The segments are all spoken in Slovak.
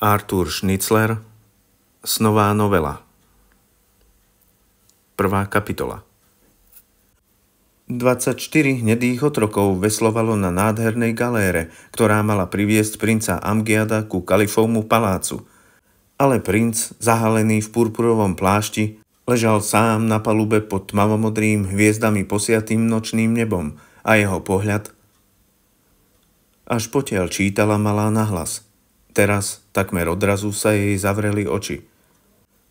Artur Schnitzler Snová novela Prvá kapitola 24 hnedých otrokov veslovalo na nádhernej galére, ktorá mala priviesť princa Amgiada ku kalifovmu palácu. Ale princ, zahalený v purpurovom plášti, ležal sám na palube pod tmavomodrým hviezdami posiatým nočným nebom a jeho pohľad až potiaľ čítala malá nahlas – Teraz, takmer odrazu, sa jej zavreli oči.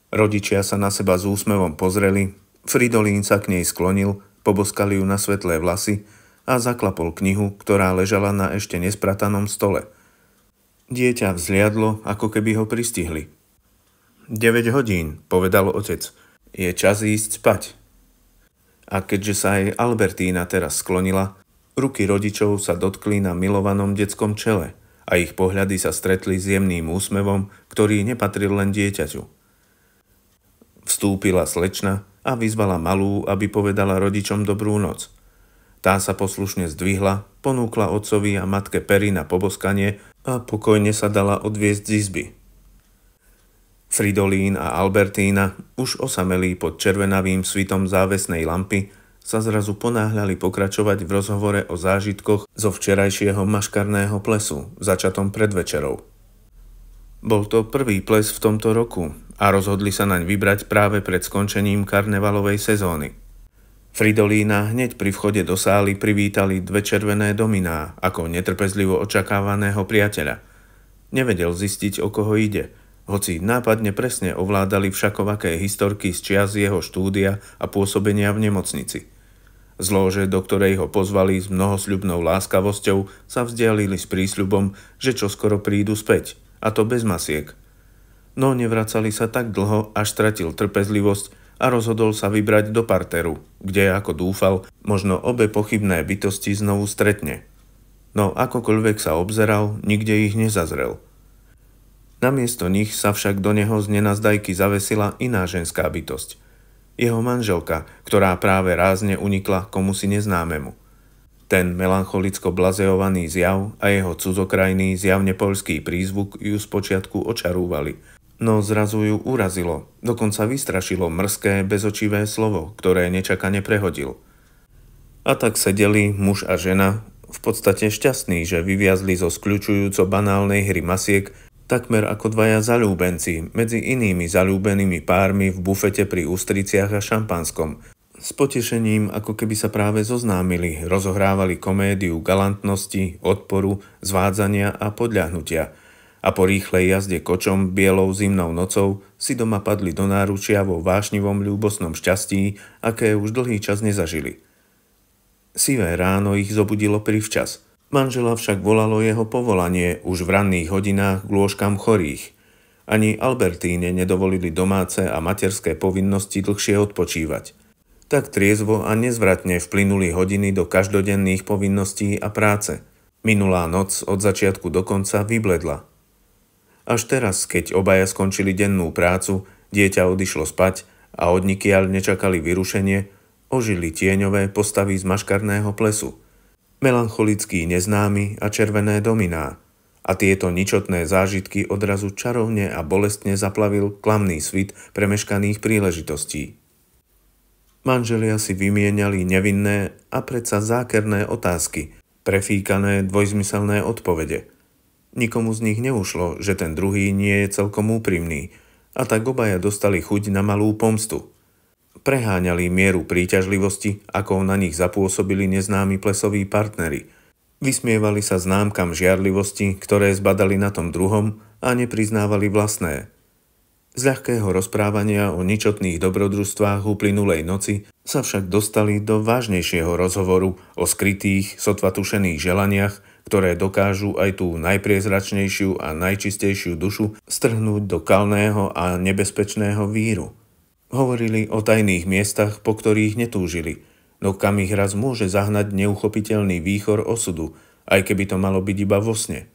Rodičia sa na seba s úsmevom pozreli, Fridolín sa k nej sklonil, poboskali ju na svetlé vlasy a zaklapol knihu, ktorá ležala na ešte nespratanom stole. Dieťa vzliadlo, ako keby ho pristihli. 9 hodín, povedal otec. Je čas ísť spať. A keďže sa aj Albertína teraz sklonila, ruky rodičov sa dotkli na milovanom detskom čele – a ich pohľady sa stretli s jemným úsmevom, ktorý nepatril len dieťaťu. Vstúpila slečna a vyzvala malú, aby povedala rodičom dobrú noc. Tá sa poslušne zdvihla, ponúkla otcovi a matke pery na poboskanie a pokojne sa dala odviesť z izby. Fridolín a Albertína, už osamelí pod červenavým svitom závesnej lampy, sa zrazu ponáhľali pokračovať v rozhovore o zážitkoch zo včerajšieho maškarného plesu, začatom predvečerov. Bol to prvý ples v tomto roku a rozhodli sa naň vybrať práve pred skončením karnevalovej sezóny. Fridolína hneď pri vchode do sály privítali dve červené dominá ako netrpezlivo očakávaného priateľa. Nevedel zistiť, o koho ide, hoci nápadne presne ovládali všakovaké historky z čias jeho štúdia a pôsobenia v nemocnici – z do ktorej ho pozvali s mnohosľubnou láskavosťou, sa vzdialili s prísľubom, že čoskoro prídu späť, a to bez masiek. No nevracali sa tak dlho, až stratil trpezlivosť a rozhodol sa vybrať do parteru, kde, ako dúfal, možno obe pochybné bytosti znovu stretne. No akokoľvek sa obzeral, nikde ich nezazrel. Namiesto nich sa však do neho z nenazdajky zavesila iná ženská bytosť – jeho manželka, ktorá práve rázne unikla si neznámemu. Ten melancholicko blazeovaný zjav a jeho cudzokrajný zjavne poľský prízvuk ju spočiatku očarúvali. No zrazu ju urazilo, dokonca vystrašilo mrzké, bezočivé slovo, ktoré nečakane prehodil. A tak sedeli muž a žena, v podstate šťastní, že vyviazli zo skľučujúco banálnej hry masiek, takmer ako dvaja zalúbenci, medzi inými zalúbenými pármi v bufete pri ústriciach a šampanskom. S potešením, ako keby sa práve zoznámili, rozohrávali komédiu galantnosti, odporu, zvádzania a podľahnutia. A po rýchlej jazde kočom bielou zimnou nocou si doma padli do náručia vo vášnivom ľúbosnom šťastí, aké už dlhý čas nezažili. Sivé ráno ich zobudilo privčas – Manžela však volalo jeho povolanie už v ranných hodinách k lôžkam chorých. Ani Albertíne nedovolili domáce a materské povinnosti dlhšie odpočívať. Tak triezvo a nezvratne vplynuli hodiny do každodenných povinností a práce. Minulá noc od začiatku do konca vybledla. Až teraz, keď obaja skončili dennú prácu, dieťa odišlo spať a odnikiaľ nečakali vyrušenie, ožili tieňové postavy z maškarného plesu – melancholický neznámy a červené dominá. A tieto ničotné zážitky odrazu čarovne a bolestne zaplavil klamný svit premeškaných príležitostí. Manželia si vymieniali nevinné a predsa zákerné otázky, prefíkané dvojzmyselné odpovede. Nikomu z nich neušlo, že ten druhý nie je celkom úprimný a tak obaja dostali chuť na malú pomstu – preháňali mieru príťažlivosti, ako na nich zapôsobili neznámi plesoví partnery. Vysmievali sa známkam žiarlivosti, ktoré zbadali na tom druhom a nepriznávali vlastné. Z ľahkého rozprávania o ničotných dobrodružstvách uplynulej noci sa však dostali do vážnejšieho rozhovoru o skrytých, sotva tušených želaniach, ktoré dokážu aj tú najpriezračnejšiu a najčistejšiu dušu strhnúť do kalného a nebezpečného víru. Hovorili o tajných miestach, po ktorých netúžili, no kam ich raz môže zahnať neuchopiteľný výchor osudu, aj keby to malo byť iba vo sne.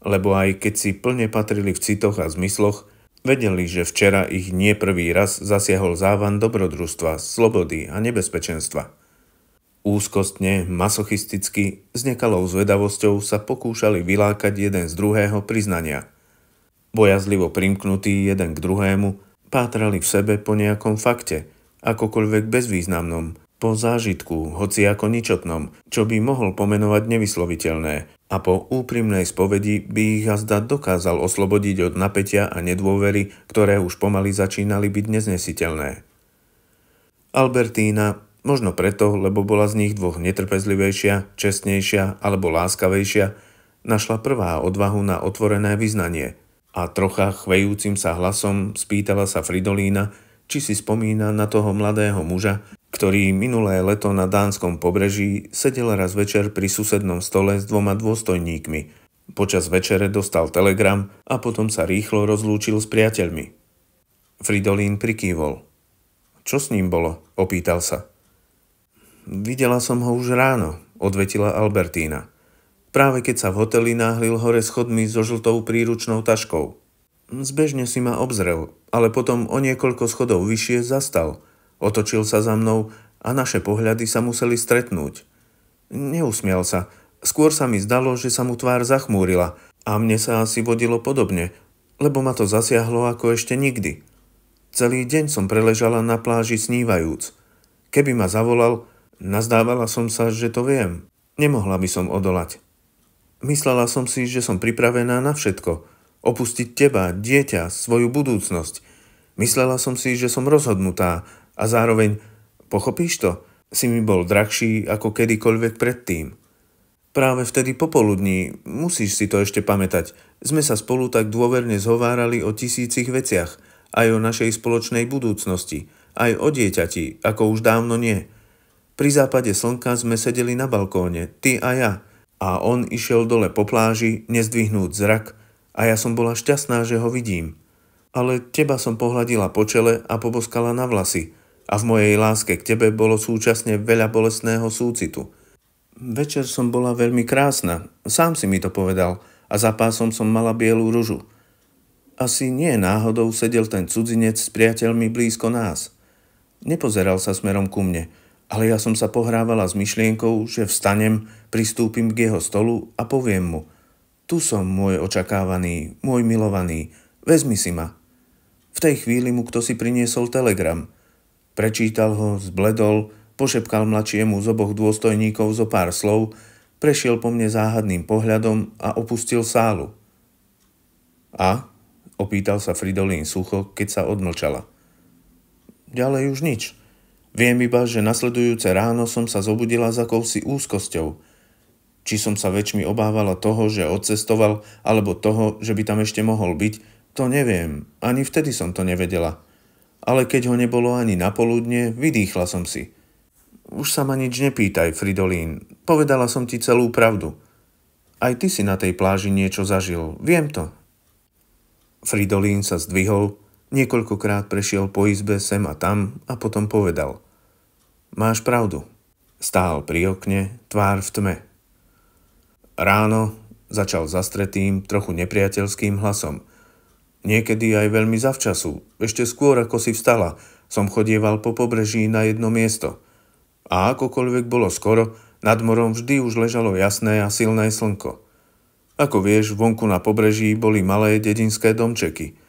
Lebo aj keď si plne patrili v citoch a zmysloch, vedeli, že včera ich nie prvý raz zasiahol závan dobrodružstva, slobody a nebezpečenstva. Úzkostne, masochisticky, s nekalou zvedavosťou sa pokúšali vylákať jeden z druhého priznania. Bojazlivo primknutý jeden k druhému – pátrali v sebe po nejakom fakte, akokoľvek bezvýznamnom, po zážitku, hoci ako ničotnom, čo by mohol pomenovať nevysloviteľné a po úprimnej spovedi by ich azda dokázal oslobodiť od napätia a nedôvery, ktoré už pomaly začínali byť neznesiteľné. Albertína, možno preto, lebo bola z nich dvoch netrpezlivejšia, čestnejšia alebo láskavejšia, našla prvá odvahu na otvorené vyznanie – a trocha chvejúcim sa hlasom spýtala sa Fridolína, či si spomína na toho mladého muža, ktorý minulé leto na dánskom pobreží sedel raz večer pri susednom stole s dvoma dôstojníkmi. Počas večere dostal telegram a potom sa rýchlo rozlúčil s priateľmi. Fridolín prikývol. Čo s ním bolo? opýtal sa. Videla som ho už ráno, odvetila Albertína práve keď sa v hoteli náhlil hore schodmi so žltou príručnou taškou. Zbežne si ma obzrel, ale potom o niekoľko schodov vyššie zastal. Otočil sa za mnou a naše pohľady sa museli stretnúť. Neusmial sa. Skôr sa mi zdalo, že sa mu tvár zachmúrila a mne sa asi vodilo podobne, lebo ma to zasiahlo ako ešte nikdy. Celý deň som preležala na pláži snívajúc. Keby ma zavolal, nazdávala som sa, že to viem. Nemohla by som odolať. Myslela som si, že som pripravená na všetko. Opustiť teba, dieťa, svoju budúcnosť. Myslela som si, že som rozhodnutá a zároveň, pochopíš to, si mi bol drahší ako kedykoľvek predtým. Práve vtedy popoludní, musíš si to ešte pamätať, sme sa spolu tak dôverne zhovárali o tisícich veciach, aj o našej spoločnej budúcnosti, aj o dieťati, ako už dávno nie. Pri západe slnka sme sedeli na balkóne, ty a ja – a on išiel dole po pláži, nezdvihnúť zrak a ja som bola šťastná, že ho vidím. Ale teba som pohľadila po čele a poboskala na vlasy a v mojej láske k tebe bolo súčasne veľa bolestného súcitu. Večer som bola veľmi krásna, sám si mi to povedal a za pásom som mala bielú ružu. Asi nie náhodou sedel ten cudzinec s priateľmi blízko nás. Nepozeral sa smerom ku mne – ale ja som sa pohrávala s myšlienkou, že vstanem, pristúpim k jeho stolu a poviem mu Tu som, môj očakávaný, môj milovaný, vezmi si ma. V tej chvíli mu kto si priniesol telegram. Prečítal ho, zbledol, pošepkal mladšiemu z oboch dôstojníkov zo pár slov, prešiel po mne záhadným pohľadom a opustil sálu. A? Opýtal sa Fridolín sucho, keď sa odmlčala. Ďalej už nič. Viem iba, že nasledujúce ráno som sa zobudila s akousi úzkosťou. Či som sa väčšmi obávala toho, že odcestoval, alebo toho, že by tam ešte mohol byť, to neviem. Ani vtedy som to nevedela. Ale keď ho nebolo ani na poludne, vydýchla som si. Už sa ma nič nepýtaj, Fridolín. Povedala som ti celú pravdu. Aj ty si na tej pláži niečo zažil, viem to. Fridolín sa zdvihol Niekoľkokrát prešiel po izbe sem a tam a potom povedal. Máš pravdu. Stál pri okne, tvár v tme. Ráno začal zastretým, trochu nepriateľským hlasom. Niekedy aj veľmi zavčasu, ešte skôr ako si vstala, som chodieval po pobreží na jedno miesto. A akokoľvek bolo skoro, nad morom vždy už ležalo jasné a silné slnko. Ako vieš, vonku na pobreží boli malé dedinské domčeky –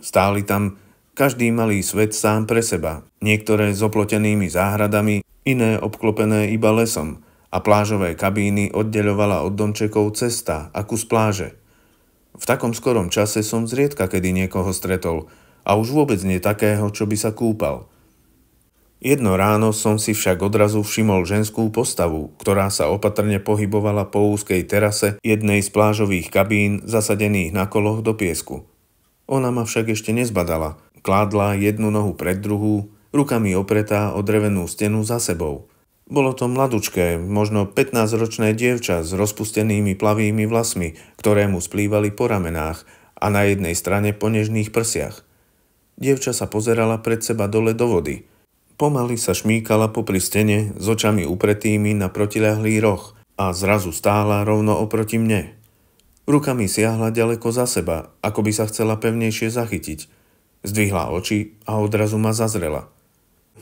Stáli tam každý malý svet sám pre seba, niektoré s oplotenými záhradami, iné obklopené iba lesom a plážové kabíny oddeľovala od domčekov cesta a kus pláže. V takom skorom čase som zriedka kedy niekoho stretol a už vôbec nie takého, čo by sa kúpal. Jedno ráno som si však odrazu všimol ženskú postavu, ktorá sa opatrne pohybovala po úzkej terase jednej z plážových kabín zasadených na koloch do piesku. Ona ma však ešte nezbadala. Kládla jednu nohu pred druhú, rukami opretá o drevenú stenu za sebou. Bolo to mladučké, možno 15-ročné dievča s rozpustenými plavými vlasmi, ktoré mu splývali po ramenách a na jednej strane po nežných prsiach. Dievča sa pozerala pred seba dole do vody. Pomaly sa šmíkala popri stene s očami upretými na protiľahlý roh a zrazu stála rovno oproti mne. Rukami siahla ďaleko za seba, ako by sa chcela pevnejšie zachytiť. Zdvihla oči a odrazu ma zazrela.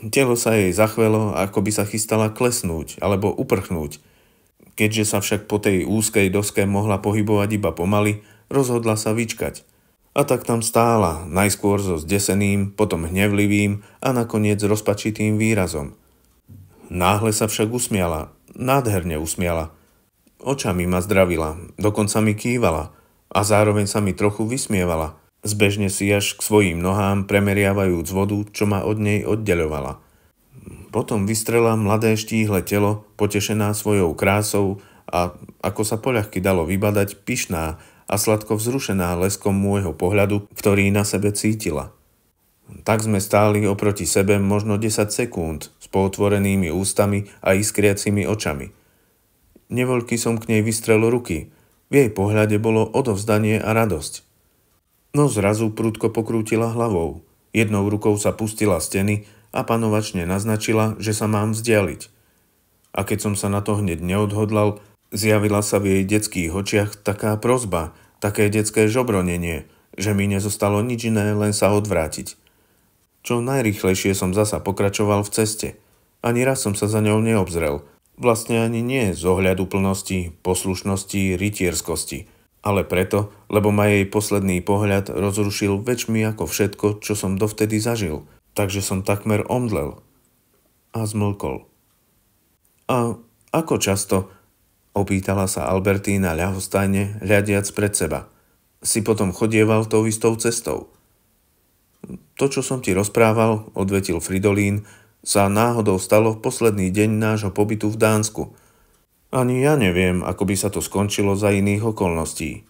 Telo sa jej zachvelo, ako by sa chystala klesnúť alebo uprchnúť. Keďže sa však po tej úzkej doske mohla pohybovať iba pomaly, rozhodla sa vyčkať. A tak tam stála, najskôr so zdeseným, potom hnevlivým a nakoniec rozpačitým výrazom. Náhle sa však usmiala, nádherne usmiala – Očami ma zdravila, dokonca mi kývala a zároveň sa mi trochu vysmievala. Zbežne si až k svojim nohám premeriavajúc vodu, čo ma od nej oddeľovala. Potom vystrela mladé štíhle telo, potešená svojou krásou a, ako sa poľahky dalo vybadať, pyšná a sladko vzrušená leskom môjho pohľadu, ktorý na sebe cítila. Tak sme stáli oproti sebe možno 10 sekúnd s pootvorenými ústami a iskriacimi očami – Nevoľky som k nej vystrel ruky. V jej pohľade bolo odovzdanie a radosť. No zrazu prudko pokrútila hlavou. Jednou rukou sa pustila steny a panovačne naznačila, že sa mám vzdialiť. A keď som sa na to hneď neodhodlal, zjavila sa v jej detských očiach taká prozba, také detské žobronenie, že mi nezostalo nič iné, len sa odvrátiť. Čo najrychlejšie som zasa pokračoval v ceste. Ani raz som sa za ňou neobzrel – Vlastne ani nie z ohľadu plnosti, poslušnosti, rytierskosti, ale preto, lebo ma jej posledný pohľad rozrušil väčšmi ako všetko, čo som dovtedy zažil, takže som takmer omdlel. A zmlkol. A ako často, opýtala sa Albertína ľahostajne, hľadiac pred seba, si potom chodieval tou istou cestou. To, čo som ti rozprával, odvetil Fridolín, sa náhodou stalo v posledný deň nášho pobytu v Dánsku. Ani ja neviem, ako by sa to skončilo za iných okolností.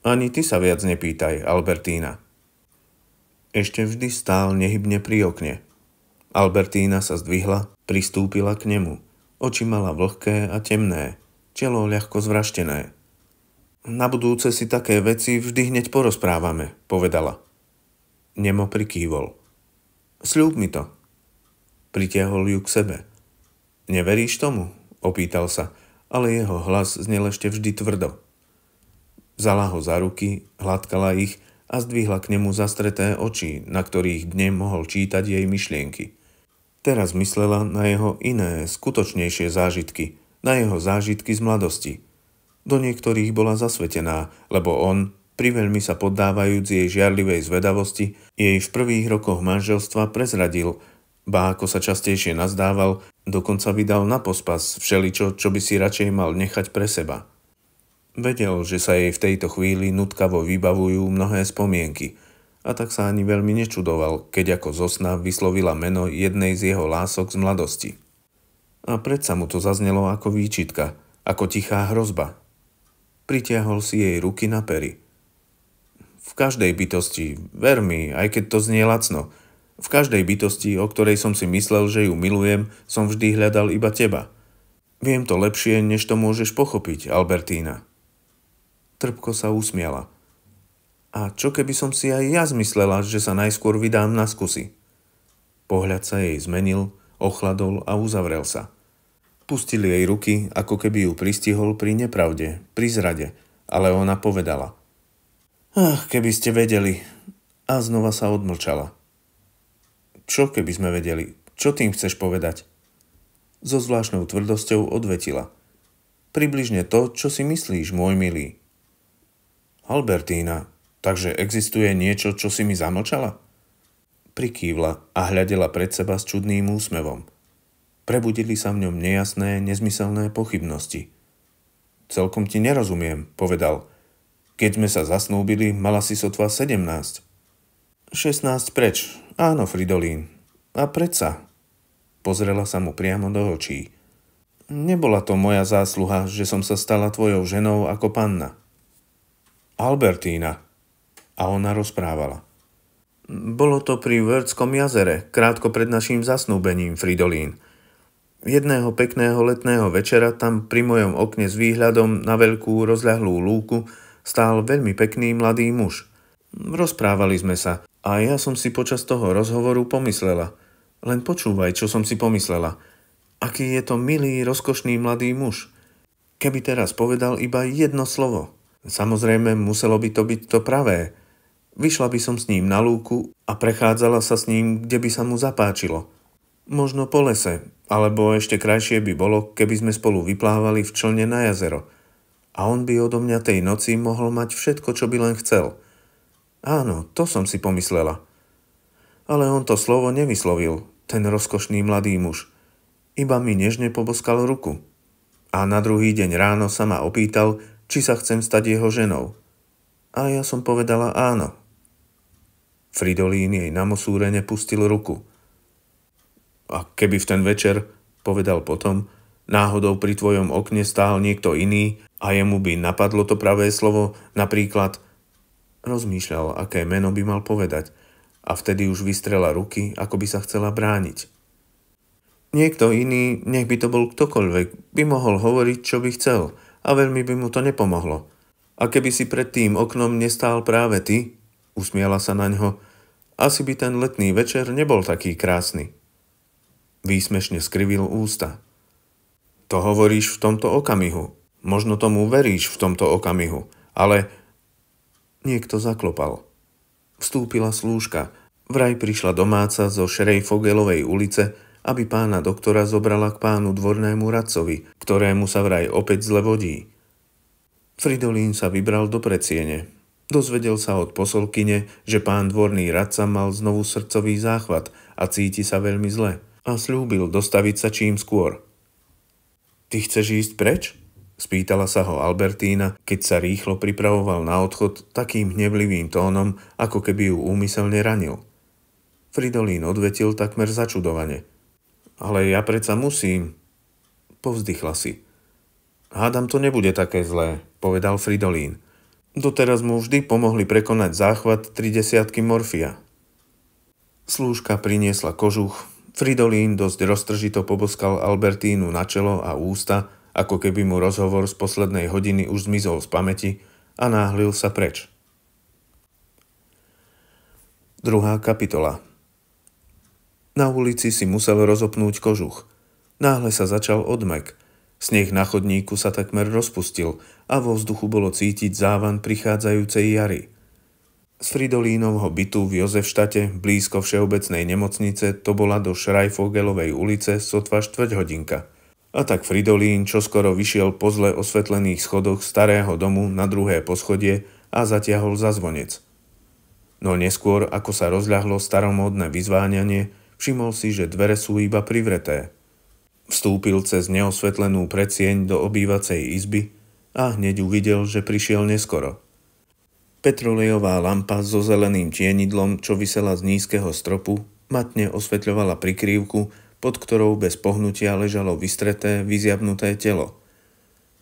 Ani ty sa viac nepýtaj, Albertína. Ešte vždy stál nehybne pri okne. Albertína sa zdvihla, pristúpila k nemu. Oči mala vlhké a temné, telo ľahko zvraštené. Na budúce si také veci vždy hneď porozprávame, povedala. Nemo prikývol. Sľúb mi to, Pritiahol ju k sebe. Neveríš tomu? Opýtal sa, ale jeho hlas znel ešte vždy tvrdo. Vzala ho za ruky, hladkala ich a zdvihla k nemu zastreté oči, na ktorých dne mohol čítať jej myšlienky. Teraz myslela na jeho iné, skutočnejšie zážitky, na jeho zážitky z mladosti. Do niektorých bola zasvetená, lebo on, priveľmi sa poddávajúc jej žiarlivej zvedavosti, jej v prvých rokoch manželstva prezradil, Ba ako sa častejšie nazdával, dokonca vydal na pospas všeličo, čo by si radšej mal nechať pre seba. Vedel, že sa jej v tejto chvíli nutkavo vybavujú mnohé spomienky a tak sa ani veľmi nečudoval, keď ako zo sna vyslovila meno jednej z jeho lások z mladosti. A predsa mu to zaznelo ako výčitka, ako tichá hrozba. Pritiahol si jej ruky na pery. V každej bytosti, vermi, aj keď to znie lacno – v každej bytosti, o ktorej som si myslel, že ju milujem, som vždy hľadal iba teba. Viem to lepšie, než to môžeš pochopiť, Albertína. Trpko sa usmiala. A čo keby som si aj ja zmyslela, že sa najskôr vydám na skusy? Pohľad sa jej zmenil, ochladol a uzavrel sa. Pustili jej ruky, ako keby ju pristihol pri nepravde, pri zrade, ale ona povedala. Ach, keby ste vedeli. A znova sa odmlčala. Čo keby sme vedeli? Čo tým chceš povedať? So zvláštnou tvrdosťou odvetila. Približne to, čo si myslíš, môj milý. Albertína, takže existuje niečo, čo si mi zamlčala? Prikývla a hľadela pred seba s čudným úsmevom. Prebudili sa v ňom nejasné, nezmyselné pochybnosti. Celkom ti nerozumiem, povedal. Keď sme sa zasnúbili, mala si sotva 17. 16 preč, Áno, Fridolín. A predsa. Pozrela sa mu priamo do očí. Nebola to moja zásluha, že som sa stala tvojou ženou ako panna. Albertína. A ona rozprávala. Bolo to pri Wordskom jazere, krátko pred našim zasnúbením, Fridolín. Jedného pekného letného večera tam pri mojom okne s výhľadom na veľkú rozľahlú lúku stál veľmi pekný mladý muž – Rozprávali sme sa a ja som si počas toho rozhovoru pomyslela. Len počúvaj, čo som si pomyslela. Aký je to milý, rozkošný mladý muž. Keby teraz povedal iba jedno slovo. Samozrejme, muselo by to byť to pravé. Vyšla by som s ním na lúku a prechádzala sa s ním, kde by sa mu zapáčilo. Možno po lese, alebo ešte krajšie by bolo, keby sme spolu vyplávali v člne na jazero. A on by odo mňa tej noci mohol mať všetko, čo by len chcel – Áno, to som si pomyslela. Ale on to slovo nevyslovil, ten rozkošný mladý muž. Iba mi nežne poboskal ruku. A na druhý deň ráno sa ma opýtal, či sa chcem stať jeho ženou. A ja som povedala áno. Fridolín jej na mosúre nepustil ruku. A keby v ten večer, povedal potom, náhodou pri tvojom okne stál niekto iný a jemu by napadlo to pravé slovo, napríklad – Rozmýšľal, aké meno by mal povedať a vtedy už vystrela ruky, ako by sa chcela brániť. Niekto iný, nech by to bol ktokoľvek, by mohol hovoriť, čo by chcel a veľmi by mu to nepomohlo. A keby si pred tým oknom nestál práve ty, usmiala sa na ňo, asi by ten letný večer nebol taký krásny. Výsmešne skrivil ústa. To hovoríš v tomto okamihu. Možno tomu veríš v tomto okamihu, ale Niekto zaklopal. Vstúpila slúžka. Vraj prišla domáca zo šerej Fogelovej ulice, aby pána doktora zobrala k pánu dvornému radcovi, ktorému sa vraj opäť zle vodí. Fridolín sa vybral do preciene. Dozvedel sa od posolkyne, že pán dvorný radca mal znovu srdcový záchvat a cíti sa veľmi zle a slúbil dostaviť sa čím skôr. Ty chceš ísť preč? Spýtala sa ho Albertína, keď sa rýchlo pripravoval na odchod takým hnevlivým tónom, ako keby ju úmyselne ranil. Fridolín odvetil takmer začudovane. Ale ja predsa musím. Povzdychla si. Hádam to nebude také zlé, povedal Fridolín. Doteraz mu vždy pomohli prekonať záchvat 30 morfia. Slúžka priniesla kožuch. Fridolín dosť roztržito poboskal Albertínu na čelo a ústa, ako keby mu rozhovor z poslednej hodiny už zmizol z pamäti a náhlil sa preč. Druhá kapitola Na ulici si musel rozopnúť kožuch. Náhle sa začal odmek. Sneh na chodníku sa takmer rozpustil a vo vzduchu bolo cítiť závan prichádzajúcej jary. Z Fridolínovho bytu v Jozefštate, blízko Všeobecnej nemocnice, to bola do Šrajfogelovej ulice sotva štvrť hodinka – a tak Fridolín čoskoro vyšiel po zle osvetlených schodoch starého domu na druhé poschodie a zatiahol za zvonec. No neskôr, ako sa rozľahlo staromódne vyzváňanie, všimol si, že dvere sú iba privreté. Vstúpil cez neosvetlenú predsieň do obývacej izby a hneď uvidel, že prišiel neskoro. Petrolejová lampa so zeleným tienidlom, čo vysela z nízkeho stropu, matne osvetľovala prikrývku, pod ktorou bez pohnutia ležalo vystreté, vyziabnuté telo.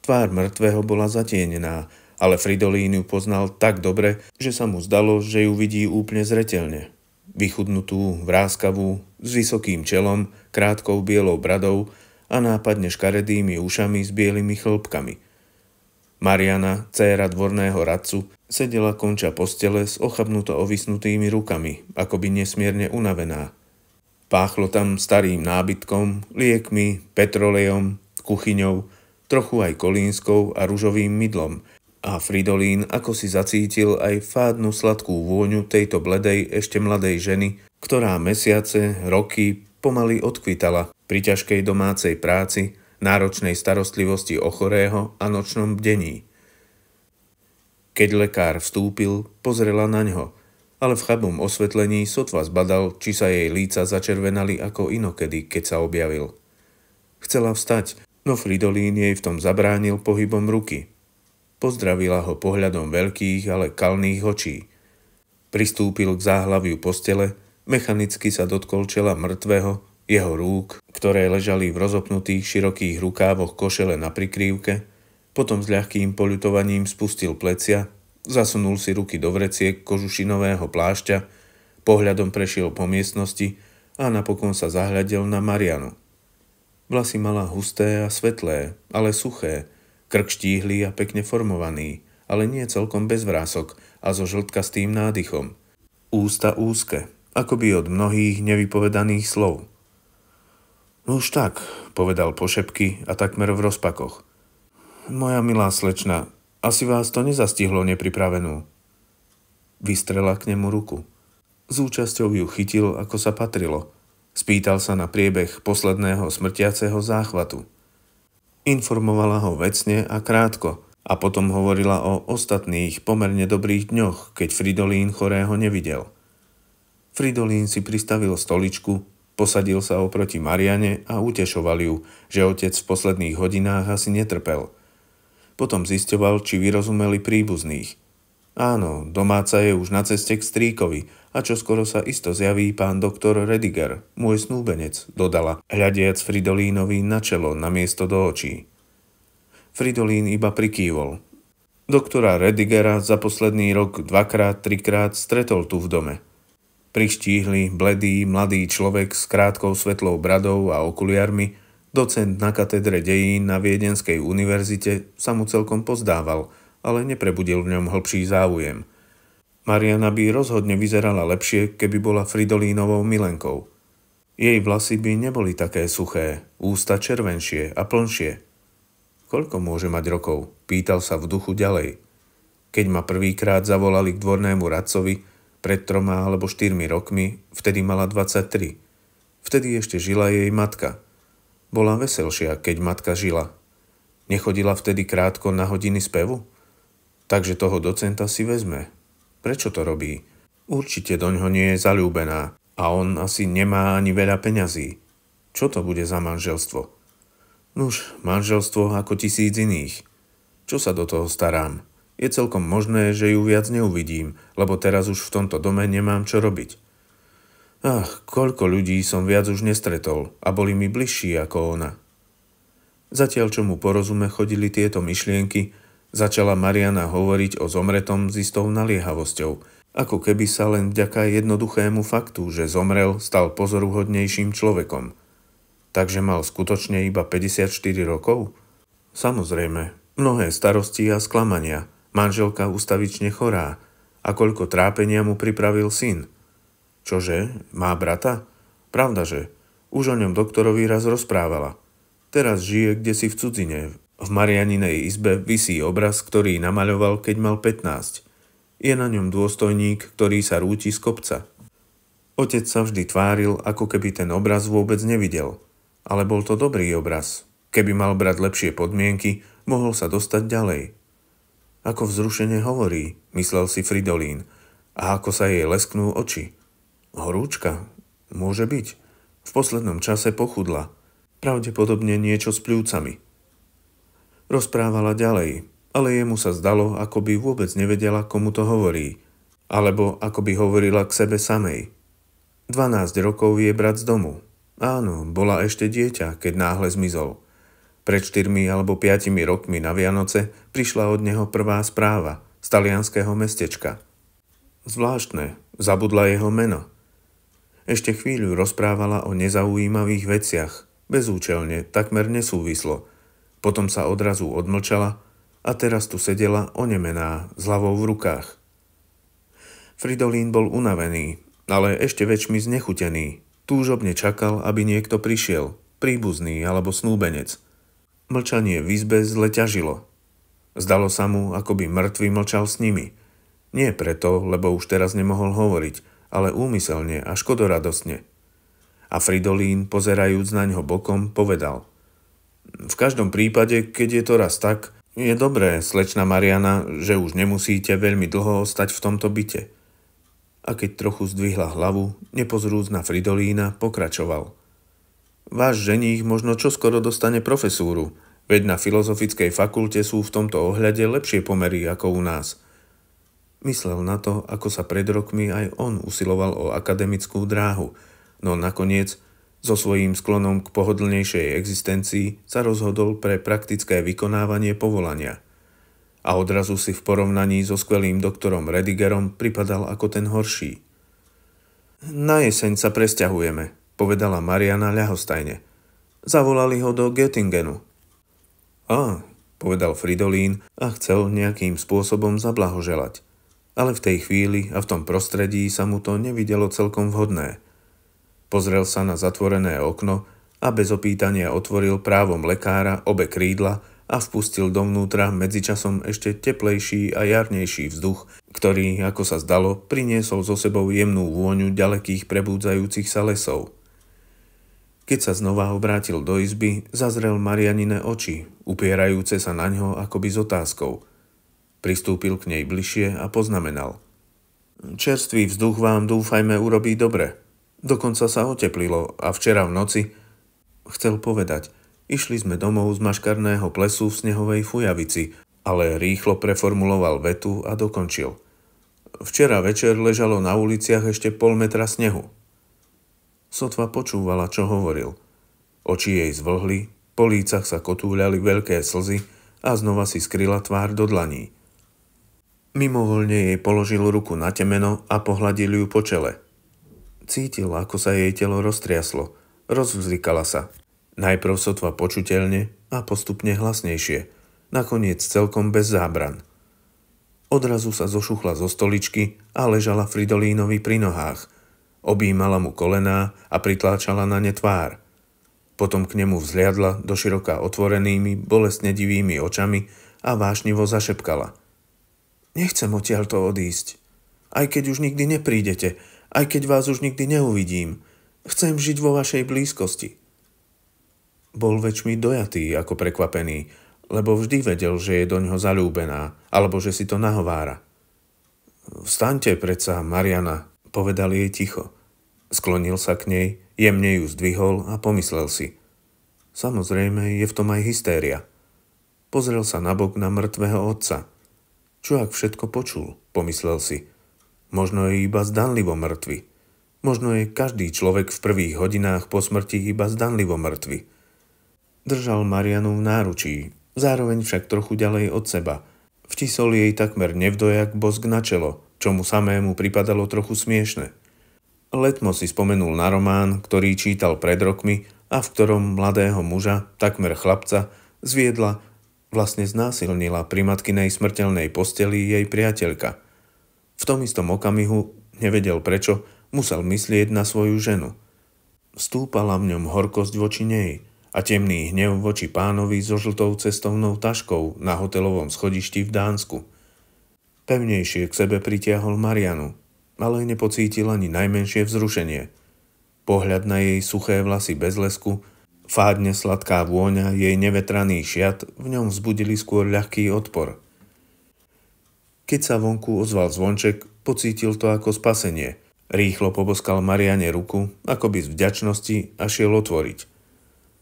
Tvár mŕtvého bola zatienená, ale Fridolín ju poznal tak dobre, že sa mu zdalo, že ju vidí úplne zretelne. Vychudnutú, vráskavú, s vysokým čelom, krátkou bielou bradou a nápadne škaredými ušami s bielými chlpkami. Mariana, dcéra dvorného radcu, sedela konča postele s ochabnuto ovisnutými rukami, akoby nesmierne unavená – Páchlo tam starým nábytkom, liekmi, petrolejom, kuchyňou, trochu aj kolínskou a ružovým mydlom. A Fridolín ako si zacítil aj fádnu sladkú vôňu tejto bledej ešte mladej ženy, ktorá mesiace, roky pomaly odkvitala pri ťažkej domácej práci, náročnej starostlivosti o chorého a nočnom bdení. Keď lekár vstúpil, pozrela na ňo – ale v chabom osvetlení sotva zbadal, či sa jej líca začervenali ako inokedy, keď sa objavil. Chcela vstať, no Fridolín jej v tom zabránil pohybom ruky. Pozdravila ho pohľadom veľkých, ale kalných očí. Pristúpil k záhlaviu postele, mechanicky sa dotkol čela mŕtvého, jeho rúk, ktoré ležali v rozopnutých širokých rukávoch košele na prikrývke, potom s ľahkým poľutovaním spustil plecia Zasunul si ruky do vreciek kožušinového plášťa, pohľadom prešiel po miestnosti a napokon sa zahľadil na Marianu. Vlasy mala husté a svetlé, ale suché, krk štíhly a pekne formovaný, ale nie celkom bez vrások a so žltkastým nádychom. Ústa úzke, akoby od mnohých nevypovedaných slov. No už tak, povedal pošepky a takmer v rozpakoch. Moja milá slečna, asi vás to nezastihlo nepripravenú. Vystrela k nemu ruku. S účasťou ju chytil, ako sa patrilo. Spýtal sa na priebeh posledného smrtiaceho záchvatu. Informovala ho vecne a krátko a potom hovorila o ostatných pomerne dobrých dňoch, keď Fridolín chorého nevidel. Fridolín si pristavil stoličku, posadil sa oproti Mariane a utešoval ju, že otec v posledných hodinách asi netrpel – potom zisťoval, či vyrozumeli príbuzných. Áno, domáca je už na ceste k stríkovi a čo skoro sa isto zjaví pán doktor Rediger, môj snúbenec, dodala, hľadiac Fridolínovi na čelo na miesto do očí. Fridolín iba prikývol. Doktora Redigera za posledný rok dvakrát, trikrát stretol tu v dome. Prištíhli, bledý, mladý človek s krátkou svetlou bradou a okuliarmi – Docent na katedre dejín na Viedenskej univerzite sa mu celkom pozdával, ale neprebudil v ňom hlbší záujem. Mariana by rozhodne vyzerala lepšie, keby bola Fridolínovou milenkou. Jej vlasy by neboli také suché, ústa červenšie a plnšie. Koľko môže mať rokov? Pýtal sa v duchu ďalej. Keď ma prvýkrát zavolali k dvornému radcovi, pred troma alebo štyrmi rokmi, vtedy mala 23. Vtedy ešte žila jej matka, bola veselšia, keď matka žila. Nechodila vtedy krátko na hodiny spevu? Takže toho docenta si vezme. Prečo to robí? Určite doňho nie je zalúbená a on asi nemá ani veľa peňazí. Čo to bude za manželstvo? Nuž, manželstvo ako tisíc iných. Čo sa do toho starám? Je celkom možné, že ju viac neuvidím, lebo teraz už v tomto dome nemám čo robiť. Ach, koľko ľudí som viac už nestretol a boli mi bližší ako ona. Zatiaľ, čo mu porozume chodili tieto myšlienky, začala Mariana hovoriť o zomretom s istou naliehavosťou, ako keby sa len vďaka jednoduchému faktu, že zomrel, stal pozoruhodnejším človekom. Takže mal skutočne iba 54 rokov? Samozrejme, mnohé starosti a sklamania, manželka ustavične chorá, a koľko trápenia mu pripravil syn – Čože, má brata? Pravda, že. Už o ňom doktorovi raz rozprávala. Teraz žije kde si v cudzine. V Marianinej izbe visí obraz, ktorý namaľoval, keď mal 15. Je na ňom dôstojník, ktorý sa rúti z kopca. Otec sa vždy tváril, ako keby ten obraz vôbec nevidel. Ale bol to dobrý obraz. Keby mal brať lepšie podmienky, mohol sa dostať ďalej. Ako vzrušene hovorí, myslel si Fridolín, a ako sa jej lesknú oči. Horúčka? Môže byť. V poslednom čase pochudla. Pravdepodobne niečo s pľúcami. Rozprávala ďalej, ale jemu sa zdalo, ako by vôbec nevedela, komu to hovorí. Alebo ako by hovorila k sebe samej. 12 rokov je brat z domu. Áno, bola ešte dieťa, keď náhle zmizol. Pred 4 alebo 5 rokmi na Vianoce prišla od neho prvá správa z talianského mestečka. Zvláštne, zabudla jeho meno. Ešte chvíľu rozprávala o nezaujímavých veciach, bezúčelne, takmer nesúvislo. Potom sa odrazu odmlčala a teraz tu sedela onemená, s hlavou v rukách. Fridolín bol unavený, ale ešte väčšmi znechutený. Túžobne čakal, aby niekto prišiel, príbuzný alebo snúbenec. Mlčanie v izbe zle ťažilo. Zdalo sa mu, ako by mŕtvy mlčal s nimi. Nie preto, lebo už teraz nemohol hovoriť – ale úmyselne a škodoradosne. A Fridolín, pozerajúc na ňo bokom, povedal V každom prípade, keď je to raz tak, je dobré, slečna Mariana, že už nemusíte veľmi dlho ostať v tomto byte. A keď trochu zdvihla hlavu, nepozrúc na Fridolína, pokračoval. Váš ženích možno čoskoro dostane profesúru, veď na filozofickej fakulte sú v tomto ohľade lepšie pomery ako u nás – Myslel na to, ako sa pred rokmi aj on usiloval o akademickú dráhu, no nakoniec so svojím sklonom k pohodlnejšej existencii sa rozhodol pre praktické vykonávanie povolania. A odrazu si v porovnaní so skvelým doktorom Redigerom pripadal ako ten horší. Na jeseň sa presťahujeme, povedala Mariana ľahostajne. Zavolali ho do Göttingenu. A, povedal Fridolín a chcel nejakým spôsobom zablahoželať ale v tej chvíli a v tom prostredí sa mu to nevidelo celkom vhodné. Pozrel sa na zatvorené okno a bez opýtania otvoril právom lekára obe krídla a vpustil dovnútra medzičasom ešte teplejší a jarnejší vzduch, ktorý, ako sa zdalo, priniesol so sebou jemnú vôňu ďalekých prebúdzajúcich sa lesov. Keď sa znova obrátil do izby, zazrel Marianine oči, upierajúce sa na ňo akoby s otázkou – Pristúpil k nej bližšie a poznamenal. Čerstvý vzduch vám dúfajme urobí dobre. Dokonca sa oteplilo a včera v noci... Chcel povedať, išli sme domov z maškarného plesu v snehovej fujavici, ale rýchlo preformuloval vetu a dokončil. Včera večer ležalo na uliciach ešte pol metra snehu. Sotva počúvala, čo hovoril. Oči jej zvlhli, po lícach sa kotúľali veľké slzy a znova si skryla tvár do dlaní. Mimovoľne jej položil ruku na temeno a pohľadil ju po čele. Cítil, ako sa jej telo roztriaslo. Rozvzlikala sa. Najprv sotva počuteľne a postupne hlasnejšie. Nakoniec celkom bez zábran. Odrazu sa zošuchla zo stoličky a ležala Fridolínovi pri nohách. Obímala mu kolená a pritláčala na ne tvár. Potom k nemu vzliadla do široka otvorenými, bolestne divými očami a vášnivo zašepkala – Nechcem odtiaľto odísť. Aj keď už nikdy neprídete, aj keď vás už nikdy neuvidím. Chcem žiť vo vašej blízkosti. Bol väčšmi dojatý ako prekvapený, lebo vždy vedel, že je doňho zalúbená, alebo že si to nahovára. Vstaňte predsa, Mariana, povedal jej ticho. Sklonil sa k nej, jemne ju zdvihol a pomyslel si. Samozrejme, je v tom aj hystéria. Pozrel sa nabok na mŕtvého otca – čo ak všetko počul, pomyslel si. Možno je iba zdanlivo mŕtvy. Možno je každý človek v prvých hodinách po smrti iba zdanlivo mŕtvy. Držal Marianu v náručí, zároveň však trochu ďalej od seba. Vtisol jej takmer nevdojak bosk na čelo, čo mu samému pripadalo trochu smiešne. Letmo si spomenul na román, ktorý čítal pred rokmi a v ktorom mladého muža, takmer chlapca, zviedla, vlastne znásilnila pri matkinej smrteľnej posteli jej priateľka. V tom istom okamihu, nevedel prečo, musel myslieť na svoju ženu. Stúpala v ňom horkosť voči nej a temný hnev voči pánovi so žltou cestovnou taškou na hotelovom schodišti v Dánsku. Pevnejšie k sebe pritiahol Marianu, ale nepocítil ani najmenšie vzrušenie. Pohľad na jej suché vlasy bez lesku – Fádne sladká vôňa jej nevetraný šiat v ňom vzbudili skôr ľahký odpor. Keď sa vonku ozval zvonček, pocítil to ako spasenie. Rýchlo poboskal Mariane ruku, ako by z vďačnosti a šiel otvoriť.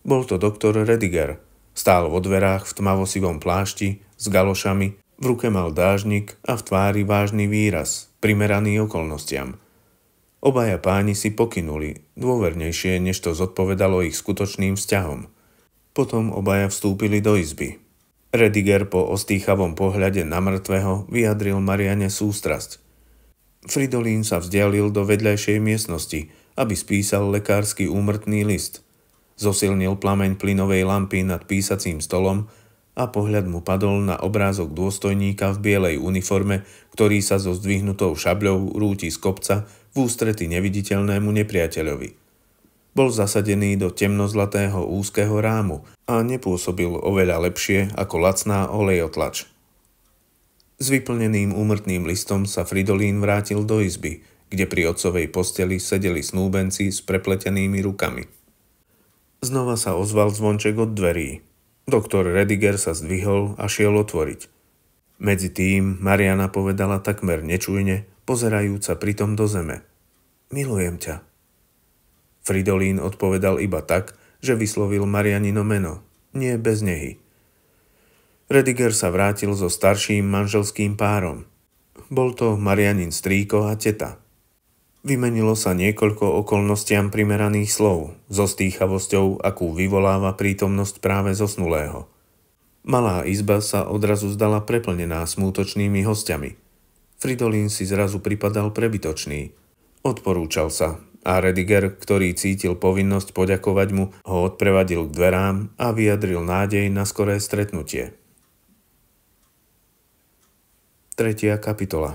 Bol to doktor Rediger. Stál vo dverách v tmavosivom plášti, s galošami, v ruke mal dážnik a v tvári vážny výraz, primeraný okolnostiam – Obaja páni si pokynuli, dôvernejšie, než to zodpovedalo ich skutočným vzťahom. Potom obaja vstúpili do izby. Rediger po ostýchavom pohľade na mŕtvého vyjadril Mariane sústrasť. Fridolín sa vzdialil do vedľajšej miestnosti, aby spísal lekársky úmrtný list. Zosilnil plameň plynovej lampy nad písacím stolom a pohľad mu padol na obrázok dôstojníka v bielej uniforme, ktorý sa so zdvihnutou šabľou rúti z kopca v ústrety neviditeľnému nepriateľovi. Bol zasadený do temnozlatého úzkeho rámu a nepôsobil oveľa lepšie ako lacná olejotlač. S vyplneným úmrtným listom sa Fridolín vrátil do izby, kde pri otcovej posteli sedeli snúbenci s prepletenými rukami. Znova sa ozval zvonček od dverí. Doktor Rediger sa zdvihol a šiel otvoriť. Medzi tým Mariana povedala takmer nečujne, pozerajúca pritom do zeme. Milujem ťa. Fridolín odpovedal iba tak, že vyslovil Marianino meno, nie bez nehy. Rediger sa vrátil so starším manželským párom. Bol to Marianin strýko a teta. Vymenilo sa niekoľko okolnostiam primeraných slov, so stýchavosťou, akú vyvoláva prítomnosť práve zosnulého. Malá izba sa odrazu zdala preplnená smútočnými hostiami – Fridolin si zrazu pripadal prebytočný. Odporúčal sa a Rediger, ktorý cítil povinnosť poďakovať mu, ho odprevadil k dverám a vyjadril nádej na skoré stretnutie. Tretia kapitola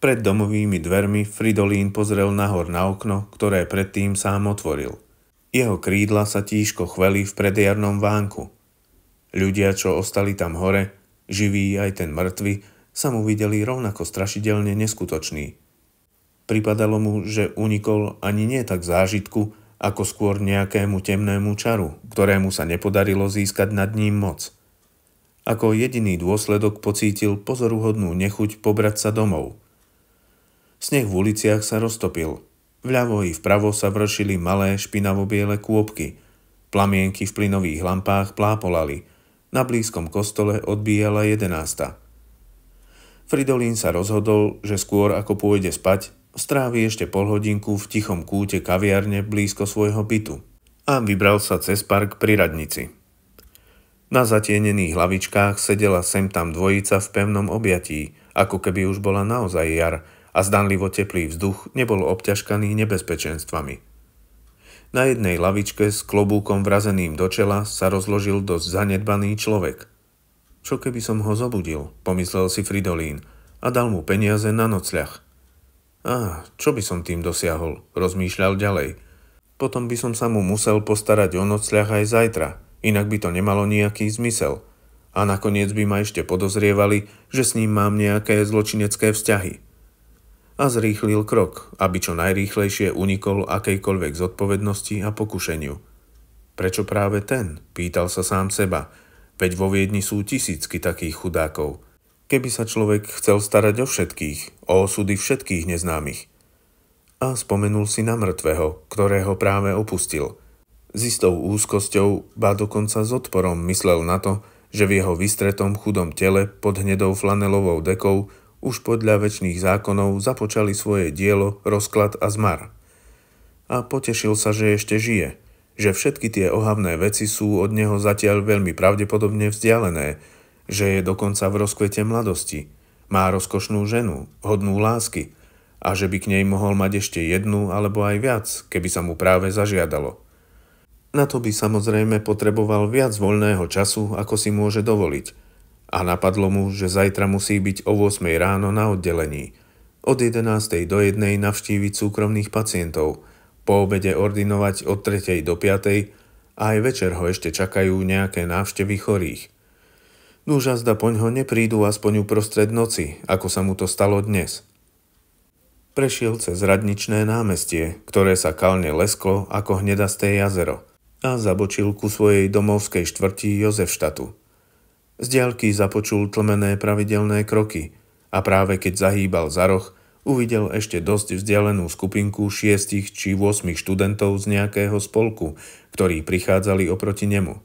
Pred domovými dvermi Fridolín pozrel nahor na okno, ktoré predtým sám otvoril. Jeho krídla sa tížko chveli v predjarnom vánku. Ľudia, čo ostali tam hore, živí aj ten mŕtvy, sa mu videli rovnako strašidelne neskutočný. Pripadalo mu, že unikol ani nie tak zážitku, ako skôr nejakému temnému čaru, ktorému sa nepodarilo získať nad ním moc. Ako jediný dôsledok pocítil pozoruhodnú nechuť pobrať sa domov. Sneh v uliciach sa roztopil. Vľavo i vpravo sa vršili malé špinavo-biele kôpky. Plamienky v plynových lampách plápolali. Na blízkom kostole odbíjala jedenásta. Fridolín sa rozhodol, že skôr ako pôjde spať, strávi ešte pol hodinku v tichom kúte kaviarne blízko svojho bytu a vybral sa cez park pri radnici. Na zatienených hlavičkách sedela sem tam dvojica v pevnom objatí, ako keby už bola naozaj jar a zdanlivo teplý vzduch nebol obťažkaný nebezpečenstvami. Na jednej lavičke s klobúkom vrazeným do čela sa rozložil dosť zanedbaný človek. Čo keby som ho zobudil, pomyslel si Fridolín a dal mu peniaze na nocľah. ah, čo by som tým dosiahol, rozmýšľal ďalej. Potom by som sa mu musel postarať o nocľah aj zajtra, inak by to nemalo nejaký zmysel. A nakoniec by ma ešte podozrievali, že s ním mám nejaké zločinecké vzťahy. A zrýchlil krok, aby čo najrýchlejšie unikol akejkoľvek zodpovednosti a pokušeniu. Prečo práve ten? Pýtal sa sám seba – Veď vo Viedni sú tisícky takých chudákov. Keby sa človek chcel starať o všetkých, o osudy všetkých neznámych. A spomenul si na mŕtvého, ktorého práve opustil. S istou úzkosťou, ba dokonca s odporom myslel na to, že v jeho vystretom chudom tele pod hnedou flanelovou dekou už podľa väčšných zákonov započali svoje dielo rozklad a zmar. A potešil sa, že ešte žije – že všetky tie ohavné veci sú od neho zatiaľ veľmi pravdepodobne vzdialené, že je dokonca v rozkvete mladosti, má rozkošnú ženu, hodnú lásky a že by k nej mohol mať ešte jednu alebo aj viac, keby sa mu práve zažiadalo. Na to by samozrejme potreboval viac voľného času, ako si môže dovoliť. A napadlo mu, že zajtra musí byť o 8 ráno na oddelení. Od 11. do 1. navštíviť súkromných pacientov – po obede ordinovať od 3. do 5. a aj večer ho ešte čakajú nejaké návštevy chorých. Núža zda poň ho neprídu aspoň uprostred noci, ako sa mu to stalo dnes. Prešiel cez radničné námestie, ktoré sa kalne lesklo ako hnedasté jazero a zabočil ku svojej domovskej štvrti Jozefštatu. Z diaľky započul tlmené pravidelné kroky a práve keď zahýbal za roh, uvidel ešte dosť vzdialenú skupinku šiestich či 8 študentov z nejakého spolku, ktorí prichádzali oproti nemu.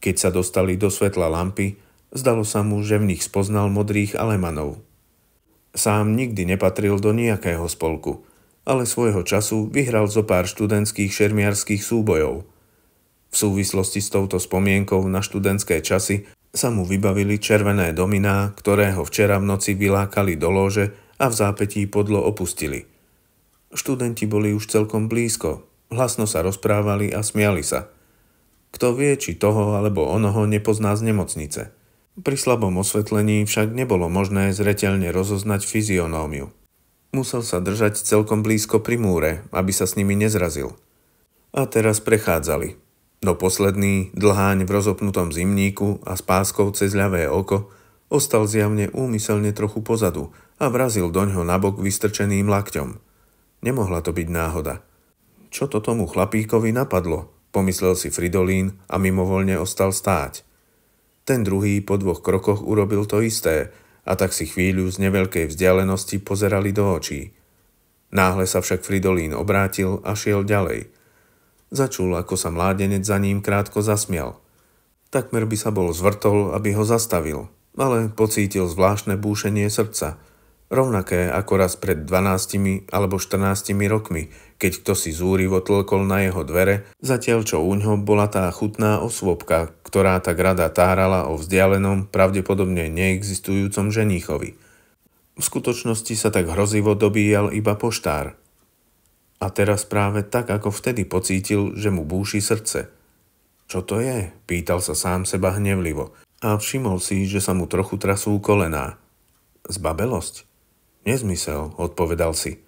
Keď sa dostali do svetla lampy, zdalo sa mu, že v nich spoznal modrých alemanov. Sám nikdy nepatril do nejakého spolku, ale svojho času vyhral zo pár študentských šermiarských súbojov. V súvislosti s touto spomienkou na študentské časy sa mu vybavili červené dominá, ktoré ho včera v noci vylákali do lóže a v zápetí podlo opustili. Študenti boli už celkom blízko, hlasno sa rozprávali a smiali sa. Kto vie, či toho alebo onoho nepozná z nemocnice. Pri slabom osvetlení však nebolo možné zreteľne rozoznať fyzionómiu. Musel sa držať celkom blízko pri múre, aby sa s nimi nezrazil. A teraz prechádzali. No posledný, dlháň v rozopnutom zimníku a s páskou cez ľavé oko, ostal zjavne úmyselne trochu pozadu – a vrazil doňho nabok vystrčeným lakťom. Nemohla to byť náhoda. Čo to tomu chlapíkovi napadlo, pomyslel si Fridolín a mimovoľne ostal stáť. Ten druhý po dvoch krokoch urobil to isté a tak si chvíľu z neveľkej vzdialenosti pozerali do očí. Náhle sa však Fridolín obrátil a šiel ďalej. Začul, ako sa mládenec za ním krátko zasmial. Takmer by sa bol zvrtol, aby ho zastavil, ale pocítil zvláštne búšenie srdca – Rovnaké ako raz pred 12 alebo 14 rokmi, keď kto si zúrivo tlkol na jeho dvere, zatiaľ čo ňo bola tá chutná osvobka, ktorá tak rada tárala o vzdialenom, pravdepodobne neexistujúcom ženíchovi. V skutočnosti sa tak hrozivo dobíjal iba poštár. A teraz práve tak, ako vtedy pocítil, že mu búši srdce. Čo to je? Pýtal sa sám seba hnevlivo a všimol si, že sa mu trochu trasú kolená. Zbabelosť? Nezmysel, odpovedal si.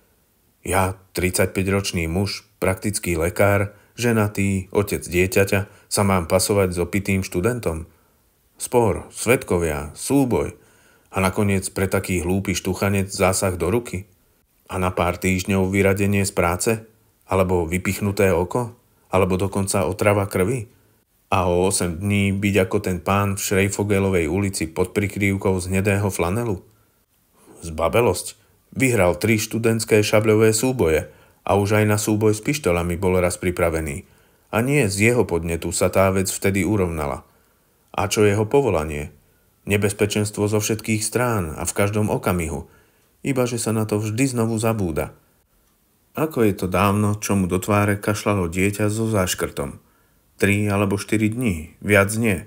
Ja, 35-ročný muž, praktický lekár, ženatý, otec dieťaťa, sa mám pasovať s opitým študentom. Spor, svetkovia, súboj a nakoniec pre taký hlúpy štuchanec zásah do ruky. A na pár týždňov vyradenie z práce? Alebo vypichnuté oko? Alebo dokonca otrava krvi? a o 8 dní byť ako ten pán v Šrejfogelovej ulici pod prikrývkou z hnedého flanelu? zbabelosť. Vyhral tri študentské šabľové súboje a už aj na súboj s pištolami bol raz pripravený. A nie z jeho podnetu sa tá vec vtedy urovnala. A čo jeho povolanie? Nebezpečenstvo zo všetkých strán a v každom okamihu. Iba že sa na to vždy znovu zabúda. Ako je to dávno, čo mu do tváre kašlalo dieťa so záškrtom. Tri alebo štyri dní, viac nie.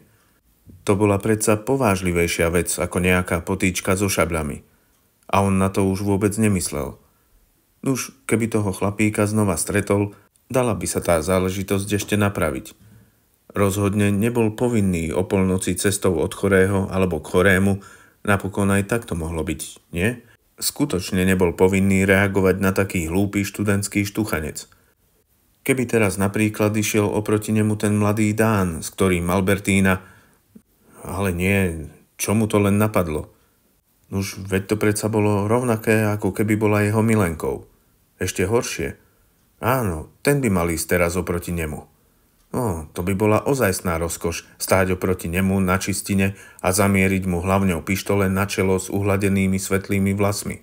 To bola predsa povážlivejšia vec ako nejaká potýčka so šabľami a on na to už vôbec nemyslel. Nuž, keby toho chlapíka znova stretol, dala by sa tá záležitosť ešte napraviť. Rozhodne nebol povinný o polnoci cestou od chorého alebo k chorému, napokon aj tak to mohlo byť, nie? Skutočne nebol povinný reagovať na taký hlúpy študentský štuchanec. Keby teraz napríklad išiel oproti nemu ten mladý Dán, s ktorým Albertína... Ale nie, čo mu to len napadlo? Nuž, veď to predsa bolo rovnaké, ako keby bola jeho milenkou. Ešte horšie. Áno, ten by mal ísť teraz oproti nemu. No, to by bola ozajstná rozkoš stáť oproti nemu na čistine a zamieriť mu o pištole na čelo s uhladenými svetlými vlasmi.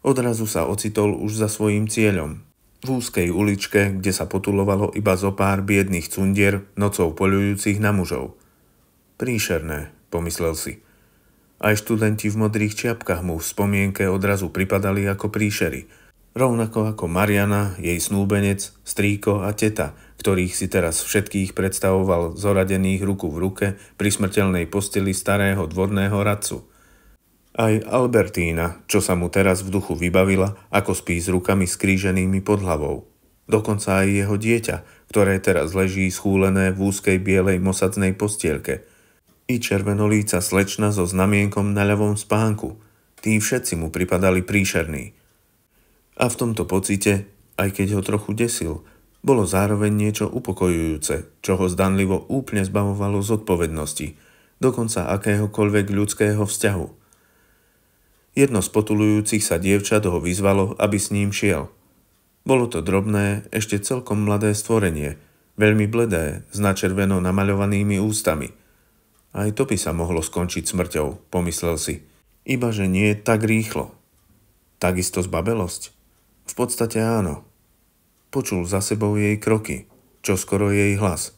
Odrazu sa ocitol už za svojím cieľom. V úzkej uličke, kde sa potulovalo iba zo pár biedných cundier, nocou poľujúcich na mužov. Príšerné, pomyslel si – aj študenti v modrých čiapkách mu v spomienke odrazu pripadali ako príšery. Rovnako ako Mariana, jej snúbenec, strýko a teta, ktorých si teraz všetkých predstavoval zoradených ruku v ruke pri smrteľnej posteli starého dvorného radcu. Aj Albertína, čo sa mu teraz v duchu vybavila, ako spí s rukami skríženými pod hlavou. Dokonca aj jeho dieťa, ktoré teraz leží schúlené v úzkej bielej mosadznej postielke – červenolíca slečna so znamienkom na ľavom spánku. Tí všetci mu pripadali príšerní. A v tomto pocite, aj keď ho trochu desil, bolo zároveň niečo upokojujúce, čo ho zdanlivo úplne zbavovalo zodpovednosti, dokonca akéhokoľvek ľudského vzťahu. Jedno z potulujúcich sa dievčat ho vyzvalo, aby s ním šiel. Bolo to drobné, ešte celkom mladé stvorenie, veľmi bledé, s načerveno namaľovanými ústami – aj to by sa mohlo skončiť smrťou, pomyslel si. Iba že nie tak rýchlo. Takisto zbabelosť? V podstate áno. Počul za sebou jej kroky, čo skoro jej hlas.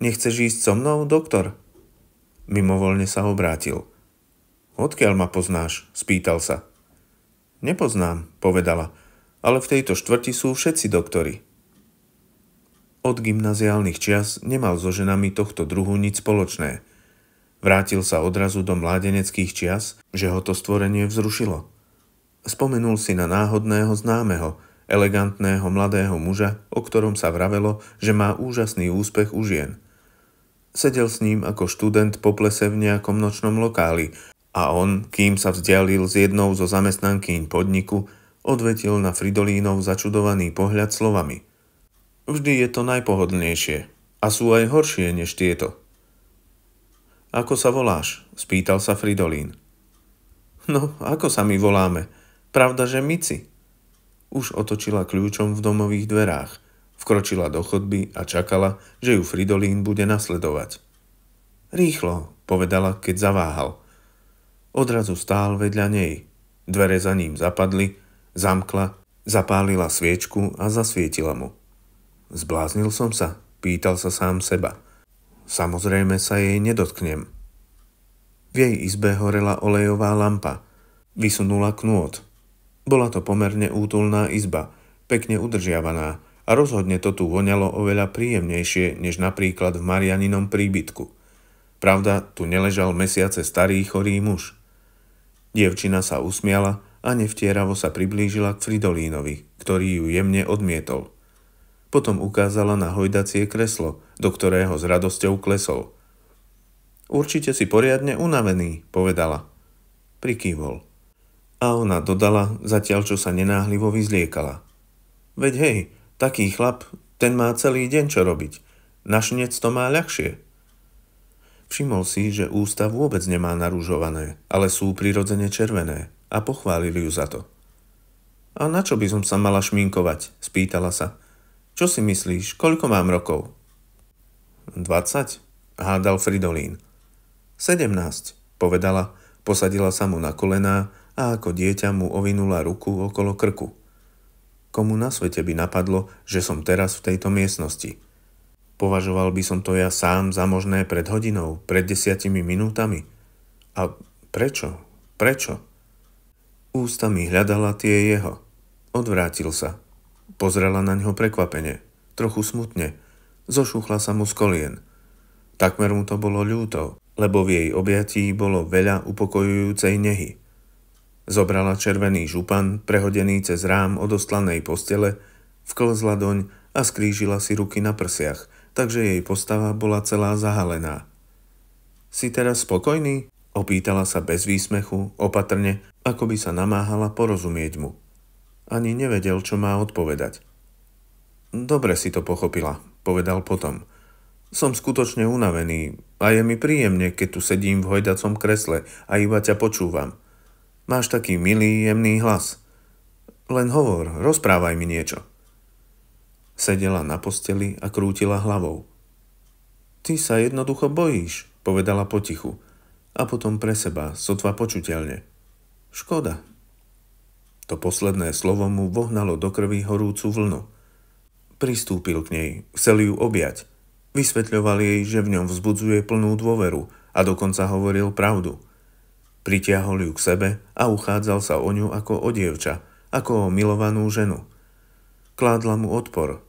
Nechceš ísť so mnou, doktor? Mimovoľne sa obrátil. Odkiaľ ma poznáš? spýtal sa. Nepoznám, povedala, ale v tejto štvrti sú všetci doktori od gymnaziálnych čias nemal so ženami tohto druhu nič spoločné. Vrátil sa odrazu do mládeneckých čias, že ho to stvorenie vzrušilo. Spomenul si na náhodného známeho, elegantného mladého muža, o ktorom sa vravelo, že má úžasný úspech u žien. Sedel s ním ako študent po plese v nejakom nočnom lokáli a on, kým sa vzdialil s jednou zo zamestnankyň podniku, odvetil na Fridolínov začudovaný pohľad slovami. Vždy je to najpohodlnejšie a sú aj horšie než tieto. Ako sa voláš? spýtal sa Fridolín. No, ako sa my voláme? Pravda, že Mici. Už otočila kľúčom v domových dverách, vkročila do chodby a čakala, že ju Fridolín bude nasledovať. Rýchlo, povedala, keď zaváhal. Odrazu stál vedľa nej. Dvere za ním zapadli, zamkla, zapálila sviečku a zasvietila mu. Zbláznil som sa, pýtal sa sám seba. Samozrejme sa jej nedotknem. V jej izbe horela olejová lampa. Vysunula knôt. Bola to pomerne útulná izba, pekne udržiavaná a rozhodne to tu voňalo oveľa príjemnejšie než napríklad v Marianinom príbytku. Pravda, tu neležal mesiace starý chorý muž. Dievčina sa usmiala a nevtieravo sa priblížila k Fridolínovi, ktorý ju jemne odmietol – potom ukázala na hojdacie kreslo, do ktorého s radosťou klesol. Určite si poriadne unavený, povedala. Prikývol. A ona dodala, zatiaľ čo sa nenáhlivo vyzliekala. Veď hej, taký chlap, ten má celý deň čo robiť. Našnec to má ľahšie. Všimol si, že ústa vôbec nemá narúžované, ale sú prirodzene červené a pochválili ju za to. A na čo by som sa mala šminkovať? spýtala sa. Čo si myslíš, koľko mám rokov? 20, hádal Fridolín. 17, povedala, posadila sa mu na kolená a ako dieťa mu ovinula ruku okolo krku. Komu na svete by napadlo, že som teraz v tejto miestnosti? Považoval by som to ja sám za možné pred hodinou, pred desiatimi minútami. A prečo? Prečo? Ústami hľadala tie jeho. Odvrátil sa, Pozrela na ňo prekvapene, trochu smutne. Zošuchla sa mu z kolien. Takmer mu to bolo ľúto, lebo v jej objatí bolo veľa upokojujúcej nehy. Zobrala červený župan, prehodený cez rám odostlanej postele, vklzla doň a skrížila si ruky na prsiach, takže jej postava bola celá zahalená. Si teraz spokojný? Opýtala sa bez výsmechu, opatrne, ako by sa namáhala porozumieť mu. Ani nevedel, čo má odpovedať. Dobre si to pochopila, povedal potom. Som skutočne unavený a je mi príjemne, keď tu sedím v hojdacom kresle a iba ťa počúvam. Máš taký milý, jemný hlas. Len hovor, rozprávaj mi niečo. Sedela na posteli a krútila hlavou. Ty sa jednoducho bojíš, povedala potichu. A potom pre seba, sotva počuteľne. Škoda, to posledné slovo mu vohnalo do krvi horúcu vlnu. Pristúpil k nej, chcel ju objať. Vysvetľoval jej, že v ňom vzbudzuje plnú dôveru a dokonca hovoril pravdu. Pritiahol ju k sebe a uchádzal sa o ňu ako o dievča, ako o milovanú ženu. Kládla mu odpor.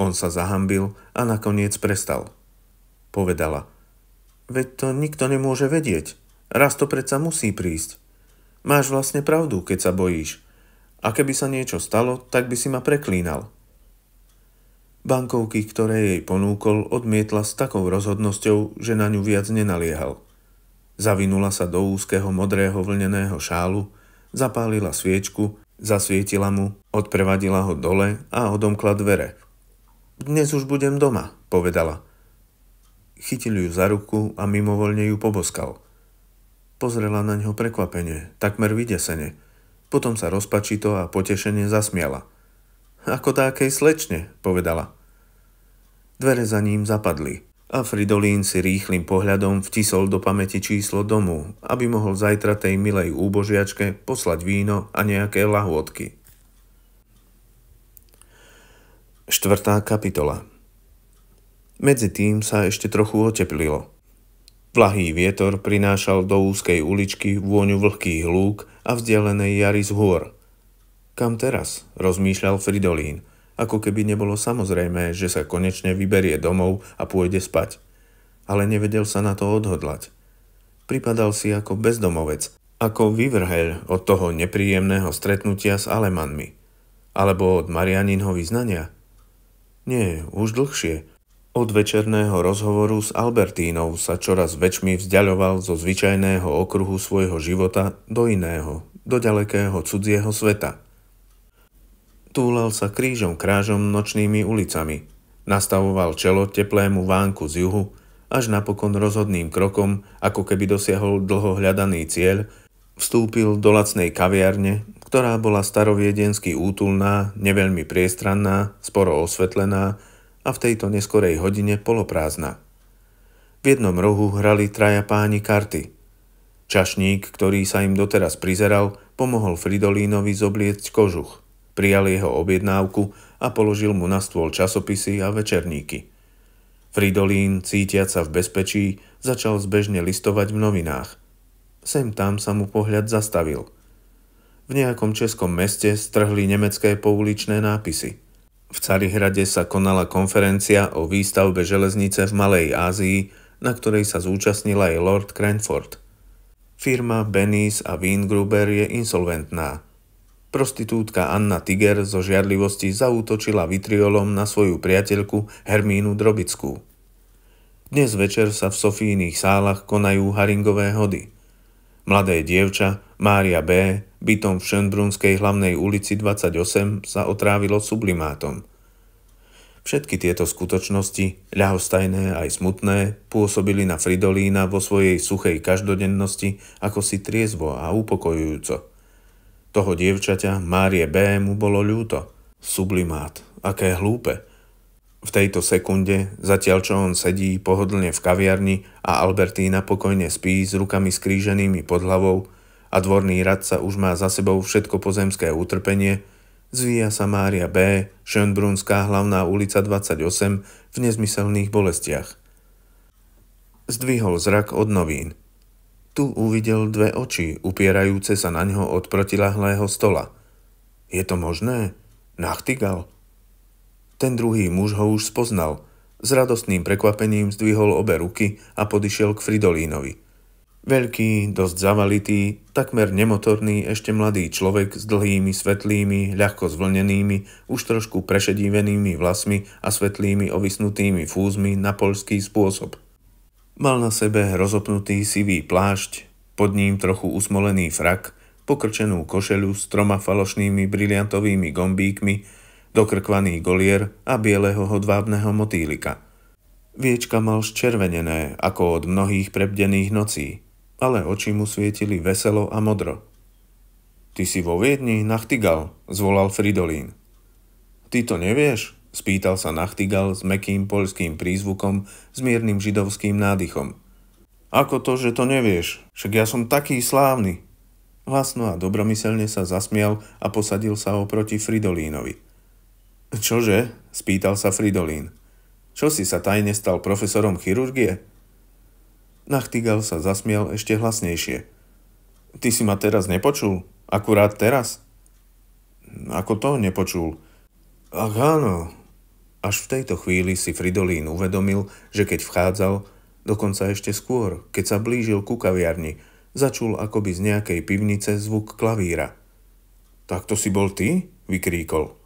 On sa zahambil a nakoniec prestal. Povedala. Veď to nikto nemôže vedieť. Raz to predsa musí prísť. Máš vlastne pravdu, keď sa bojíš. A keby sa niečo stalo, tak by si ma preklínal. Bankovky, ktoré jej ponúkol, odmietla s takou rozhodnosťou, že na ňu viac nenaliehal. Zavinula sa do úzkeho modrého vlneného šálu, zapálila sviečku, zasvietila mu, odprevadila ho dole a odomkla dvere. Dnes už budem doma, povedala. Chytil ju za ruku a mimovoľne ju poboskal. Pozrela na ňo prekvapenie, takmer vydesene – potom sa rozpačito a potešenie zasmiala. Ako takej slečne, povedala. Dvere za ním zapadli a Fridolín si rýchlým pohľadom vtisol do pamäti číslo domu, aby mohol zajtra tej milej úbožiačke poslať víno a nejaké lahôdky. Štvrtá kapitola Medzi tým sa ešte trochu oteplilo. Vlahý vietor prinášal do úzkej uličky vôňu vlhkých lúk a vzdialenej jary z hôr. Kam teraz? rozmýšľal Fridolín, ako keby nebolo samozrejme, že sa konečne vyberie domov a pôjde spať. Ale nevedel sa na to odhodlať. Pripadal si ako bezdomovec, ako vyvrheľ od toho nepríjemného stretnutia s Alemanmi. Alebo od Marianinho vyznania. Nie, už dlhšie – od večerného rozhovoru s Albertínou sa čoraz väčšmi vzdialoval zo zvyčajného okruhu svojho života do iného, do ďalekého cudzieho sveta. Túlal sa krížom krážom nočnými ulicami, nastavoval čelo teplému vánku z juhu, až napokon rozhodným krokom, ako keby dosiahol dlho hľadaný cieľ, vstúpil do lacnej kaviarne, ktorá bola staroviedenský útulná, neveľmi priestranná, sporo osvetlená, a v tejto neskorej hodine poloprázdna. V jednom rohu hrali traja páni karty. Čašník, ktorý sa im doteraz prizeral, pomohol Fridolínovi zobliecť kožuch. Prijal jeho objednávku a položil mu na stôl časopisy a večerníky. Fridolín, cítiac sa v bezpečí, začal zbežne listovať v novinách. Sem tam sa mu pohľad zastavil. V nejakom českom meste strhli nemecké pouličné nápisy – v Carihrade sa konala konferencia o výstavbe železnice v Malej Ázii, na ktorej sa zúčastnila aj Lord Cranford. Firma Benis a Wingruber je insolventná. Prostitútka Anna Tiger zo žiadlivosti zaútočila vitriolom na svoju priateľku Hermínu Drobickú. Dnes večer sa v Sofíných sálach konajú haringové hody – Mladé dievča, Mária B., bytom v Šenbrunskej hlavnej ulici 28, sa otrávilo sublimátom. Všetky tieto skutočnosti, ľahostajné aj smutné, pôsobili na Fridolína vo svojej suchej každodennosti ako si triezvo a upokojujúco. Toho dievčaťa, Márie B., mu bolo ľúto. Sublimát, aké hlúpe – v tejto sekunde, zatiaľ čo on sedí pohodlne v kaviarni a Albertína pokojne spí s rukami skríženými pod hlavou a dvorný radca už má za sebou všetko pozemské utrpenie, zvíja sa Mária B., Schönbrunská hlavná ulica 28 v nezmyselných bolestiach. Zdvihol zrak od novín. Tu uvidel dve oči, upierajúce sa na ňo od protilahlého stola. Je to možné? Nachtigal? Ten druhý muž ho už spoznal. S radostným prekvapením zdvihol obe ruky a podišiel k Fridolínovi. Veľký, dosť zavalitý, takmer nemotorný ešte mladý človek s dlhými, svetlými, ľahko zvlnenými, už trošku prešedívenými vlasmi a svetlými ovisnutými fúzmi na polský spôsob. Mal na sebe rozopnutý sivý plášť, pod ním trochu usmolený frak, pokrčenú košelu s troma falošnými briliantovými gombíkmi, dokrkvaný golier a bieleho hodvábneho motýlika. Viečka mal ščervenené, ako od mnohých prebdených nocí, ale oči mu svietili veselo a modro. Ty si vo Viedni, Nachtigal, zvolal Fridolín. Ty to nevieš? spýtal sa Nachtigal s mekým poľským prízvukom s miernym židovským nádychom. Ako to, že to nevieš? Však ja som taký slávny. Hlasno a dobromyselne sa zasmial a posadil sa oproti Fridolínovi. Čože? spýtal sa Fridolín. Čo si sa tajne stal profesorom chirurgie? Nachtigal sa zasmiel ešte hlasnejšie. Ty si ma teraz nepočul? Akurát teraz? Ako to nepočul? Ach áno. Až v tejto chvíli si Fridolín uvedomil, že keď vchádzal, dokonca ešte skôr, keď sa blížil ku kaviarni, začul akoby z nejakej pivnice zvuk klavíra. Tak to si bol ty? vykríkol.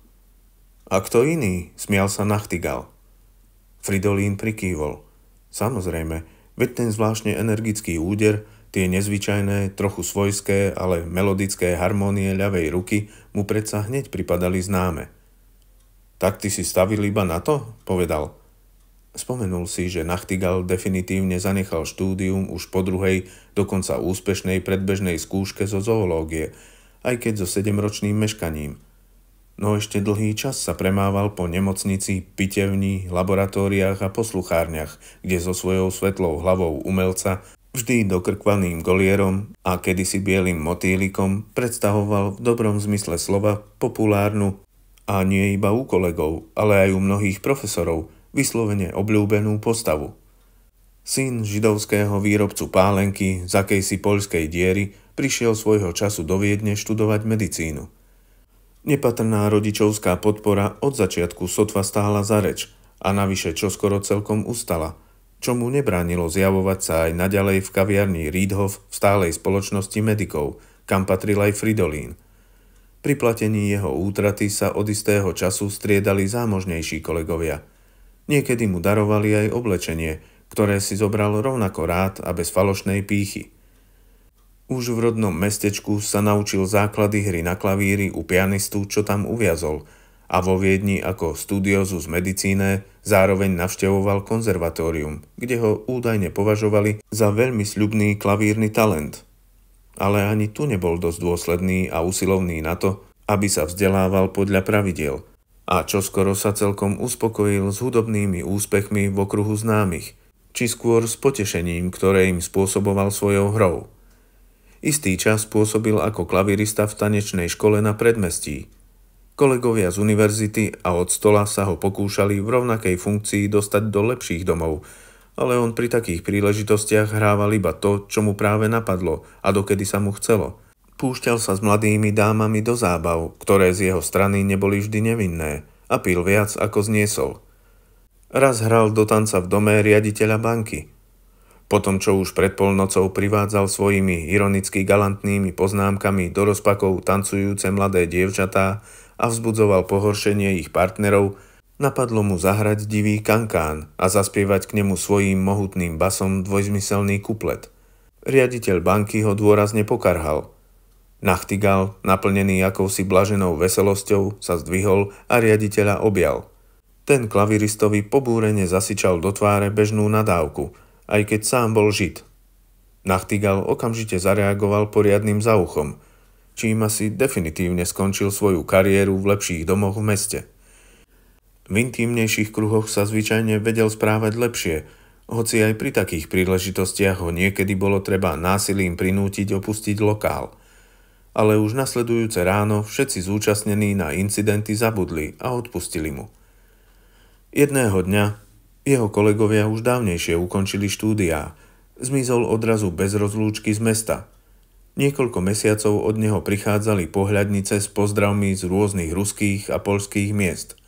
A kto iný? Smial sa Nachtigal. Fridolín prikývol. Samozrejme, veď ten zvláštne energický úder, tie nezvyčajné, trochu svojské, ale melodické harmónie ľavej ruky mu predsa hneď pripadali známe. Tak ty si stavil iba na to? povedal. Spomenul si, že Nachtigal definitívne zanechal štúdium už po druhej, dokonca úspešnej predbežnej skúške zo zoológie, aj keď so sedemročným meškaním – no ešte dlhý čas sa premával po nemocnici, pitevni, laboratóriách a posluchárniach, kde so svojou svetlou hlavou umelca, vždy dokrkvaným golierom a kedysi bielým motýlikom predstavoval v dobrom zmysle slova populárnu a nie iba u kolegov, ale aj u mnohých profesorov, vyslovene obľúbenú postavu. Syn židovského výrobcu pálenky z akejsi poľskej diery prišiel svojho času do Viedne študovať medicínu. Nepatrná rodičovská podpora od začiatku sotva stála za reč a navyše čoskoro celkom ustala, čo mu nebránilo zjavovať sa aj naďalej v kaviarni Riedhoff v stálej spoločnosti medikov, kam patril aj Fridolín. Pri platení jeho útraty sa od istého času striedali zámožnejší kolegovia. Niekedy mu darovali aj oblečenie, ktoré si zobral rovnako rád a bez falošnej pýchy – už v rodnom mestečku sa naučil základy hry na klavíri u pianistu, čo tam uviazol, a vo Viedni ako studiozu z medicíne zároveň navštevoval konzervatórium, kde ho údajne považovali za veľmi sľubný klavírny talent. Ale ani tu nebol dosť dôsledný a usilovný na to, aby sa vzdelával podľa pravidiel – a čoskoro sa celkom uspokojil s hudobnými úspechmi v okruhu známych, či skôr s potešením, ktoré im spôsoboval svojou hrou. Istý čas pôsobil ako klavirista v tanečnej škole na predmestí. Kolegovia z univerzity a od stola sa ho pokúšali v rovnakej funkcii dostať do lepších domov, ale on pri takých príležitostiach hrával iba to, čo mu práve napadlo a dokedy sa mu chcelo. Púšťal sa s mladými dámami do zábav, ktoré z jeho strany neboli vždy nevinné a pil viac, ako zniesol. Raz hral do tanca v dome riaditeľa banky – po tom, čo už pred polnocou privádzal svojimi ironicky galantnými poznámkami do rozpakov tancujúce mladé dievčatá a vzbudzoval pohoršenie ich partnerov, napadlo mu zahrať divý kankán a zaspievať k nemu svojím mohutným basom dvojzmyselný kuplet. Riaditeľ banky ho dôrazne pokarhal. Nachtigal, naplnený akousi blaženou veselosťou, sa zdvihol a riaditeľa objal. Ten klaviristovi pobúrene zasičal do tváre bežnú nadávku – aj keď sám bol žid. Nachtigal okamžite zareagoval poriadnym zauchom, čím asi definitívne skončil svoju kariéru v lepších domoch v meste. V intimnejších kruhoch sa zvyčajne vedel správať lepšie, hoci aj pri takých príležitostiach ho niekedy bolo treba násilím prinútiť opustiť lokál. Ale už nasledujúce ráno všetci zúčastnení na incidenty zabudli a odpustili mu. Jedného dňa, jeho kolegovia už dávnejšie ukončili štúdiá. Zmizol odrazu bez rozlúčky z mesta. Niekoľko mesiacov od neho prichádzali pohľadnice s pozdravmi z rôznych ruských a polských miest.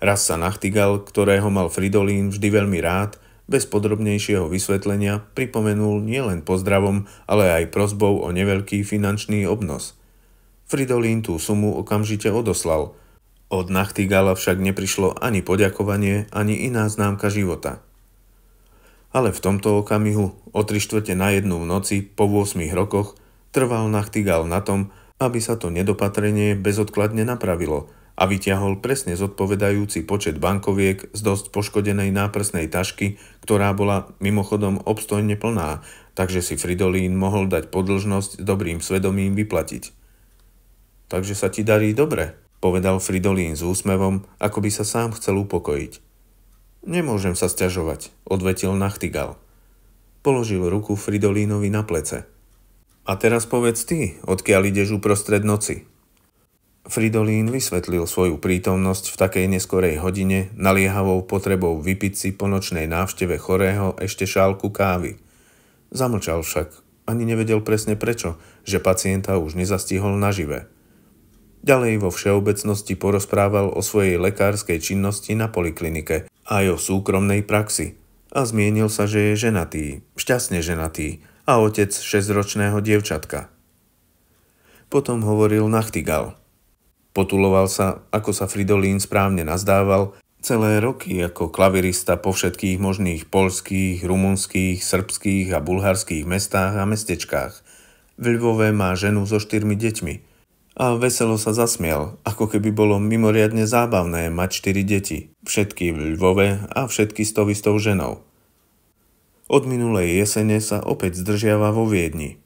Raz sa Nachtigal, ktorého mal Fridolín vždy veľmi rád, bez podrobnejšieho vysvetlenia pripomenul nielen pozdravom, ale aj prozbou o neveľký finančný obnos. Fridolín tú sumu okamžite odoslal – od Nachtigala však neprišlo ani poďakovanie, ani iná známka života. Ale v tomto okamihu, o tri štvrte na jednu v noci, po 8 rokoch, trval Nachtigal na tom, aby sa to nedopatrenie bezodkladne napravilo a vyťahol presne zodpovedajúci počet bankoviek z dosť poškodenej náprsnej tašky, ktorá bola mimochodom obstojne plná, takže si Fridolín mohol dať podlžnosť dobrým svedomím vyplatiť. Takže sa ti darí dobre, povedal Fridolín s úsmevom, ako by sa sám chcel upokojiť. Nemôžem sa sťažovať, odvetil Nachtigal. Položil ruku Fridolínovi na plece. A teraz povedz ty, odkiaľ ideš uprostred noci. Fridolín vysvetlil svoju prítomnosť v takej neskorej hodine naliehavou potrebou vypiť si po nočnej návšteve chorého ešte šálku kávy. Zamlčal však, ani nevedel presne prečo, že pacienta už nezastihol nažive. Ďalej vo všeobecnosti porozprával o svojej lekárskej činnosti na poliklinike, aj o súkromnej praxi. A zmienil sa, že je ženatý, šťastne ženatý a otec 6-ročného dievčatka. Potom hovoril Nachtigal. Potuloval sa, ako sa Fridolín správne nazdával, celé roky ako klavirista po všetkých možných polských, rumunských, srbských a bulharských mestách a mestečkách. V Lvove má ženu so štyrmi deťmi – a veselo sa zasmial, ako keby bolo mimoriadne zábavné mať štyri deti, všetky v Lvove a všetky s tovistou ženou. Od minulej jesene sa opäť zdržiava vo Viedni.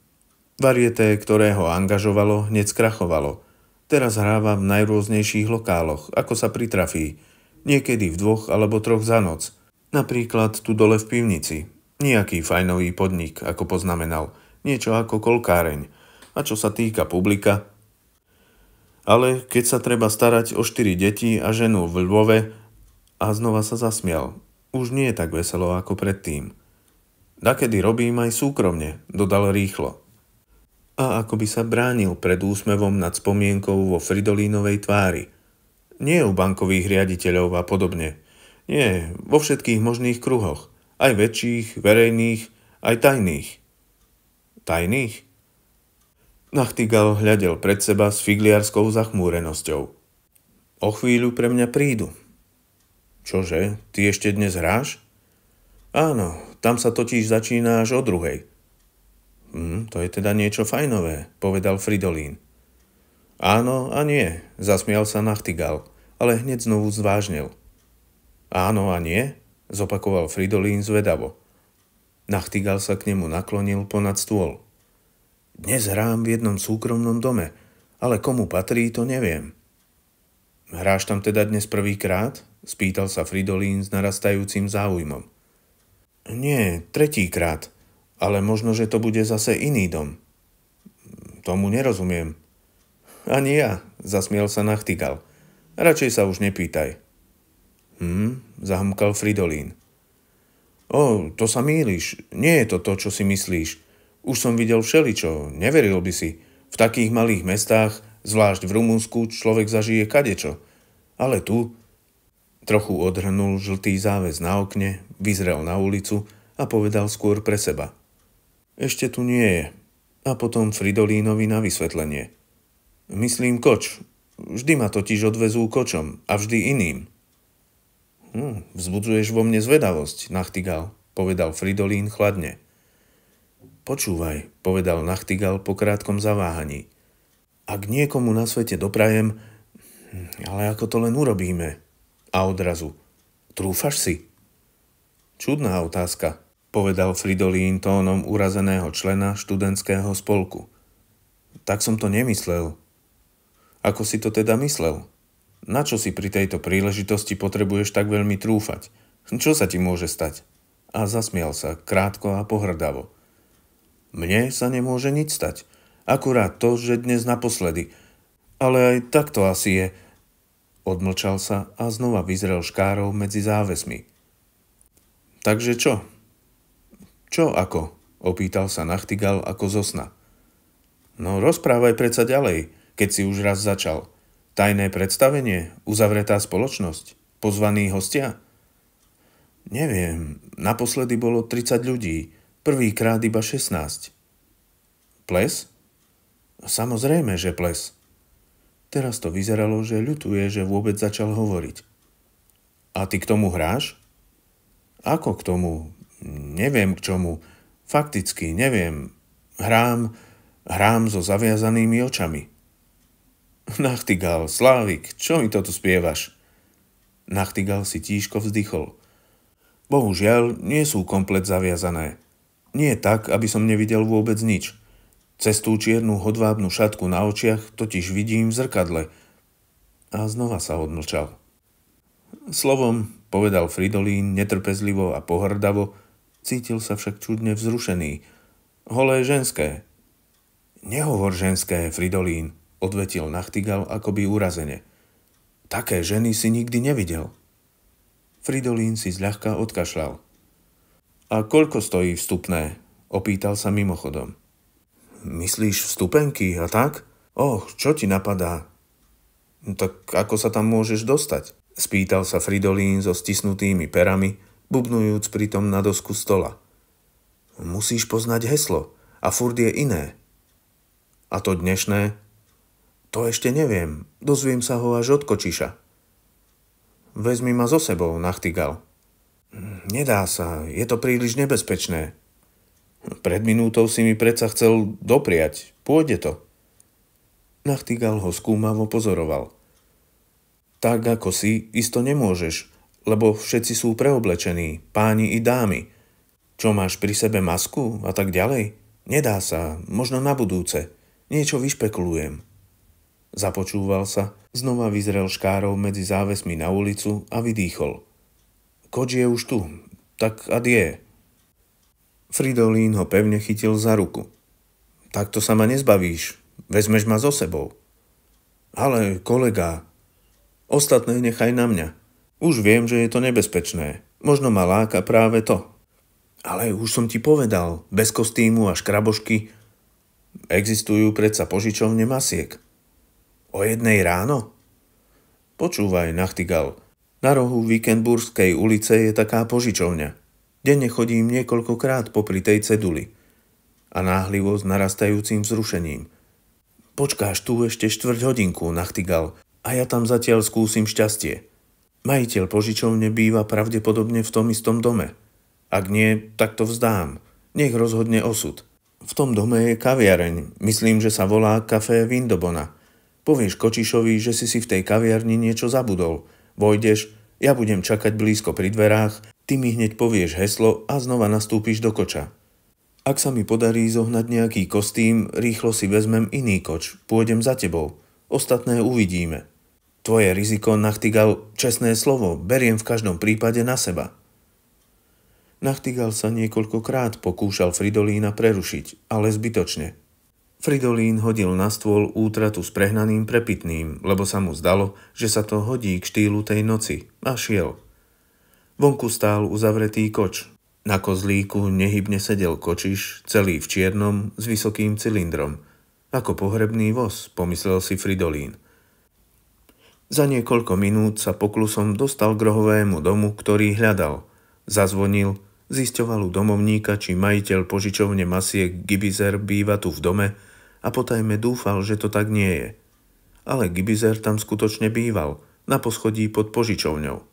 Varieté, ktoré ho angažovalo, hneď skrachovalo. Teraz hráva v najrôznejších lokáloch, ako sa pritrafí, niekedy v dvoch alebo troch za noc, napríklad tu dole v pivnici. Nejaký fajnový podnik, ako poznamenal, niečo ako kolkáreň. A čo sa týka publika, ale keď sa treba starať o štyri deti a ženu v Lvove, a znova sa zasmial. Už nie je tak veselo ako predtým. Nakedy robím aj súkromne, dodal rýchlo. A ako by sa bránil pred úsmevom nad spomienkou vo Fridolínovej tvári. Nie u bankových riaditeľov a podobne. Nie, vo všetkých možných kruhoch. Aj väčších, verejných, aj tajných. Tajných? Nachtigal hľadel pred seba s figliarskou zachmúrenosťou. O chvíľu pre mňa prídu. Čože, ty ešte dnes hráš? Áno, tam sa totiž začína až o druhej. Hm, to je teda niečo fajnové, povedal Fridolín. Áno a nie, zasmial sa Nachtigal, ale hneď znovu zvážnil. Áno a nie, zopakoval Fridolín zvedavo. Nachtigal sa k nemu naklonil ponad stôl. Dnes hrám v jednom súkromnom dome, ale komu patrí, to neviem. Hráš tam teda dnes prvýkrát? Spýtal sa Fridolín s narastajúcim záujmom. Nie, tretíkrát, ale možno, že to bude zase iný dom. Tomu nerozumiem. Ani ja, zasmiel sa Nachtigal. Radšej sa už nepýtaj. Hm, zahmkal Fridolín. O, to sa mýliš, nie je to to, čo si myslíš. Už som videl všeličo, neveril by si. V takých malých mestách, zvlášť v Rumunsku, človek zažije kadečo. Ale tu... Trochu odhrnul žltý záväz na okne, vyzrel na ulicu a povedal skôr pre seba. Ešte tu nie je. A potom Fridolínovi na vysvetlenie. Myslím koč. Vždy ma totiž odvezú kočom a vždy iným. Hm, vzbudzuješ vo mne zvedavosť, Nachtigal, povedal Fridolín chladne. Počúvaj, povedal Nachtigal po krátkom zaváhaní. Ak niekomu na svete doprajem, ale ako to len urobíme? A odrazu, trúfaš si? Čudná otázka, povedal Fridolín tónom urazeného člena študentského spolku. Tak som to nemyslel. Ako si to teda myslel? Na čo si pri tejto príležitosti potrebuješ tak veľmi trúfať? Čo sa ti môže stať? A zasmial sa, krátko a pohrdavo. Mne sa nemôže nič stať. Akurát to, že dnes naposledy. Ale aj tak to asi je. Odmlčal sa a znova vyzrel škárov medzi závesmi. Takže čo? Čo ako? Opýtal sa Nachtigal ako zo sna. No rozprávaj predsa ďalej, keď si už raz začal. Tajné predstavenie, uzavretá spoločnosť, pozvaní hostia? Neviem, naposledy bolo 30 ľudí, Prvýkrát iba 16. Ples? Samozrejme, že ples. Teraz to vyzeralo, že ľutuje, že vôbec začal hovoriť. A ty k tomu hráš? Ako k tomu? Neviem k čomu. Fakticky neviem. Hrám, hrám so zaviazanými očami. Nachtigal, Slávik, čo mi toto spievaš? Nachtigal si tížko vzdychol. Bohužiaľ, nie sú komplet zaviazané. Nie tak, aby som nevidel vôbec nič. Cez tú čiernu hodvábnu šatku na očiach totiž vidím v zrkadle. A znova sa odmlčal. Slovom, povedal Fridolín netrpezlivo a pohrdavo, cítil sa však čudne vzrušený. Holé ženské. Nehovor ženské, Fridolín, odvetil Nachtigal akoby úrazene. Také ženy si nikdy nevidel. Fridolín si zľahka odkašľal. A koľko stojí vstupné? Opýtal sa mimochodom. Myslíš vstupenky a tak? Och, čo ti napadá? Tak ako sa tam môžeš dostať? Spýtal sa Fridolín so stisnutými perami, bubnujúc pritom na dosku stola. Musíš poznať heslo a furt je iné. A to dnešné? To ešte neviem, dozviem sa ho až od kočiša. Vezmi ma so sebou, nachtigal. Nedá sa, je to príliš nebezpečné. Pred minútou si mi predsa chcel dopriať, pôjde to. Nachtigal ho skúmavo pozoroval. Tak ako si, isto nemôžeš, lebo všetci sú preoblečení, páni i dámy. Čo máš pri sebe masku a tak ďalej? Nedá sa, možno na budúce. Niečo vyšpekulujem. Započúval sa, znova vyzrel škárov medzi závesmi na ulicu a vydýchol – Koč je už tu, tak adie. Fridolín ho pevne chytil za ruku. Takto sa ma nezbavíš, vezmeš ma so sebou. Ale kolega, ostatné nechaj na mňa. Už viem, že je to nebezpečné. Možno ma láka práve to. Ale už som ti povedal, bez kostýmu a škrabošky existujú predsa požičovne masiek. O jednej ráno? Počúvaj, Nachtigal, na rohu Vikenburskej ulice je taká požičovňa. Denne chodím niekoľkokrát popri tej ceduli. A náhlivo s narastajúcim vzrušením. Počkáš tu ešte štvrť hodinku, nachtigal, a ja tam zatiaľ skúsim šťastie. Majiteľ požičovne býva pravdepodobne v tom istom dome. Ak nie, tak to vzdám. Nech rozhodne osud. V tom dome je kaviareň, myslím, že sa volá Café Vindobona. Povieš Kočišovi, že si si v tej kaviarni niečo zabudol. Vojdeš ja budem čakať blízko pri dverách, ty mi hneď povieš heslo a znova nastúpiš do koča. Ak sa mi podarí zohnať nejaký kostým, rýchlo si vezmem iný koč, pôjdem za tebou. Ostatné uvidíme. Tvoje riziko, Nachtigal, čestné slovo, beriem v každom prípade na seba. Nachtigal sa niekoľkokrát pokúšal Fridolína prerušiť, ale zbytočne – Fridolín hodil na stôl útratu s prehnaným prepitným, lebo sa mu zdalo, že sa to hodí k štýlu tej noci a šiel. Vonku stál uzavretý koč. Na kozlíku nehybne sedel kočiš, celý v čiernom, s vysokým cylindrom. Ako pohrebný voz, pomyslel si Fridolín. Za niekoľko minút sa poklusom dostal k rohovému domu, ktorý hľadal. Zazvonil, zisťoval u domovníka, či majiteľ požičovne masiek Gibizer býva tu v dome, a potajme dúfal, že to tak nie je. Ale Gibizer tam skutočne býval, na poschodí pod požičovňou.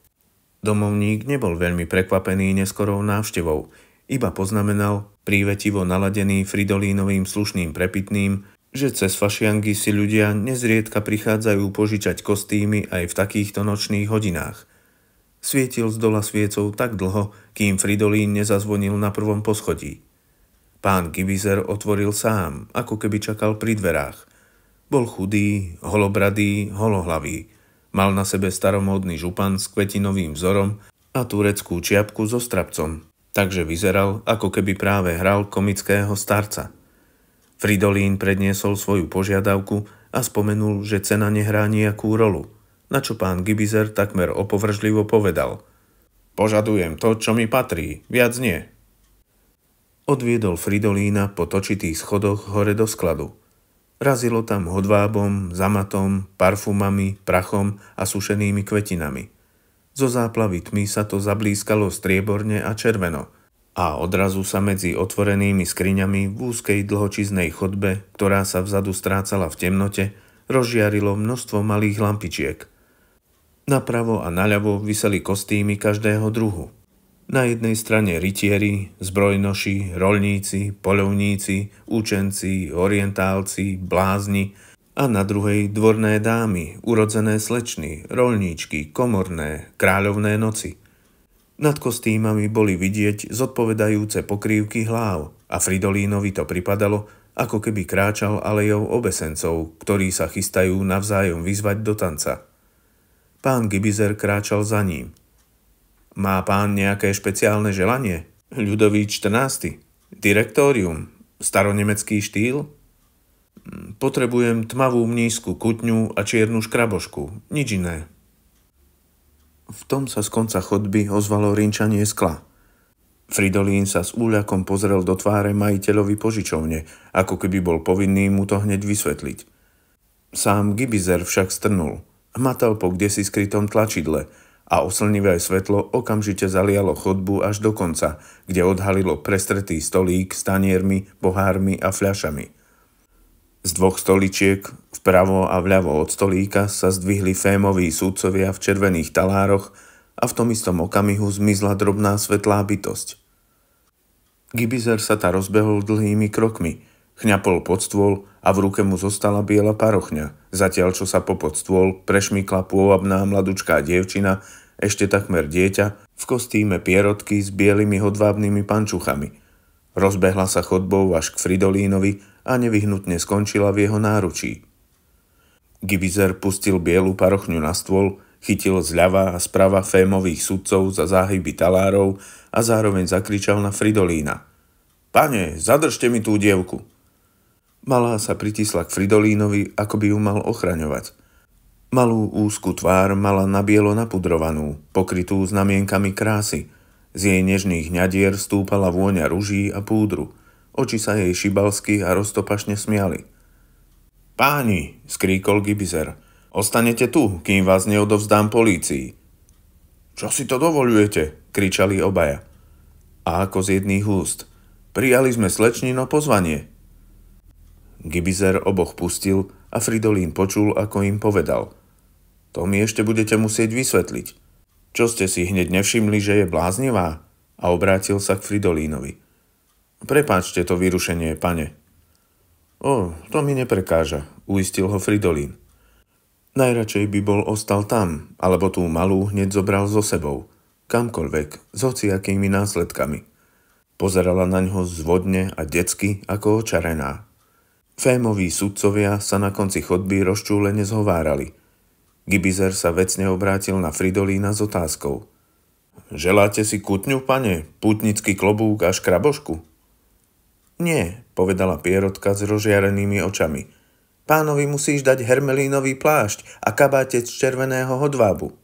Domovník nebol veľmi prekvapený neskorou návštevou, iba poznamenal, prívetivo naladený Fridolínovým slušným prepitným, že cez fašiangy si ľudia nezriedka prichádzajú požičať kostýmy aj v takýchto nočných hodinách. Svietil z dola sviecov tak dlho, kým Fridolín nezazvonil na prvom poschodí. Pán Gibizer otvoril sám, ako keby čakal pri dverách. Bol chudý, holobradý, holohlavý. Mal na sebe staromódny župan s kvetinovým vzorom a tureckú čiapku so strapcom. Takže vyzeral, ako keby práve hral komického starca. Fridolín predniesol svoju požiadavku a spomenul, že cena nehrá nejakú rolu, na čo pán Gibizer takmer opovržlivo povedal. Požadujem to, čo mi patrí, viac nie. Odviedol Fridolína po točitých schodoch hore do skladu. Razilo tam hodvábom, zamatom, parfumami, prachom a sušenými kvetinami. Zo záplavy tmy sa to zablískalo strieborne a červeno a odrazu sa medzi otvorenými skriňami v úzkej dlhočiznej chodbe, ktorá sa vzadu strácala v temnote, rozžiarilo množstvo malých lampičiek. Napravo a naľavo vyseli kostýmy každého druhu – na jednej strane rytieri, zbrojnoši, rolníci, polovníci, učenci, orientálci, blázni a na druhej dvorné dámy, urodzené slečny, rolníčky, komorné, kráľovné noci. Nad kostýmami boli vidieť zodpovedajúce pokrývky hlav a Fridolínovi to pripadalo, ako keby kráčal alejou obesencov, ktorí sa chystajú navzájom vyzvať do tanca. Pán Gibizer kráčal za ním – má pán nejaké špeciálne želanie? Ľudový 14. Direktórium. Staronemecký štýl? Mm, potrebujem tmavú mnízku kutňu a čiernu škrabošku. Nič iné. V tom sa z konca chodby ozvalo rinčanie skla. Fridolín sa s úľakom pozrel do tváre majiteľovi požičovne, ako keby bol povinný mu to hneď vysvetliť. Sám Gibizer však strnul. Hmatal po kdesi skrytom tlačidle – a oslnivé svetlo okamžite zalialo chodbu až do konca, kde odhalilo prestretý stolík s taniermi, pohármi a fľašami. Z dvoch stoličiek, vpravo a vľavo od stolíka, sa zdvihli fémoví súdcovia v červených talároch a v tom istom okamihu zmizla drobná svetlá bytosť. Gibizer sa ta rozbehol dlhými krokmi, chňapol pod stôl a v ruke mu zostala biela parochňa, zatiaľ čo sa pod stôl prešmykla pôvabná mladučká dievčina ešte takmer dieťa, v kostýme pierotky s bielými hodvábnymi pančuchami. Rozbehla sa chodbou až k Fridolínovi a nevyhnutne skončila v jeho náručí. Gibizer pustil bielu parochňu na stôl, chytil zľava a sprava fémových sudcov za záhyby talárov a zároveň zakričal na Fridolína. Pane, zadržte mi tú dievku! Malá sa pritisla k Fridolínovi, ako by ju mal ochraňovať. Malú úzku tvár mala nabielo napudrovanú, pokrytú znamienkami krásy. Z jej nežných hňadier stúpala vôňa ruží a púdru. Oči sa jej šibalsky a roztopašne smiali. Páni, skríkol Gibizer, ostanete tu, kým vás neodovzdám polícii. Čo si to dovolujete? kričali obaja. A ako z jedných úst. Prijali sme slečnino pozvanie. Gibizer oboch pustil a Fridolín počul, ako im povedal. To mi ešte budete musieť vysvetliť. Čo ste si hneď nevšimli, že je bláznivá? A obrátil sa k Fridolínovi. Prepáčte to vyrušenie, pane. O, to mi neprekáža, uistil ho Fridolín. Najradšej by bol ostal tam, alebo tú malú hneď zobral so sebou, kamkoľvek, s hociakými následkami. Pozerala na ňo zvodne a detsky ako očarená. Fémoví sudcovia sa na konci chodby rozčúlene zhovárali – Gibizer sa vecne obrátil na Fridolína s otázkou. Želáte si kutňu, pane, putnický klobúk a škrabošku? Nie, povedala Pierotka s rozžiarenými očami. Pánovi musíš dať hermelínový plášť a kabátec z červeného hodvábu.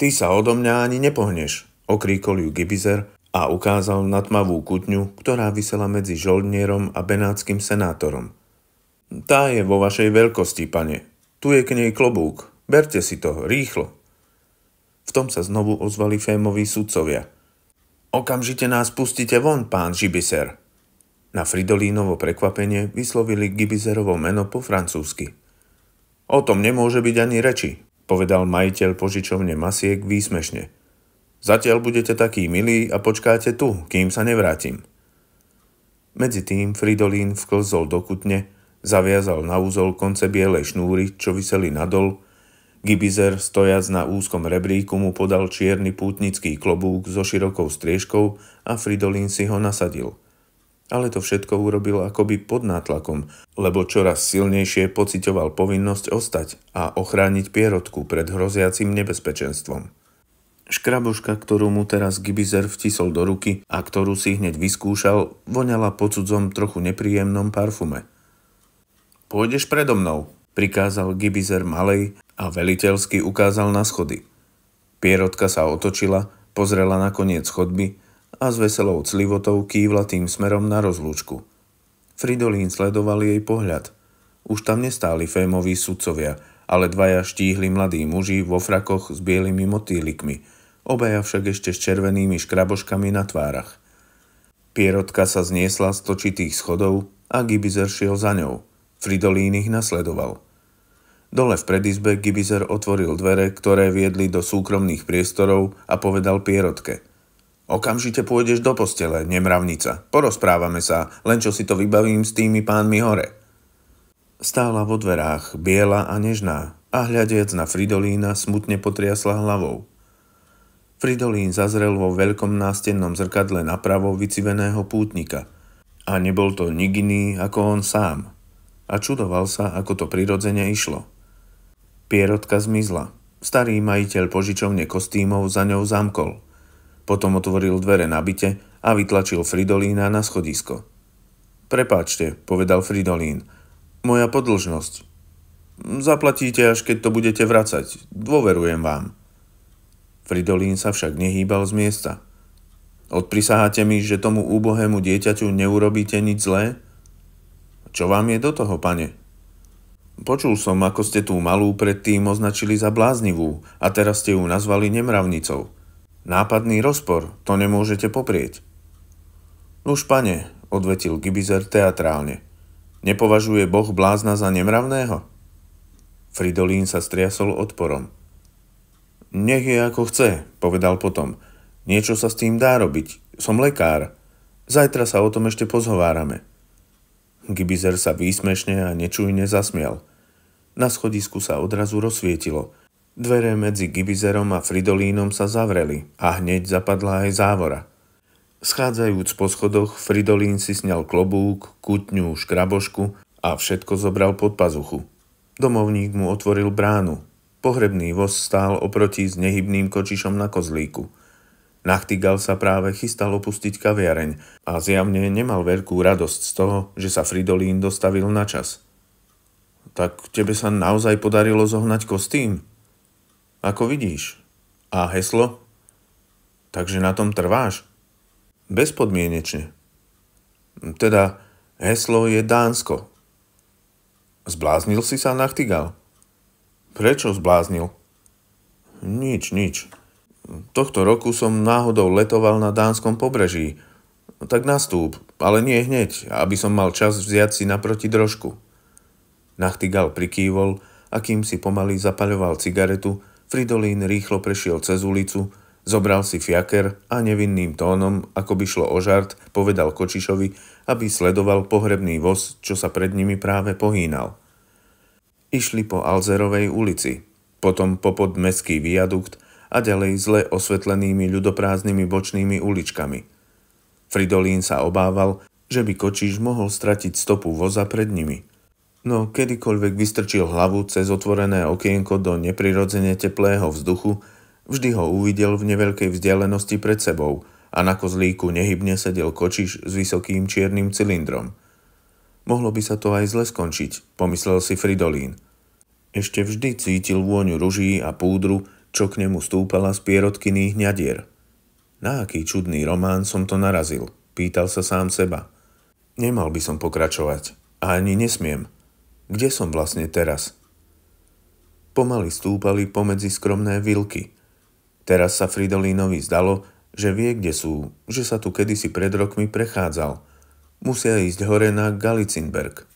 Ty sa odo mňa ani nepohneš, okríkol ju Gibizer a ukázal na tmavú kutňu, ktorá vysela medzi žoldnierom a benátským senátorom. Tá je vo vašej veľkosti, pane, tu je k nej klobúk. Berte si to, rýchlo. V tom sa znovu ozvali Fémovi sudcovia. Okamžite nás pustite von, pán Žibiser. Na Fridolínovo prekvapenie vyslovili Gibizerovo meno po francúzsky. O tom nemôže byť ani reči, povedal majiteľ požičovne masiek výsmešne. Zatiaľ budete taký milí a počkáte tu, kým sa nevrátim. Medzi tým Fridolín vklzol do kutne Zaviazal na úzol konce bielej šnúry, čo vyseli nadol. Gibizer, stojac na úzkom rebríku, mu podal čierny pútnický klobúk so širokou striežkou a Fridolin si ho nasadil – ale to všetko urobil akoby pod nátlakom, lebo čoraz silnejšie pocitoval povinnosť ostať a ochrániť pierotku pred hroziacim nebezpečenstvom. Škraboška, ktorú mu teraz Gibizer vtisol do ruky a ktorú si hneď vyskúšal, voňala po cudzom trochu nepríjemnom parfume – Pôjdeš predo mnou, prikázal Gibizer malej a veliteľsky ukázal na schody. Pierotka sa otočila, pozrela na koniec chodby a s veselou clivotou kývla tým smerom na rozlúčku. Fridolín sledoval jej pohľad. Už tam nestáli fémoví sudcovia, ale dvaja štíhli mladí muži vo frakoch s bielými motýlikmi, obaja však ešte s červenými škraboškami na tvárach. Pierotka sa zniesla z točitých schodov a Gibizer šiel za ňou – Fridolín ich nasledoval. Dole v predizbe Gibizer otvoril dvere, ktoré viedli do súkromných priestorov a povedal Pierotke. Okamžite pôjdeš do postele, nemravnica. Porozprávame sa, len čo si to vybavím s tými pánmi hore. Stála vo dverách, biela a nežná, a hľadiac na Fridolína smutne potriasla hlavou. Fridolín zazrel vo veľkom nástennom zrkadle napravo vyciveného pútnika. A nebol to nik iný ako on sám – a čudoval sa, ako to prirodzene išlo. Pierotka zmizla. Starý majiteľ požičovne kostýmov za ňou zamkol. Potom otvoril dvere na byte a vytlačil Fridolína na schodisko. Prepáčte, povedal Fridolín. Moja podlžnosť. Zaplatíte, až keď to budete vracať. Dôverujem vám. Fridolín sa však nehýbal z miesta. Odprisaháte mi, že tomu úbohému dieťaťu neurobíte nič zlé? Čo vám je do toho, pane? Počul som, ako ste tú malú predtým označili za bláznivú a teraz ste ju nazvali nemravnicou. Nápadný rozpor, to nemôžete poprieť. Nuž, pane, odvetil Gibizer teatrálne. Nepovažuje Boh blázna za nemravného? Fridolín sa striasol odporom. Nech je ako chce, povedal potom. Niečo sa s tým dá robiť. Som lekár. Zajtra sa o tom ešte pozhovárame. Gibizer sa výsmešne a nečujne zasmial. Na schodisku sa odrazu rozsvietilo. Dvere medzi Gibizerom a Fridolínom sa zavreli a hneď zapadla aj závora. Schádzajúc po schodoch, Fridolín si sňal klobúk, kutňu, škrabošku a všetko zobral pod pazuchu. Domovník mu otvoril bránu. Pohrebný voz stál oproti s nehybným kočišom na kozlíku – Nachtigal sa práve chystal opustiť kaviareň a zjavne nemal veľkú radosť z toho, že sa Fridolín dostavil na čas. Tak tebe sa naozaj podarilo zohnať kostým? Ako vidíš. A heslo? Takže na tom trváš? Bezpodmienečne. Teda, heslo je Dánsko. Zbláznil si sa, Nachtigal? Prečo zbláznil? Nič, nič. Tohto roku som náhodou letoval na dánskom pobreží. No tak nastúp, ale nie hneď, aby som mal čas vziať si naproti drožku. Nachtigal prikývol a kým si pomaly zapaľoval cigaretu, Fridolín rýchlo prešiel cez ulicu, zobral si fiaker a nevinným tónom, ako by šlo o žart, povedal Kočišovi, aby sledoval pohrebný voz, čo sa pred nimi práve pohýnal. Išli po Alzerovej ulici, potom popod meský viadukt a ďalej zle osvetlenými ľudoprázdnymi bočnými uličkami. Fridolín sa obával, že by kočíš mohol stratiť stopu voza pred nimi. No kedykoľvek vystrčil hlavu cez otvorené okienko do neprirodzene teplého vzduchu, vždy ho uvidel v neveľkej vzdialenosti pred sebou a na kozlíku nehybne sedel kočiš s vysokým čiernym cylindrom. Mohlo by sa to aj zle skončiť, pomyslel si Fridolín. Ešte vždy cítil vôňu ruží a púdru, čo k nemu stúpala z pierotkyných hňadier. Na aký čudný román som to narazil, pýtal sa sám seba. Nemal by som pokračovať, a ani nesmiem. Kde som vlastne teraz? Pomaly stúpali pomedzi skromné vilky. Teraz sa Fridolinovi zdalo, že vie, kde sú, že sa tu kedysi pred rokmi prechádzal. Musia ísť hore na Galicinberg.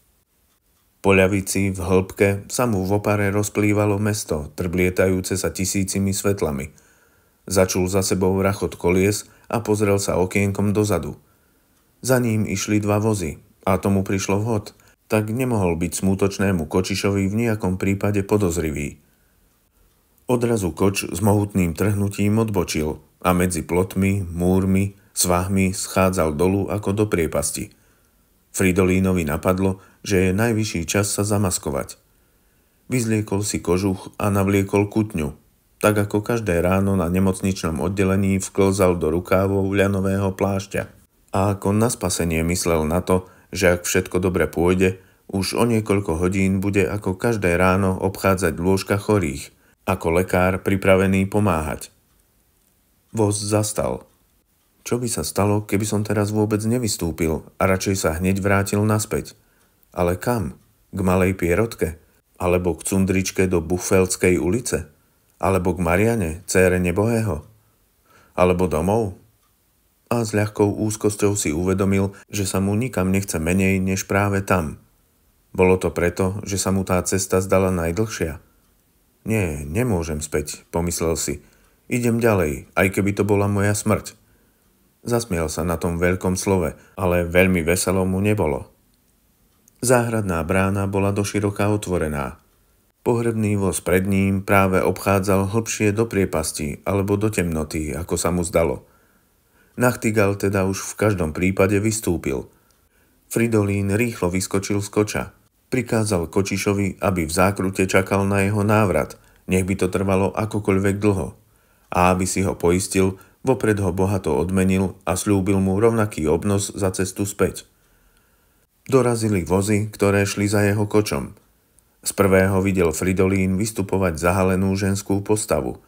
Po ľavici, v hĺbke, sa mu v opare rozplývalo mesto, trblietajúce sa tisícimi svetlami. Začul za sebou rachot kolies a pozrel sa okienkom dozadu. Za ním išli dva vozy a tomu prišlo vhod, tak nemohol byť smútočnému kočišovi v nejakom prípade podozrivý. Odrazu koč s mohutným trhnutím odbočil a medzi plotmi, múrmi, svahmi schádzal dolu ako do priepasti. Fridolínovi napadlo, že je najvyšší čas sa zamaskovať. Vyzliekol si kožuch a navliekol kutňu, tak ako každé ráno na nemocničnom oddelení vklzal do rukávov ľanového plášťa. A ako na spasenie myslel na to, že ak všetko dobre pôjde, už o niekoľko hodín bude ako každé ráno obchádzať lôžka chorých, ako lekár pripravený pomáhať. Voz zastal. Čo by sa stalo, keby som teraz vôbec nevystúpil a radšej sa hneď vrátil naspäť? Ale kam? K malej pierotke? Alebo k cundričke do Buchfeldskej ulice? Alebo k Mariane, cére nebohého? Alebo domov? A s ľahkou úzkosťou si uvedomil, že sa mu nikam nechce menej než práve tam. Bolo to preto, že sa mu tá cesta zdala najdlhšia. Nie, nemôžem späť, pomyslel si. Idem ďalej, aj keby to bola moja smrť. Zasmial sa na tom veľkom slove, ale veľmi veselo mu nebolo. Záhradná brána bola doširoka otvorená. Pohrebný voz pred ním práve obchádzal hlbšie do priepasti alebo do temnoty, ako sa mu zdalo. Nachtigal teda už v každom prípade vystúpil. Fridolín rýchlo vyskočil z koča. Prikázal Kočišovi, aby v zákrute čakal na jeho návrat, nech by to trvalo akokoľvek dlho. A aby si ho poistil, vopred ho bohato odmenil a slúbil mu rovnaký obnos za cestu späť. Dorazili vozy, ktoré šli za jeho kočom. Z prvého videl Fridolín vystupovať zahalenú ženskú postavu.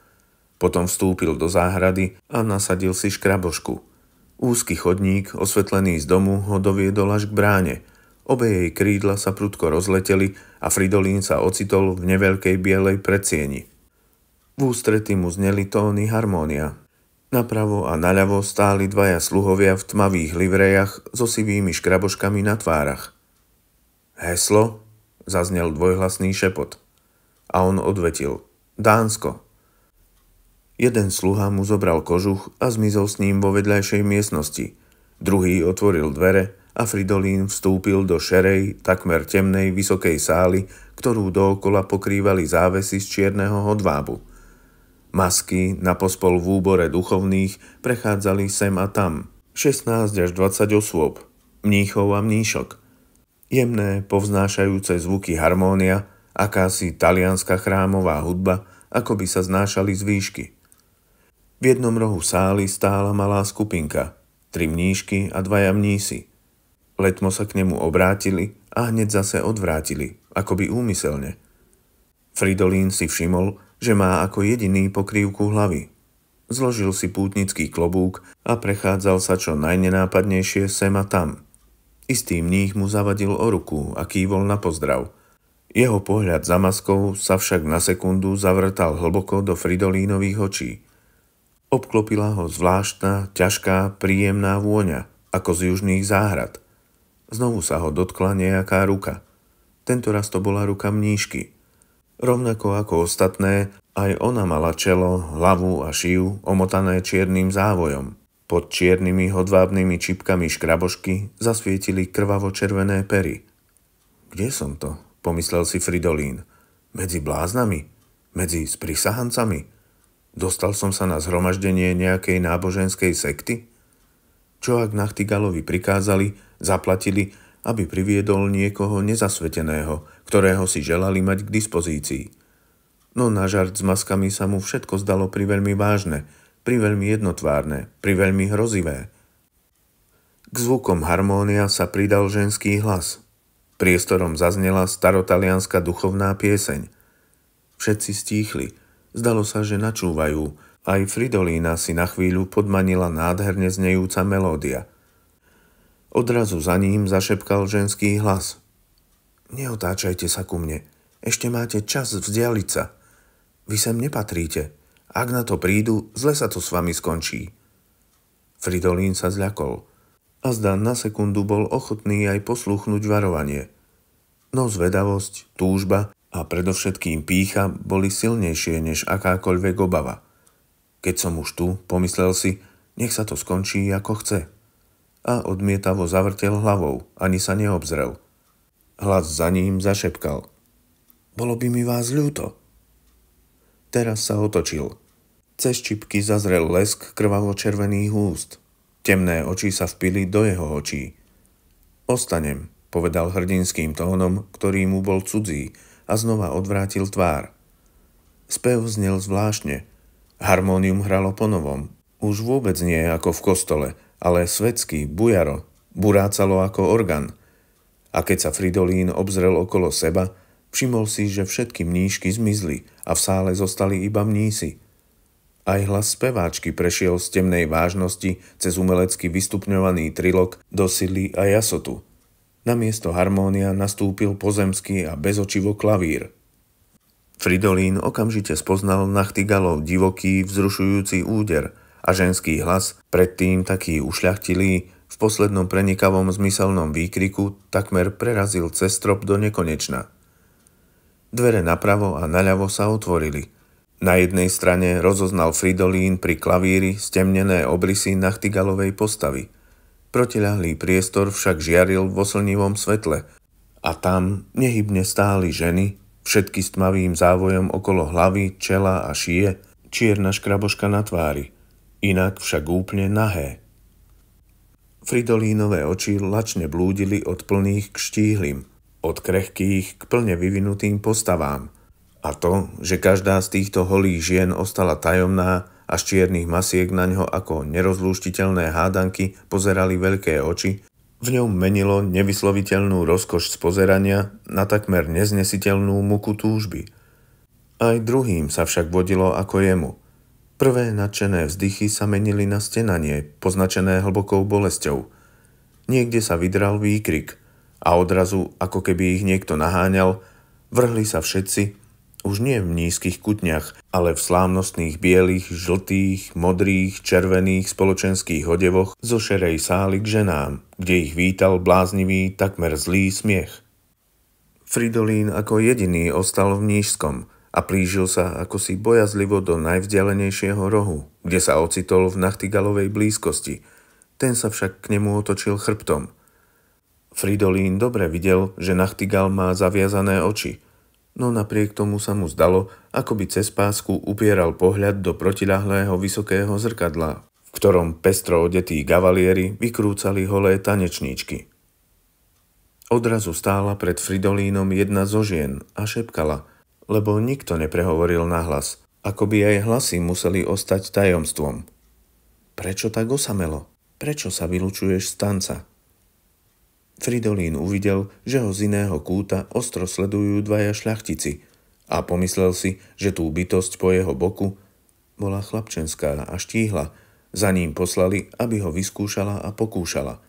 Potom vstúpil do záhrady a nasadil si škrabošku. Úzky chodník, osvetlený z domu, ho doviedol až k bráne. Obe jej krídla sa prudko rozleteli a Fridolín sa ocitol v neveľkej bielej predsieni. V ústretí mu zneli tóny harmónia, Napravo a naľavo stáli dvaja sluhovia v tmavých livrejach so sivými škraboškami na tvárach. Heslo? zaznel dvojhlasný šepot. A on odvetil. Dánsko. Jeden sluha mu zobral kožuch a zmizol s ním vo vedľajšej miestnosti. Druhý otvoril dvere a Fridolín vstúpil do šerej, takmer temnej, vysokej sály, ktorú dookola pokrývali závesy z čierneho hodvábu. Masky na pospol v úbore duchovných prechádzali sem a tam. 16 až 20 osôb, mníchov a mníšok. Jemné, povznášajúce zvuky harmónia, akási talianská chrámová hudba, ako by sa znášali z výšky. V jednom rohu sály stála malá skupinka, tri mníšky a dvaja mnísi. Letmo sa k nemu obrátili a hneď zase odvrátili, akoby úmyselne. Fridolín si všimol, že má ako jediný pokrývku hlavy. Zložil si pútnický klobúk a prechádzal sa čo najnenápadnejšie sem a tam. Istý mních mu zavadil o ruku a kývol na pozdrav. Jeho pohľad za maskou sa však na sekundu zavrtal hlboko do Fridolínových očí. Obklopila ho zvláštna, ťažká, príjemná vôňa, ako z južných záhrad. Znovu sa ho dotkla nejaká ruka. Tentoraz to bola ruka mníšky – Rovnako ako ostatné, aj ona mala čelo, hlavu a šiju omotané čiernym závojom. Pod čiernymi hodvábnymi čipkami škrabošky zasvietili krvavo-červené pery. Kde som to? pomyslel si Fridolín. Medzi bláznami? Medzi sprisahancami? Dostal som sa na zhromaždenie nejakej náboženskej sekty? Čo ak Nachtigalovi prikázali, zaplatili, aby priviedol niekoho nezasveteného – ktorého si želali mať k dispozícii. No na žart s maskami sa mu všetko zdalo priveľmi vážne, priveľmi jednotvárne, priveľmi hrozivé. K zvukom harmónia sa pridal ženský hlas. Priestorom zaznela starotalianská duchovná pieseň. Všetci stíchli. Zdalo sa, že načúvajú. Aj Fridolína si na chvíľu podmanila nádherne znejúca melódia. Odrazu za ním zašepkal ženský hlas – Neotáčajte sa ku mne. Ešte máte čas vzdialiť sa. Vy sem nepatríte. Ak na to prídu, zle sa to s vami skončí. Fridolín sa zľakol. A zdá na sekundu bol ochotný aj posluchnúť varovanie. No zvedavosť, túžba a predovšetkým pícha boli silnejšie než akákoľvek obava. Keď som už tu, pomyslel si, nech sa to skončí ako chce. A odmietavo zavrtel hlavou, ani sa neobzrel – Hlas za ním zašepkal. Bolo by mi vás ľúto. Teraz sa otočil. Cez čipky zazrel lesk krvavo-červených úst. Temné oči sa vpili do jeho očí. Ostanem, povedal hrdinským tónom, ktorý mu bol cudzí a znova odvrátil tvár. Spev znel zvláštne. Harmónium hralo ponovom. Už vôbec nie ako v kostole, ale svetský, bujaro, burácalo ako organ – a keď sa Fridolín obzrel okolo seba, všimol si, že všetky mníšky zmizli a v sále zostali iba mnísi. Aj hlas speváčky prešiel z temnej vážnosti cez umelecky vystupňovaný trilok do sily a jasotu. Namiesto harmónia nastúpil pozemský a bezočivo klavír. Fridolín okamžite spoznal Nachtigalov divoký, vzrušujúci úder – a ženský hlas, predtým taký ušľachtilý, v poslednom prenikavom zmyselnom výkriku takmer prerazil cez strop do nekonečna. Dvere napravo a naľavo sa otvorili. Na jednej strane rozoznal Fridolín pri klavíri stemnené obrysy nachtigalovej postavy. Protiľahlý priestor však žiaril vo oslnivom svetle a tam nehybne stáli ženy, všetky s tmavým závojom okolo hlavy, čela a šie, čierna škraboška na tvári, inak však úplne nahé. Fridolínové oči lačne blúdili od plných k štíhlim, od krehkých k plne vyvinutým postavám. A to, že každá z týchto holých žien ostala tajomná a z čiernych masiek na ňo ako nerozlúštiteľné hádanky pozerali veľké oči, v ňom menilo nevysloviteľnú rozkoš z pozerania na takmer neznesiteľnú muku túžby. Aj druhým sa však vodilo ako jemu – Prvé nadšené vzdychy sa menili na stenanie, poznačené hlbokou bolesťou. Niekde sa vydral výkrik a odrazu, ako keby ich niekto naháňal, vrhli sa všetci, už nie v nízkych kutniach, ale v slávnostných bielých, žltých, modrých, červených spoločenských odevoch zo šerej sály k ženám, kde ich vítal bláznivý, takmer zlý smiech. Fridolín ako jediný ostal v Nížskom – a plížil sa ako si bojazlivo do najvzdialenejšieho rohu, kde sa ocitol v Nachtigalovej blízkosti. Ten sa však k nemu otočil chrbtom. Fridolín dobre videl, že Nachtigal má zaviazané oči, no napriek tomu sa mu zdalo, ako by cez pásku upieral pohľad do protiľahlého vysokého zrkadla, v ktorom pestro odetí gavalieri vykrúcali holé tanečníčky. Odrazu stála pred Fridolínom jedna zo žien a šepkala – lebo nikto neprehovoril nahlas, ako by aj hlasy museli ostať tajomstvom. Prečo tak osamelo? Prečo sa vylúčuješ z tanca? Fridolín uvidel, že ho z iného kúta ostro sledujú dvaja šľachtici a pomyslel si, že tú bytosť po jeho boku bola chlapčenská a štíhla, za ním poslali, aby ho vyskúšala a pokúšala.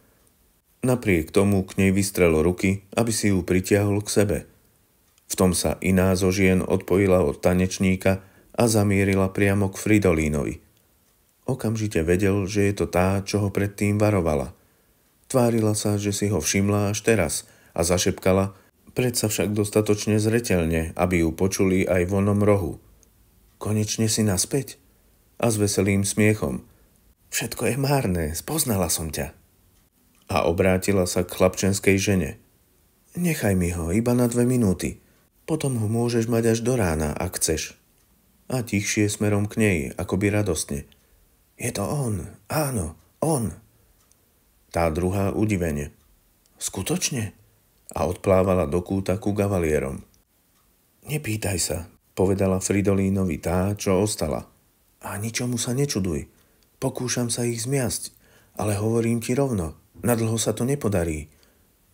Napriek tomu k nej vystrelo ruky, aby si ju pritiahol k sebe – v tom sa iná zo žien odpojila od tanečníka a zamierila priamo k Fridolínovi. Okamžite vedel, že je to tá, čo ho predtým varovala. Tvárila sa, že si ho všimla až teraz a zašepkala, predsa však dostatočne zretelne, aby ju počuli aj vonom rohu. Konečne si naspäť? A s veselým smiechom. Všetko je márne, spoznala som ťa. A obrátila sa k chlapčenskej žene. Nechaj mi ho, iba na dve minúty. Potom ho môžeš mať až do rána, ak chceš. A tichšie smerom k nej, akoby radostne. Je to on, áno, on. Tá druhá udivenie. Skutočne? A odplávala do kúta ku gavalierom. Nepýtaj sa, povedala Fridolínovi tá, čo ostala. A ničomu sa nečuduj. Pokúšam sa ich zmiasť, ale hovorím ti rovno, nadlho sa to nepodarí.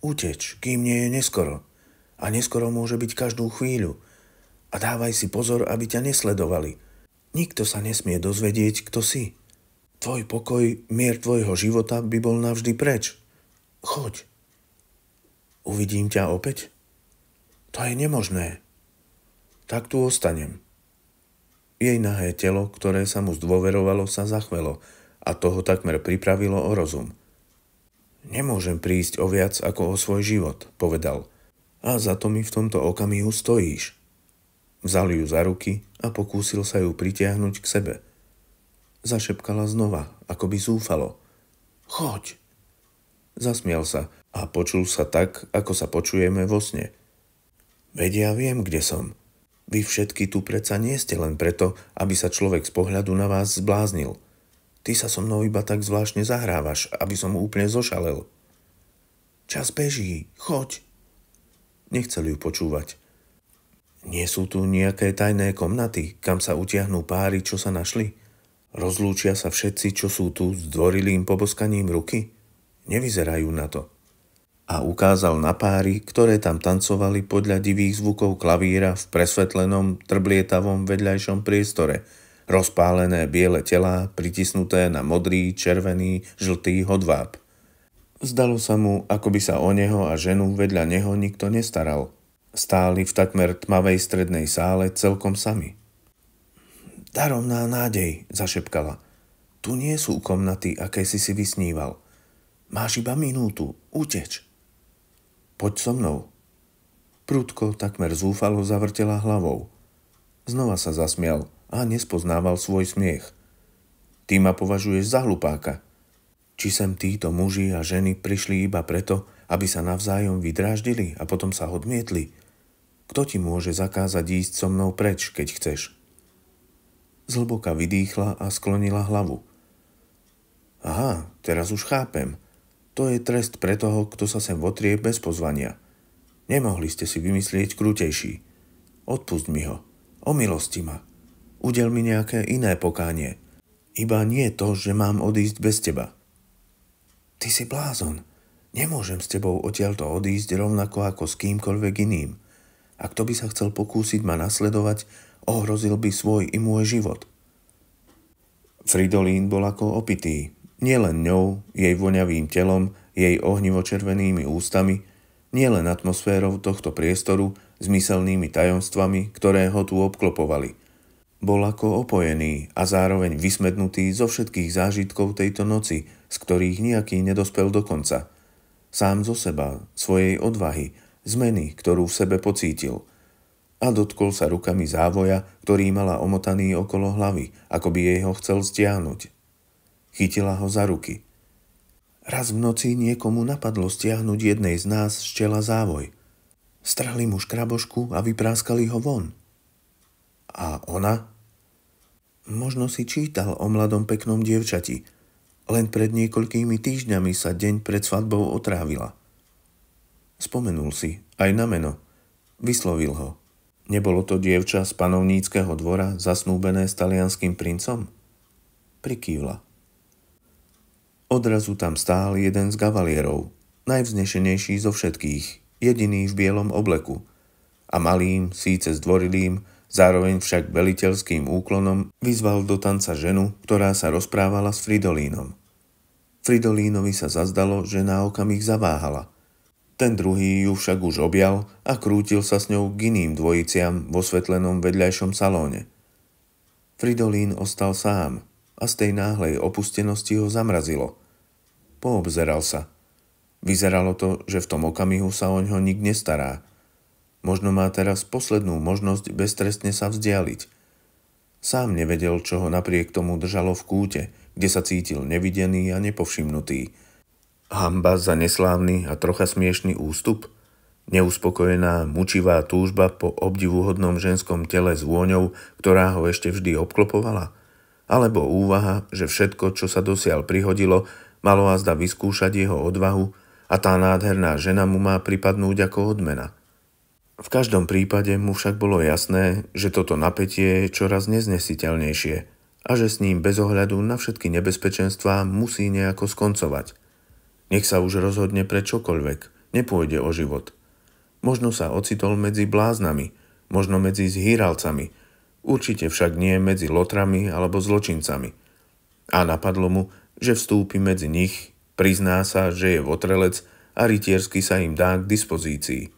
Uteč, kým nie je neskoro a neskoro môže byť každú chvíľu. A dávaj si pozor, aby ťa nesledovali. Nikto sa nesmie dozvedieť, kto si. Tvoj pokoj, mier tvojho života by bol navždy preč. Choď. Uvidím ťa opäť? To je nemožné. Tak tu ostanem. Jej nahé telo, ktoré sa mu zdôverovalo, sa zachvelo a toho takmer pripravilo o rozum. Nemôžem prísť o viac ako o svoj život, povedal – a za to mi v tomto okamihu stojíš. Vzal ju za ruky a pokúsil sa ju pritiahnuť k sebe. Zašepkala znova, ako by zúfalo. Choď! Zasmial sa a počul sa tak, ako sa počujeme vo sne. Vedia, viem, kde som. Vy všetky tu predsa nie ste len preto, aby sa človek z pohľadu na vás zbláznil. Ty sa so mnou iba tak zvláštne zahrávaš, aby som úplne zošalel. Čas beží, choď nechcel ju počúvať. Nie sú tu nejaké tajné komnaty, kam sa utiahnú páry, čo sa našli? Rozlúčia sa všetci, čo sú tu, dvorilým poboskaním ruky? Nevyzerajú na to. A ukázal na páry, ktoré tam tancovali podľa divých zvukov klavíra v presvetlenom, trblietavom vedľajšom priestore, rozpálené biele telá pritisnuté na modrý, červený, žltý hodváb. Zdalo sa mu, ako by sa o neho a ženu vedľa neho nikto nestaral. Stáli v takmer tmavej strednej sále celkom sami. Darovná nádej, zašepkala. Tu nie sú komnaty, aké si si vysníval. Máš iba minútu, uteč. Poď so mnou. Prudko takmer zúfalo zavrtela hlavou. Znova sa zasmial a nespoznával svoj smiech. Ty ma považuješ za hlupáka, či sem títo muži a ženy prišli iba preto, aby sa navzájom vydráždili a potom sa odmietli? Kto ti môže zakázať ísť so mnou preč, keď chceš? Zlboka vydýchla a sklonila hlavu. Aha, teraz už chápem. To je trest pre toho, kto sa sem votrie bez pozvania. Nemohli ste si vymyslieť krutejší. Odpust mi ho. Omilosti ma. Udel mi nejaké iné pokánie. Iba nie to, že mám odísť bez teba. Ty si blázon. Nemôžem s tebou odtiaľto odísť rovnako ako s kýmkoľvek iným. A kto by sa chcel pokúsiť ma nasledovať, ohrozil by svoj i môj život. Fridolín bol ako opitý. Nielen ňou, jej voňavým telom, jej ohnivočervenými ústami, nielen atmosférou tohto priestoru, zmyselnými tajomstvami, ktoré ho tu obklopovali. Bol ako opojený a zároveň vysmednutý zo všetkých zážitkov tejto noci – z ktorých nejaký nedospel do konca. Sám zo seba, svojej odvahy, zmeny, ktorú v sebe pocítil. A dotkol sa rukami závoja, ktorý mala omotaný okolo hlavy, ako by jej ho chcel stiahnuť. Chytila ho za ruky. Raz v noci niekomu napadlo stiahnuť jednej z nás z čela závoj. Strhli mu škrabošku a vypráskali ho von. A ona? Možno si čítal o mladom peknom dievčati, len pred niekoľkými týždňami sa deň pred svadbou otrávila. Spomenul si, aj na meno. Vyslovil ho. Nebolo to dievča z panovníckého dvora zasnúbené s talianským princom? Prikývla. Odrazu tam stál jeden z gavalierov, najvznešenejší zo všetkých, jediný v bielom obleku. A malým, síce zdvorilým, Zároveň však veliteľským úklonom vyzval do tanca ženu, ktorá sa rozprávala s Fridolínom. Fridolínovi sa zazdalo, že na okamih zaváhala. Ten druhý ju však už objal a krútil sa s ňou k iným dvojiciam vo svetlenom vedľajšom salóne. Fridolín ostal sám a z tej náhlej opustenosti ho zamrazilo. Poobzeral sa. Vyzeralo to, že v tom okamihu sa o ňo nik nestará. Možno má teraz poslednú možnosť beztrestne sa vzdialiť. Sám nevedel, čo ho napriek tomu držalo v kúte, kde sa cítil nevidený a nepovšimnutý. Hamba za neslávny a trocha smiešný ústup? Neuspokojená, mučivá túžba po obdivuhodnom ženskom tele s vôňou, ktorá ho ešte vždy obklopovala? Alebo úvaha, že všetko, čo sa dosiaľ prihodilo, malo azda vyskúšať jeho odvahu a tá nádherná žena mu má pripadnúť ako odmena – v každom prípade mu však bolo jasné, že toto napätie je čoraz neznesiteľnejšie a že s ním bez ohľadu na všetky nebezpečenstvá musí nejako skoncovať. Nech sa už rozhodne pre čokoľvek, nepôjde o život. Možno sa ocitol medzi bláznami, možno medzi zhýralcami, určite však nie medzi lotrami alebo zločincami. A napadlo mu, že vstúpi medzi nich, prizná sa, že je votrelec a rytiersky sa im dá k dispozícii –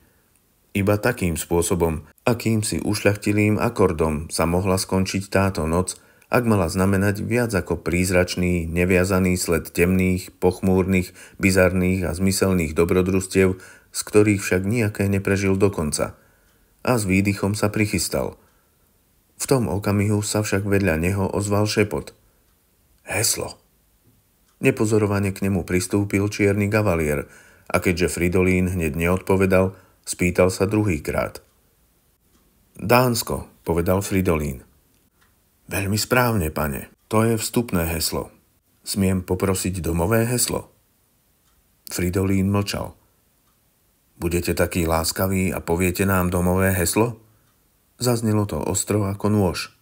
iba takým spôsobom, akým si ušľachtilým akordom sa mohla skončiť táto noc, ak mala znamenať viac ako prízračný, neviazaný sled temných, pochmúrnych, bizarných a zmyselných dobrodružstiev, z ktorých však nejaké neprežil dokonca. A s výdychom sa prichystal. V tom okamihu sa však vedľa neho ozval šepot. Heslo. Nepozorovane k nemu pristúpil čierny gavalier a keďže Fridolín hneď neodpovedal, Spýtal sa druhýkrát. Dánsko, povedal Fridolín. Veľmi správne, pane. To je vstupné heslo. Smiem poprosiť domové heslo? Fridolín mlčal. Budete taký láskaví a poviete nám domové heslo? Zaznelo to ostro ako nôž.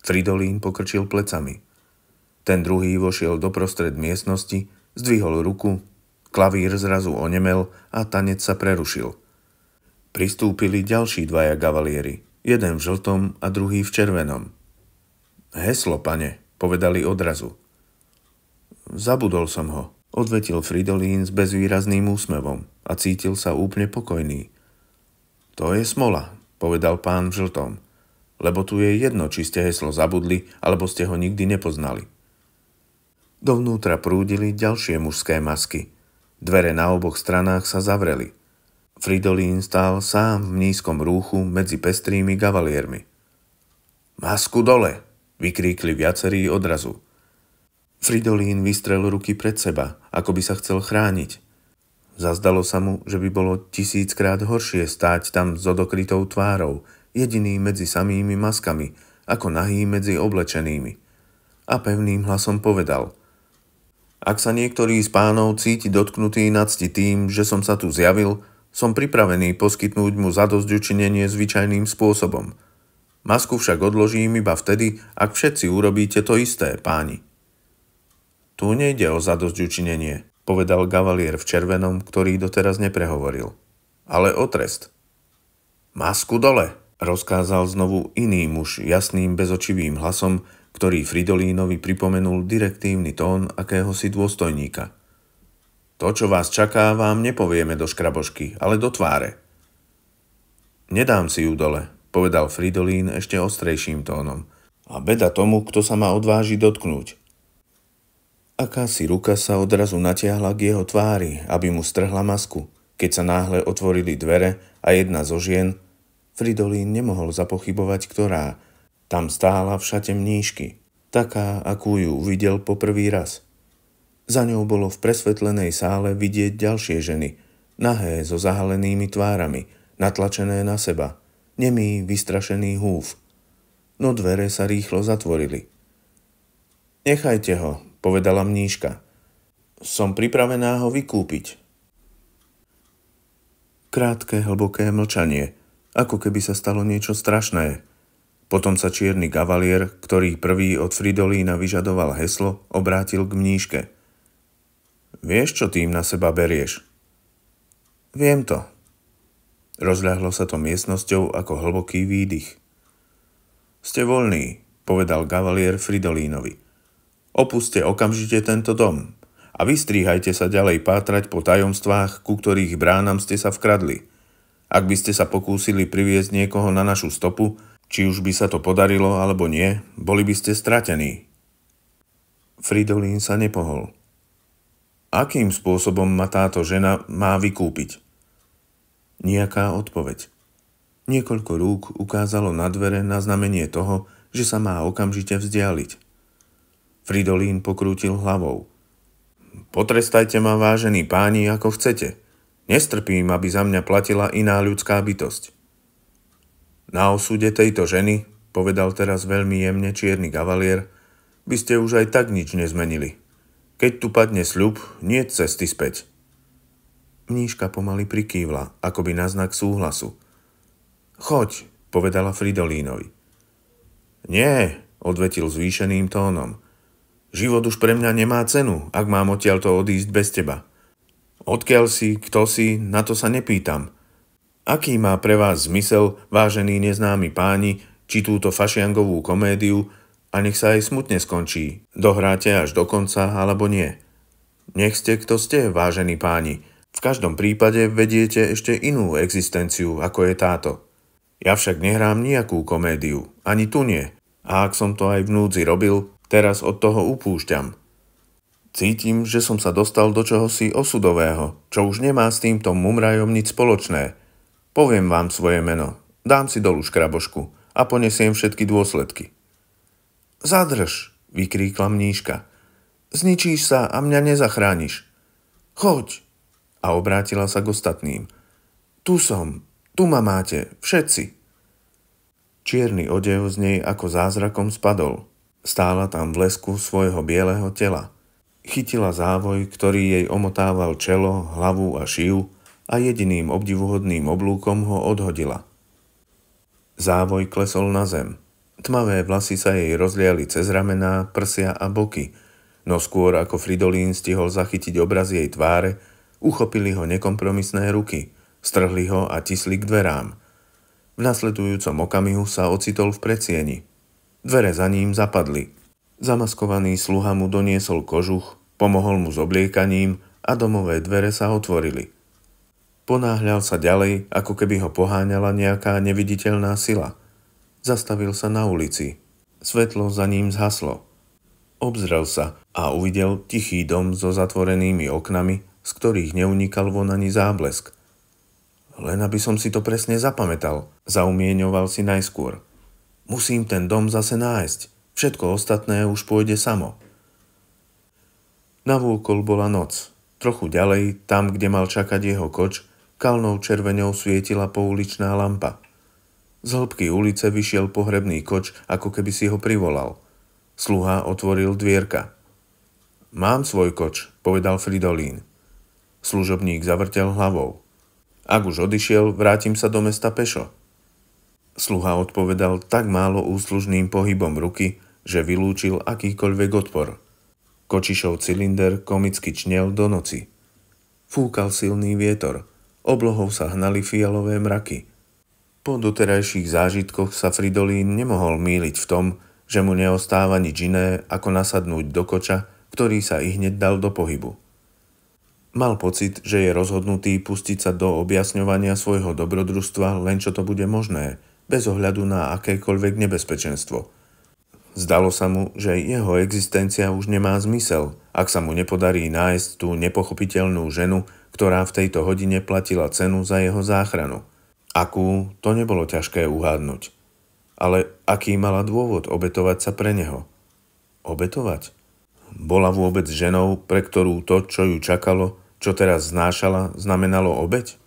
Fridolín pokrčil plecami. Ten druhý vošiel prostred miestnosti, zdvihol ruku, klavír zrazu onemel a tanec sa prerušil – Pristúpili ďalší dvaja gavalieri, jeden v žltom a druhý v červenom. Heslo, pane, povedali odrazu. Zabudol som ho, odvetil Fridolín s bezvýrazným úsmevom a cítil sa úplne pokojný. To je smola, povedal pán v žltom, lebo tu je jedno, či ste heslo zabudli, alebo ste ho nikdy nepoznali. Dovnútra prúdili ďalšie mužské masky. Dvere na oboch stranách sa zavreli. Fridolín stál sám v nízkom rúchu medzi pestrými gavaliermi. Masku dole! vykríkli viacerí odrazu. Fridolín vystrel ruky pred seba, ako by sa chcel chrániť. Zazdalo sa mu, že by bolo tisíckrát horšie stáť tam s odokrytou tvárou, jediný medzi samými maskami, ako nahý medzi oblečenými. A pevným hlasom povedal – ak sa niektorý z pánov cíti dotknutý nadsti tým, že som sa tu zjavil, som pripravený poskytnúť mu zadozďučinenie zvyčajným spôsobom. Masku však odložím iba vtedy, ak všetci urobíte to isté, páni. Tu nejde o zadozďučinenie, povedal Gavalier v červenom, ktorý doteraz neprehovoril. Ale o trest. Masku dole, rozkázal znovu iný muž jasným bezočivým hlasom, ktorý Fridolínovi pripomenul direktívny tón akéhosi dôstojníka – to, čo vás čaká, vám nepovieme do škrabošky, ale do tváre. Nedám si ju dole, povedal Fridolín ešte ostrejším tónom. A beda tomu, kto sa má odváži dotknúť. Akási ruka sa odrazu natiahla k jeho tvári, aby mu strhla masku. Keď sa náhle otvorili dvere a jedna zo žien, Fridolín nemohol zapochybovať, ktorá. Tam stála v šate mníšky, taká, akú ju uvidel po prvý raz – za ňou bolo v presvetlenej sále vidieť ďalšie ženy, nahé so zahalenými tvárami, natlačené na seba, nemý, vystrašený húf. No dvere sa rýchlo zatvorili. Nechajte ho, povedala mníška. Som pripravená ho vykúpiť. Krátke, hlboké mlčanie, ako keby sa stalo niečo strašné. Potom sa čierny kavalier, ktorý prvý od Fridolína vyžadoval heslo, obrátil k mníške – Vieš, čo tým na seba berieš? Viem to. Rozľahlo sa to miestnosťou ako hlboký výdych. Ste voľní, povedal Gavalier Fridolínovi. Opuste okamžite tento dom a vystríhajte sa ďalej pátrať po tajomstvách, ku ktorých bránam ste sa vkradli. Ak by ste sa pokúsili priviesť niekoho na našu stopu, či už by sa to podarilo alebo nie, boli by ste stratení. Fridolín sa nepohol akým spôsobom ma táto žena má vykúpiť? Nijaká odpoveď. Niekoľko rúk ukázalo na dvere na znamenie toho, že sa má okamžite vzdialiť. Fridolín pokrútil hlavou. Potrestajte ma, vážení páni, ako chcete. Nestrpím, aby za mňa platila iná ľudská bytosť. Na osude tejto ženy, povedal teraz veľmi jemne čierny gavalier, by ste už aj tak nič nezmenili. Keď tu padne sľub, nie cesty späť. Mníška pomaly prikývla, akoby na znak súhlasu. Choď, povedala Fridolínovi. Nie, odvetil zvýšeným tónom. Život už pre mňa nemá cenu, ak mám odtiaľto odísť bez teba. Odkiaľ si, kto si, na to sa nepýtam. Aký má pre vás zmysel, vážení neznámi páni, či túto fašiangovú komédiu, a nech sa aj smutne skončí, dohráte až do konca alebo nie. Nech ste kto ste, vážení páni, v každom prípade vediete ešte inú existenciu, ako je táto. Ja však nehrám nejakú komédiu, ani tu nie. A ak som to aj v núdzi robil, teraz od toho upúšťam. Cítim, že som sa dostal do čohosi osudového, čo už nemá s týmto mumrajom nič spoločné. Poviem vám svoje meno, dám si dolu škrabošku a ponesiem všetky dôsledky. Zadrž, vykríkla mníška. Zničíš sa a mňa nezachrániš. Choď! A obrátila sa k ostatným. Tu som, tu ma máte, všetci. Čierny odev z nej ako zázrakom spadol. Stála tam v lesku svojho bieleho tela. Chytila závoj, ktorý jej omotával čelo, hlavu a šiu a jediným obdivuhodným oblúkom ho odhodila. Závoj klesol na zem – Tmavé vlasy sa jej rozliali cez ramená, prsia a boky, no skôr ako Fridolín stihol zachytiť obraz jej tváre, uchopili ho nekompromisné ruky, strhli ho a tisli k dverám. V nasledujúcom okamihu sa ocitol v predsieni. Dvere za ním zapadli. Zamaskovaný sluha mu doniesol kožuch, pomohol mu s obliekaním a domové dvere sa otvorili. Ponáhľal sa ďalej, ako keby ho poháňala nejaká neviditeľná sila – Zastavil sa na ulici. Svetlo za ním zhaslo. Obzrel sa a uvidel tichý dom so zatvorenými oknami, z ktorých neunikal von ani záblesk. Len aby som si to presne zapamätal, zaumieňoval si najskôr. Musím ten dom zase nájsť, všetko ostatné už pôjde samo. Navôkol bola noc. Trochu ďalej, tam, kde mal čakať jeho koč, kalnou červeňou svietila pouličná lampa. Z hĺbky ulice vyšiel pohrebný koč, ako keby si ho privolal. Sluha otvoril dvierka. Mám svoj koč, povedal Fridolín. Služobník zavrtel hlavou. Ak už odišiel, vrátim sa do mesta pešo. Sluha odpovedal tak málo úslužným pohybom ruky, že vylúčil akýkoľvek odpor. Kočišov cylinder komicky čnel do noci. Fúkal silný vietor. Oblohou sa hnali fialové mraky – po doterajších zážitkoch sa Fridolín nemohol míliť v tom, že mu neostáva nič iné, ako nasadnúť do koča, ktorý sa i hneď dal do pohybu. Mal pocit, že je rozhodnutý pustiť sa do objasňovania svojho dobrodružstva len čo to bude možné, bez ohľadu na akékoľvek nebezpečenstvo. Zdalo sa mu, že jeho existencia už nemá zmysel, ak sa mu nepodarí nájsť tú nepochopiteľnú ženu, ktorá v tejto hodine platila cenu za jeho záchranu – Akú, to nebolo ťažké uhádnuť. Ale aký mala dôvod obetovať sa pre neho? Obetovať? Bola vôbec ženou, pre ktorú to, čo ju čakalo, čo teraz znášala, znamenalo obeť?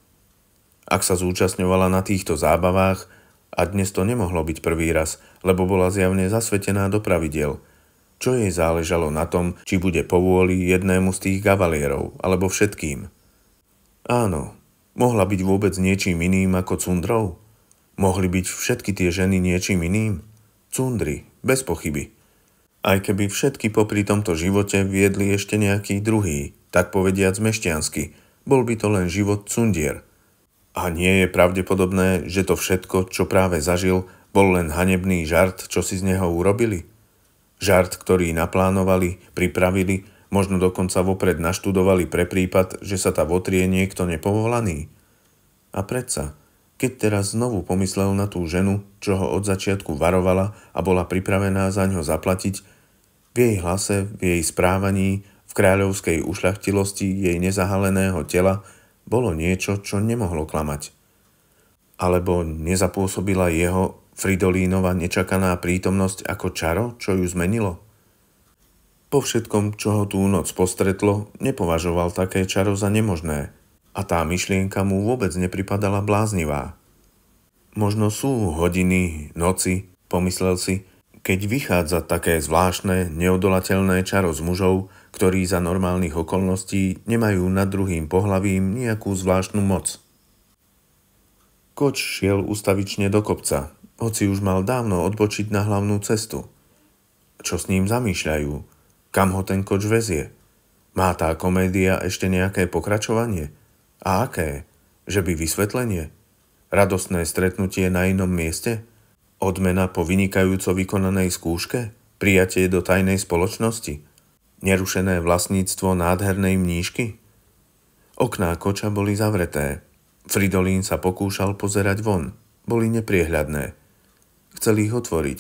Ak sa zúčastňovala na týchto zábavách, a dnes to nemohlo byť prvý raz, lebo bola zjavne zasvetená do pravidiel, čo jej záležalo na tom, či bude povôli jednému z tých gavalierov, alebo všetkým. Áno, Mohla byť vôbec niečím iným ako cundrov. Mohli byť všetky tie ženy niečím iným? Cundry, bez pochyby. Aj keby všetky popri tomto živote viedli ešte nejaký druhý, tak povediac mešťansky, bol by to len život cundier. A nie je pravdepodobné, že to všetko, čo práve zažil, bol len hanebný žart, čo si z neho urobili? Žart, ktorý naplánovali, pripravili Možno dokonca vopred naštudovali pre prípad, že sa tá votrie niekto nepovolaný. A predsa, keď teraz znovu pomyslel na tú ženu, čo ho od začiatku varovala a bola pripravená za ňo zaplatiť, v jej hlase, v jej správaní, v kráľovskej ušľachtilosti jej nezahaleného tela bolo niečo, čo nemohlo klamať. Alebo nezapôsobila jeho Fridolínova nečakaná prítomnosť ako čaro, čo ju zmenilo? Po všetkom, čo ho tú noc postretlo, nepovažoval také čaro za nemožné a tá myšlienka mu vôbec nepripadala bláznivá. Možno sú hodiny, noci, pomyslel si, keď vychádza také zvláštne, neodolateľné čaro z mužov, ktorí za normálnych okolností nemajú nad druhým pohlavím nejakú zvláštnu moc. Koč šiel ustavične do kopca, hoci už mal dávno odbočiť na hlavnú cestu. Čo s ním zamýšľajú? Kam ho ten koč vezie? Má tá komédia ešte nejaké pokračovanie? A aké? Že by vysvetlenie? Radostné stretnutie na inom mieste? Odmena po vynikajúco vykonanej skúške? Prijatie do tajnej spoločnosti? Nerušené vlastníctvo nádhernej mníšky? Okná koča boli zavreté. Fridolín sa pokúšal pozerať von. Boli nepriehľadné. Chcel ich otvoriť.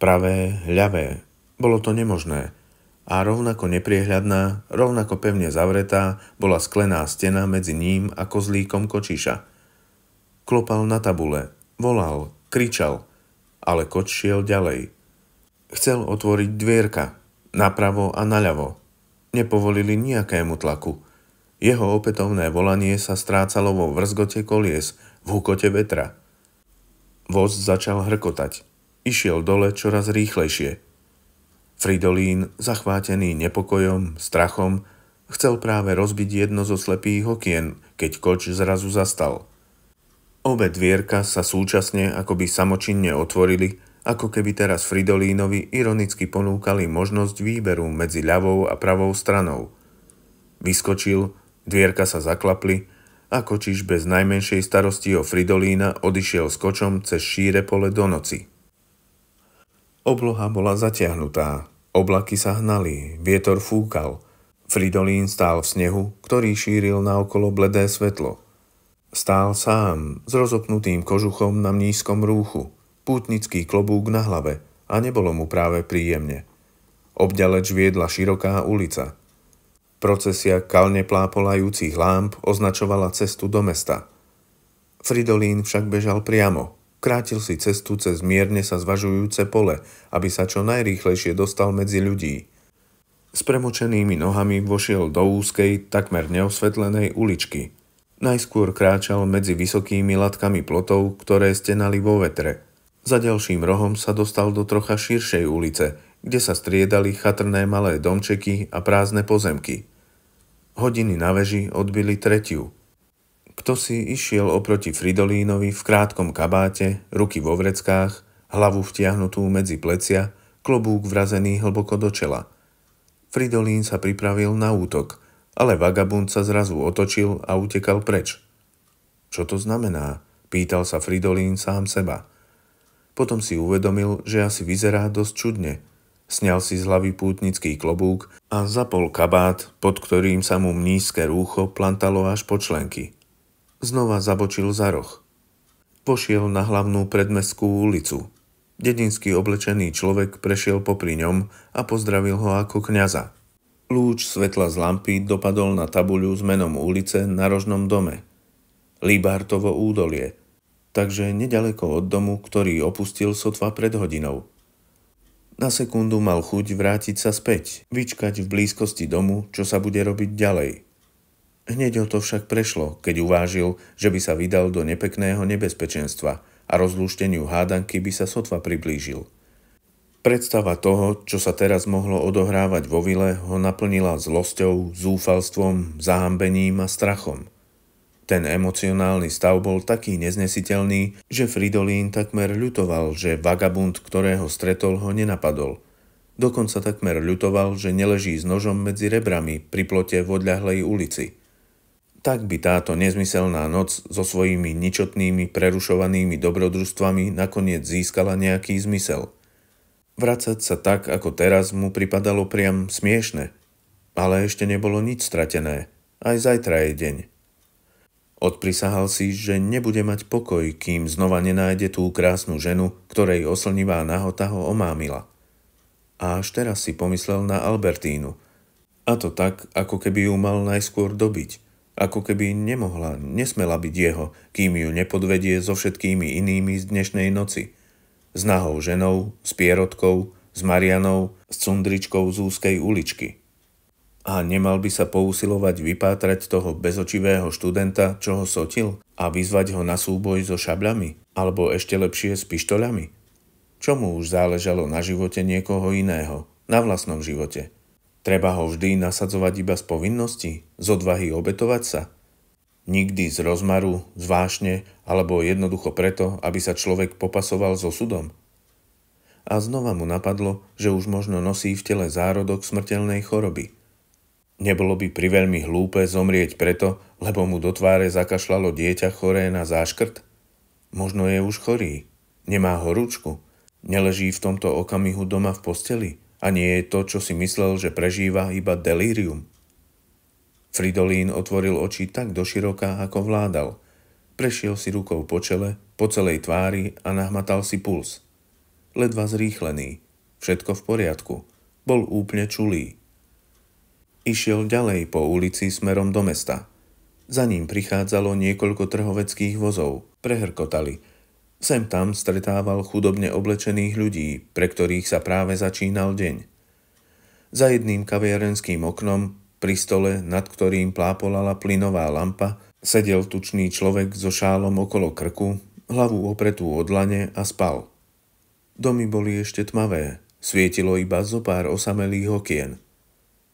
Pravé, ľavé. Bolo to nemožné a rovnako nepriehľadná, rovnako pevne zavretá bola sklená stena medzi ním a kozlíkom kočiša. Klopal na tabule, volal, kričal, ale koč šiel ďalej. Chcel otvoriť dvierka, napravo a naľavo. Nepovolili nejakému tlaku. Jeho opätovné volanie sa strácalo vo vrzgote kolies, v hukote vetra. Voz začal hrkotať. Išiel dole čoraz rýchlejšie – Fridolín, zachvátený nepokojom, strachom, chcel práve rozbiť jedno zo slepých okien, keď koč zrazu zastal. Obe dvierka sa súčasne akoby samočinne otvorili, ako keby teraz Fridolínovi ironicky ponúkali možnosť výberu medzi ľavou a pravou stranou. Vyskočil, dvierka sa zaklapli a kočiš bez najmenšej starosti o Fridolína odišiel s kočom cez šíre pole do noci. Obloha bola zatiahnutá, Oblaky sa hnali, vietor fúkal. Fridolín stál v snehu, ktorý šíril na okolo bledé svetlo. Stál sám, s rozopnutým kožuchom na mnízkom rúchu, pútnický klobúk na hlave a nebolo mu práve príjemne. Obďaleč viedla široká ulica. Procesia kalne plápolajúcich lámp označovala cestu do mesta. Fridolín však bežal priamo – Krátil si cestu cez mierne sa zvažujúce pole, aby sa čo najrýchlejšie dostal medzi ľudí. S premočenými nohami vošiel do úzkej, takmer neosvetlenej uličky. Najskôr kráčal medzi vysokými latkami plotov, ktoré stenali vo vetre. Za ďalším rohom sa dostal do trocha širšej ulice, kde sa striedali chatrné malé domčeky a prázdne pozemky. Hodiny na veži odbili tretiu – kto si išiel oproti Fridolínovi v krátkom kabáte, ruky vo vreckách, hlavu vtiahnutú medzi plecia, klobúk vrazený hlboko do čela. Fridolín sa pripravil na útok, ale vagabund sa zrazu otočil a utekal preč. Čo to znamená? Pýtal sa Fridolín sám seba. Potom si uvedomil, že asi vyzerá dosť čudne. Sňal si z hlavy pútnický klobúk a zapol kabát, pod ktorým sa mu mnízke rúcho plantalo až po členky znova zabočil za roh. Pošiel na hlavnú predmestskú ulicu. Dedinský oblečený človek prešiel popri ňom a pozdravil ho ako kniaza. Lúč svetla z lampy dopadol na tabuľu s menom ulice na rožnom dome. Libartovo údolie, takže nedaleko od domu, ktorý opustil sotva pred hodinou. Na sekundu mal chuť vrátiť sa späť, vyčkať v blízkosti domu, čo sa bude robiť ďalej – Hneď ho to však prešlo, keď uvážil, že by sa vydal do nepekného nebezpečenstva a rozlúšteniu hádanky by sa sotva priblížil. Predstava toho, čo sa teraz mohlo odohrávať vo vile, ho naplnila zlosťou, zúfalstvom, zahambením a strachom. Ten emocionálny stav bol taký neznesiteľný, že Fridolín takmer ľutoval, že vagabund, ktorého stretol, ho nenapadol. Dokonca takmer ľutoval, že neleží s nožom medzi rebrami pri plote v odľahlej ulici – tak by táto nezmyselná noc so svojimi ničotnými prerušovanými dobrodružstvami nakoniec získala nejaký zmysel. Vracať sa tak, ako teraz, mu pripadalo priam smiešne. Ale ešte nebolo nič stratené. Aj zajtra je deň. Odprisahal si, že nebude mať pokoj, kým znova nenájde tú krásnu ženu, ktorej oslnivá nahota ho omámila. A až teraz si pomyslel na Albertínu. A to tak, ako keby ju mal najskôr dobiť. Ako keby nemohla, nesmela byť jeho, kým ju nepodvedie so všetkými inými z dnešnej noci. S nahou ženou, s pierotkou, s Marianou, s cundričkou z úzkej uličky. A nemal by sa pousilovať vypátrať toho bezočivého študenta, čo ho sotil, a vyzvať ho na súboj so šabľami, alebo ešte lepšie s pištoľami? Čomu už záležalo na živote niekoho iného, na vlastnom živote – Treba ho vždy nasadzovať iba z povinnosti, z odvahy obetovať sa. Nikdy z rozmaru, zvášne, alebo jednoducho preto, aby sa človek popasoval so sudom. A znova mu napadlo, že už možno nosí v tele zárodok smrteľnej choroby – Nebolo by priveľmi hlúpe zomrieť preto, lebo mu do tváre zakašľalo dieťa choré na záškrt? Možno je už chorý, nemá horúčku, neleží v tomto okamihu doma v posteli a nie je to, čo si myslel, že prežíva iba delírium. Fridolín otvoril oči tak doširoka, ako vládal. Prešiel si rukou po čele, po celej tvári a nahmatal si puls. Ledva zrýchlený, všetko v poriadku, bol úplne čulý. Išiel ďalej po ulici smerom do mesta. Za ním prichádzalo niekoľko trhoveckých vozov, prehrkotali – Sem tam stretával chudobne oblečených ľudí, pre ktorých sa práve začínal deň. Za jedným kaviarenským oknom, pri stole, nad ktorým plápolala plynová lampa, sedel tučný človek so šálom okolo krku, hlavu opretú od lane a spal. Domy boli ešte tmavé, svietilo iba zo pár osamelých okien.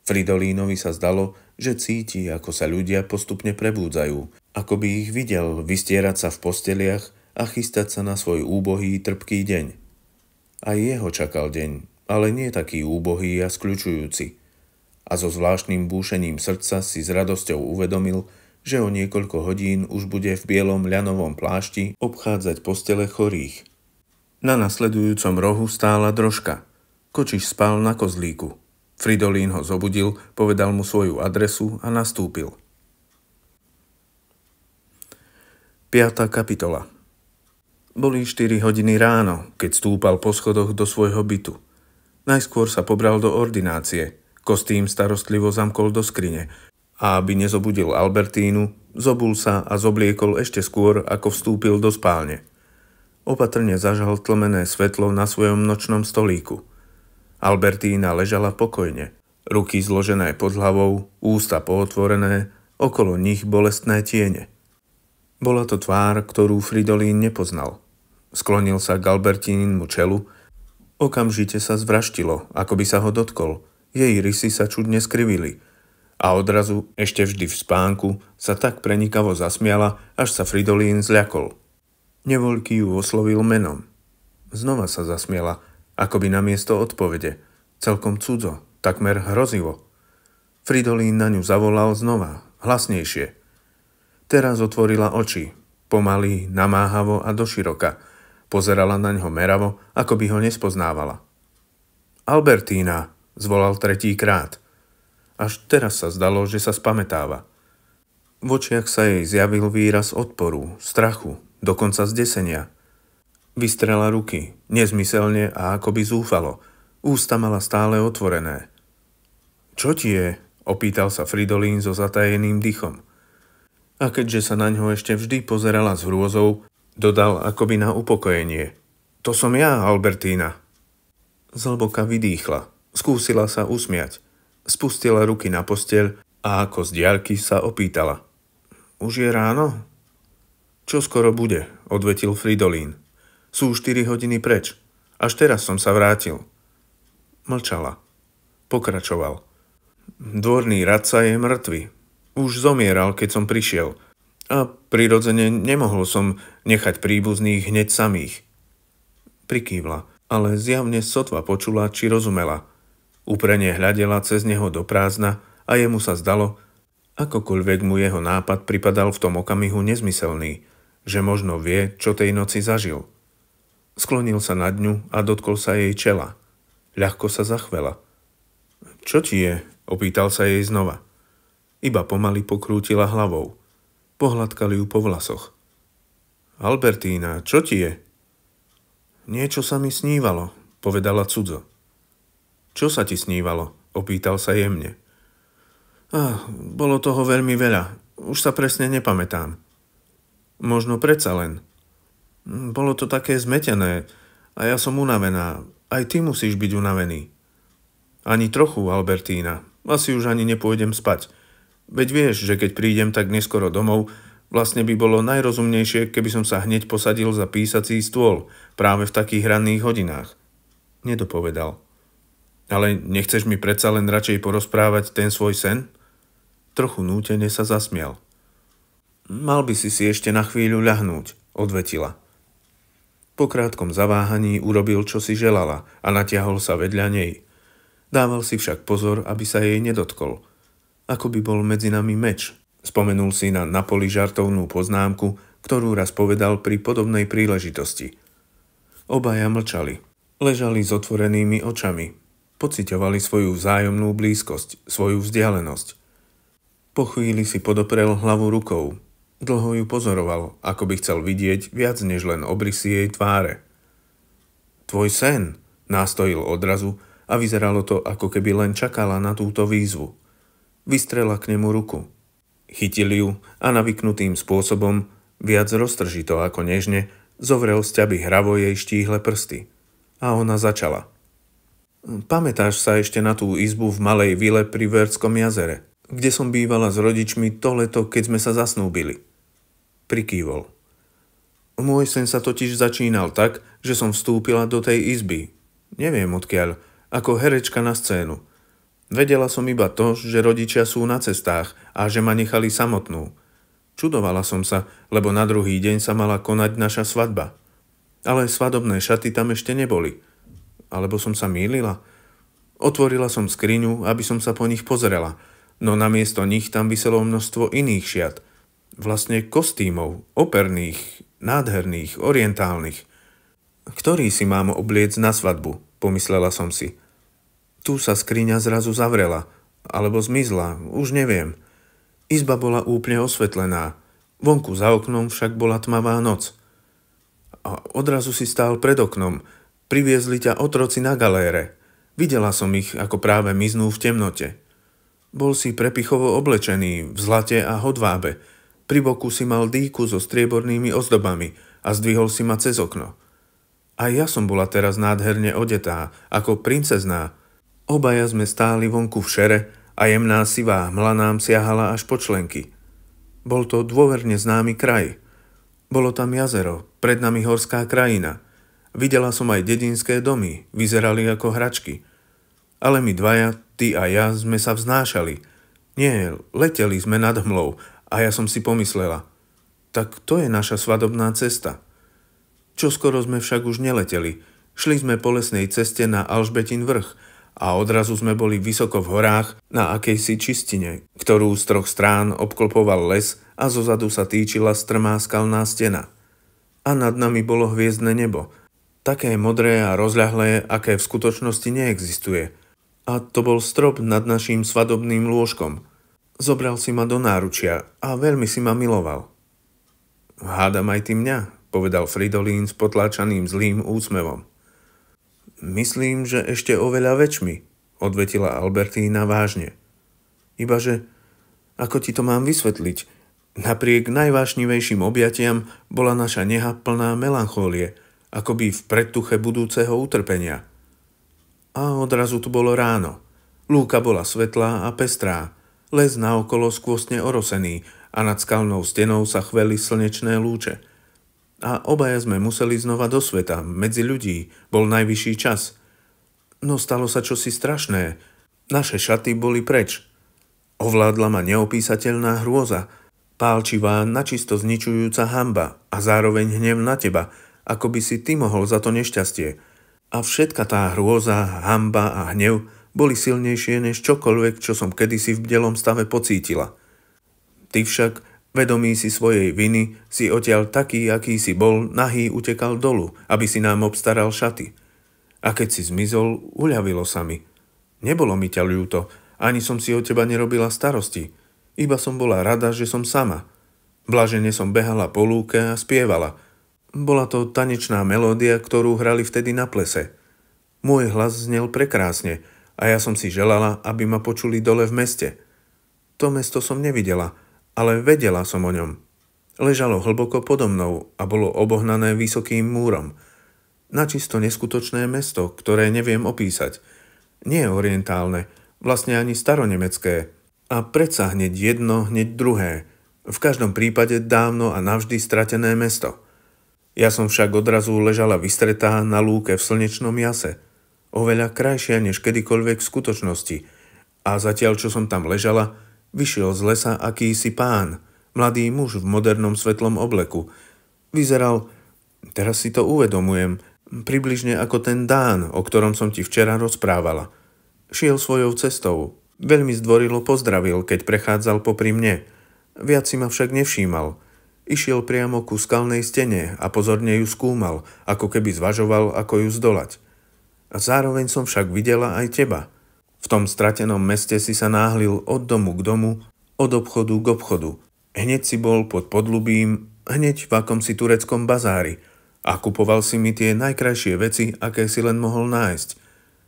Fridolínovi sa zdalo, že cíti, ako sa ľudia postupne prebúdzajú, ako by ich videl vystierať sa v posteliach a chystať sa na svoj úbohý, trpký deň. Aj jeho čakal deň, ale nie taký úbohý a skľučujúci. A so zvláštnym búšením srdca si s radosťou uvedomil, že o niekoľko hodín už bude v bielom ľanovom plášti obchádzať postele chorých. Na nasledujúcom rohu stála drožka. Kočiš spal na kozlíku. Fridolín ho zobudil, povedal mu svoju adresu a nastúpil. 5. kapitola boli 4 hodiny ráno, keď stúpal po schodoch do svojho bytu. Najskôr sa pobral do ordinácie, kostým starostlivo zamkol do skrine a aby nezobudil Albertínu, zobul sa a zobliekol ešte skôr, ako vstúpil do spálne. Opatrne zažal tlmené svetlo na svojom nočnom stolíku. Albertína ležala pokojne, ruky zložené pod hlavou, ústa pootvorené, okolo nich bolestné tiene. Bola to tvár, ktorú Fridolín nepoznal – Sklonil sa k Albertininmu čelu. Okamžite sa zvraštilo, ako by sa ho dotkol. Jej rysy sa čudne skrivili. A odrazu, ešte vždy v spánku, sa tak prenikavo zasmiala, až sa Fridolín zľakol. Nevoľký ju oslovil menom. Znova sa zasmiela, ako by na miesto odpovede. Celkom cudzo, takmer hrozivo. Fridolín na ňu zavolal znova, hlasnejšie. Teraz otvorila oči, pomaly, namáhavo a doširoka, Pozerala na ňo meravo, ako by ho nespoznávala. Albertína, zvolal tretíkrát. Až teraz sa zdalo, že sa spametáva. V očiach sa jej zjavil výraz odporu, strachu, dokonca zdesenia. Vystrela ruky, nezmyselne a akoby zúfalo. Ústa mala stále otvorené. Čo ti je? opýtal sa Fridolín so zatajeným dychom. A keďže sa na ňo ešte vždy pozerala s hrôzou, Dodal akoby na upokojenie. To som ja, Albertína. Zlboka vydýchla. Skúsila sa usmiať. Spustila ruky na posteľ a ako z diaľky sa opýtala. Už je ráno? Čo skoro bude, odvetil Fridolín. Sú 4 hodiny preč. Až teraz som sa vrátil. Mlčala. Pokračoval. Dvorný radca je mŕtvy. Už zomieral, keď som prišiel – a prirodzene nemohol som nechať príbuzných hneď samých. Prikývla, ale zjavne sotva počula, či rozumela. Úprene hľadela cez neho do prázdna a jemu sa zdalo, akokoľvek mu jeho nápad pripadal v tom okamihu nezmyselný, že možno vie, čo tej noci zažil. Sklonil sa nad ňu a dotkol sa jej čela. Ľahko sa zachvela. Čo ti je? opýtal sa jej znova. Iba pomaly pokrútila hlavou pohľadkali ju po vlasoch. Albertína, čo ti je? Niečo sa mi snívalo, povedala cudzo. Čo sa ti snívalo? Opýtal sa jemne. Ah, bolo toho veľmi veľa. Už sa presne nepamätám. Možno predsa len. Bolo to také zmetené a ja som unavená. Aj ty musíš byť unavený. Ani trochu, Albertína. Asi už ani nepôjdem spať. Veď vieš, že keď prídem tak neskoro domov, vlastne by bolo najrozumnejšie, keby som sa hneď posadil za písací stôl, práve v takých ranných hodinách. Nedopovedal. Ale nechceš mi predsa len radšej porozprávať ten svoj sen? Trochu nútene sa zasmial. Mal by si si ešte na chvíľu ľahnúť, odvetila. Po krátkom zaváhaní urobil, čo si želala a natiahol sa vedľa nej. Dával si však pozor, aby sa jej nedotkol – ako by bol medzi nami meč. Spomenul si na Napoli žartovnú poznámku, ktorú raz povedal pri podobnej príležitosti. Obaja mlčali. Ležali s otvorenými očami. Pocitovali svoju vzájomnú blízkosť, svoju vzdialenosť. Po chvíli si podoprel hlavu rukou. Dlho ju pozoroval, ako by chcel vidieť viac než len obrysy jej tváre. Tvoj sen, nástojil odrazu a vyzeralo to, ako keby len čakala na túto výzvu vystrela k nemu ruku. Chytil ju a navyknutým spôsobom, viac roztržito ako nežne, zovrel z ťaby hravo jej štíhle prsty. A ona začala. Pamätáš sa ešte na tú izbu v malej vile pri Verskom jazere, kde som bývala s rodičmi to leto, keď sme sa zasnúbili. Prikývol. Môj sen sa totiž začínal tak, že som vstúpila do tej izby. Neviem odkiaľ, ako herečka na scénu. Vedela som iba to, že rodičia sú na cestách a že ma nechali samotnú. Čudovala som sa, lebo na druhý deň sa mala konať naša svadba. Ale svadobné šaty tam ešte neboli. Alebo som sa mýlila? Otvorila som skriňu, aby som sa po nich pozrela, no namiesto nich tam vyselo množstvo iných šiat. Vlastne kostýmov, operných, nádherných, orientálnych. Ktorý si mám obliec na svadbu, pomyslela som si – tu sa skriňa zrazu zavrela, alebo zmizla, už neviem. Izba bola úplne osvetlená, vonku za oknom však bola tmavá noc. A odrazu si stál pred oknom, priviezli ťa otroci na galére. Videla som ich, ako práve miznú v temnote. Bol si prepichovo oblečený, v zlate a hodvábe. Pri boku si mal dýku so striebornými ozdobami a zdvihol si ma cez okno. A ja som bola teraz nádherne odetá, ako princezná, Obaja sme stáli vonku v šere a jemná sivá hmla nám siahala až po členky. Bol to dôverne známy kraj. Bolo tam jazero, pred nami horská krajina. Videla som aj dedinské domy, vyzerali ako hračky. Ale my dvaja, ty a ja, sme sa vznášali. Nie, leteli sme nad hmlou a ja som si pomyslela. Tak to je naša svadobná cesta. Čo skoro sme však už neleteli. Šli sme po lesnej ceste na Alžbetin vrch – a odrazu sme boli vysoko v horách na akejsi čistine, ktorú z troch strán obklopoval les a zozadu sa týčila strmá skalná stena. A nad nami bolo hviezdne nebo, také modré a rozľahlé, aké v skutočnosti neexistuje. A to bol strop nad naším svadobným lôžkom. Zobral si ma do náručia a veľmi si ma miloval. Hádam aj ty mňa, povedal Fridolín s potláčaným zlým úsmevom. Myslím, že ešte oveľa väčšmi, odvetila Albertína vážne. Ibaže, ako ti to mám vysvetliť, napriek najvášnivejším objatiam bola naša neha plná melanchólie, akoby v predtuche budúceho utrpenia. A odrazu tu bolo ráno. Lúka bola svetlá a pestrá, les naokolo skvostne orosený a nad skalnou stenou sa chveli slnečné lúče – a obaja sme museli znova do sveta, medzi ľudí, bol najvyšší čas. No stalo sa čosi strašné. Naše šaty boli preč. Ovládla ma neopísateľná hrôza, pálčivá, načisto zničujúca hamba a zároveň hnev na teba, ako by si ty mohol za to nešťastie. A všetka tá hrôza, hamba a hnev boli silnejšie než čokoľvek, čo som kedysi v bdelom stave pocítila. Ty však Vedomý si svojej viny, si odtiaľ taký, aký si bol, nahý utekal dolu, aby si nám obstaral šaty. A keď si zmizol, uľavilo sa mi. Nebolo mi ťa ľúto, ani som si o teba nerobila starosti. Iba som bola rada, že som sama. Blažene som behala po lúke a spievala. Bola to tanečná melódia, ktorú hrali vtedy na plese. Môj hlas znel prekrásne a ja som si želala, aby ma počuli dole v meste. To mesto som nevidela – ale vedela som o ňom. Ležalo hlboko podo mnou a bolo obohnané vysokým múrom. Načisto neskutočné mesto, ktoré neviem opísať. Nie orientálne, vlastne ani staronemecké. A predsa hneď jedno, hneď druhé. V každom prípade dávno a navždy stratené mesto. Ja som však odrazu ležala vystretá na lúke v slnečnom jase. Oveľa krajšia než kedykoľvek v skutočnosti. A zatiaľ, čo som tam ležala, Vyšiel z lesa akýsi pán, mladý muž v modernom svetlom obleku. Vyzeral, teraz si to uvedomujem, približne ako ten Dán, o ktorom som ti včera rozprávala. Šiel svojou cestou. Veľmi zdvorilo pozdravil, keď prechádzal popri mne. Viac si ma však nevšímal. Išiel priamo ku skalnej stene a pozorne ju skúmal, ako keby zvažoval, ako ju zdolať. A zároveň som však videla aj teba – v tom stratenom meste si sa náhlil od domu k domu, od obchodu k obchodu. Hneď si bol pod podlubím, hneď v akomsi tureckom bazári a kupoval si mi tie najkrajšie veci, aké si len mohol nájsť.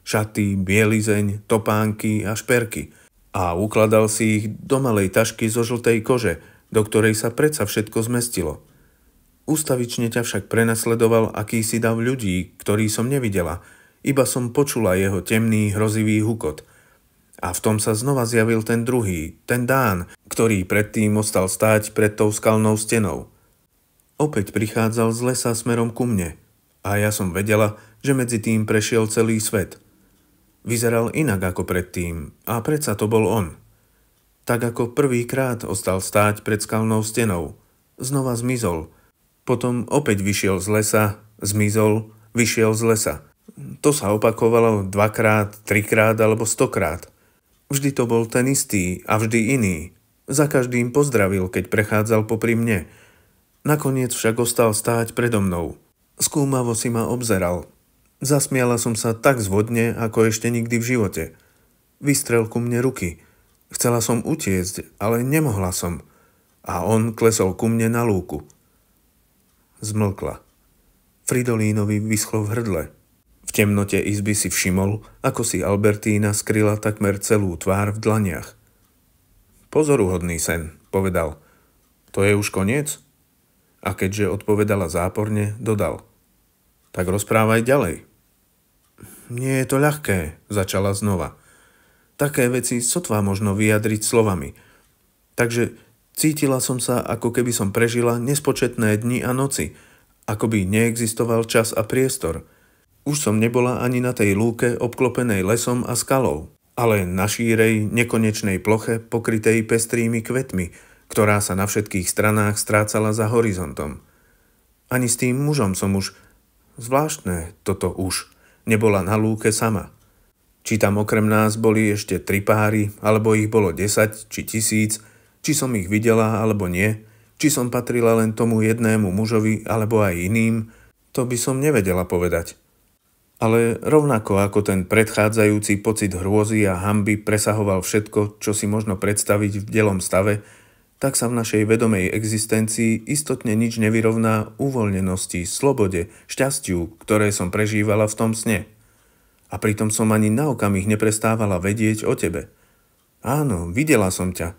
Šaty, bielizeň, topánky a šperky. A ukladal si ich do malej tašky zo žltej kože, do ktorej sa predsa všetko zmestilo. Ústavične ťa však prenasledoval akýsi dav ľudí, ktorý som nevidela – iba som počula jeho temný, hrozivý hukot. A v tom sa znova zjavil ten druhý, ten Dán, ktorý predtým ostal stáť pred tou skalnou stenou. Opäť prichádzal z lesa smerom ku mne a ja som vedela, že medzi tým prešiel celý svet. Vyzeral inak ako predtým a predsa to bol on. Tak ako prvýkrát ostal stáť pred skalnou stenou. Znova zmizol. Potom opäť vyšiel z lesa, zmizol, vyšiel z lesa. To sa opakovalo dvakrát, trikrát alebo stokrát. Vždy to bol ten istý a vždy iný. Za každým pozdravil, keď prechádzal popri mne. Nakoniec však ostal stáť predo mnou. Skúmavo si ma obzeral. Zasmiala som sa tak zvodne, ako ešte nikdy v živote. Vystrel ku mne ruky. Chcela som utiecť, ale nemohla som. A on klesol ku mne na lúku. Zmlkla. Fridolínovi vyschlo v hrdle. V temnote izby si všimol, ako si Albertína skryla takmer celú tvár v dlaniach. Pozoruhodný sen, povedal. To je už koniec? A keďže odpovedala záporne, dodal. Tak rozprávaj ďalej. Nie je to ľahké, začala znova. Také veci sotva možno vyjadriť slovami. Takže cítila som sa, ako keby som prežila nespočetné dni a noci, ako by neexistoval čas a priestor – už som nebola ani na tej lúke obklopenej lesom a skalou, ale na šírej, nekonečnej ploche pokrytej pestrými kvetmi, ktorá sa na všetkých stranách strácala za horizontom. Ani s tým mužom som už... Zvláštne toto už. Nebola na lúke sama. Či tam okrem nás boli ešte tri páry, alebo ich bolo desať či tisíc, či som ich videla alebo nie, či som patrila len tomu jednému mužovi alebo aj iným, to by som nevedela povedať ale rovnako ako ten predchádzajúci pocit hrôzy a hamby presahoval všetko, čo si možno predstaviť v delom stave, tak sa v našej vedomej existencii istotne nič nevyrovná uvoľnenosti, slobode, šťastiu, ktoré som prežívala v tom sne. A pritom som ani na okamih neprestávala vedieť o tebe. Áno, videla som ťa.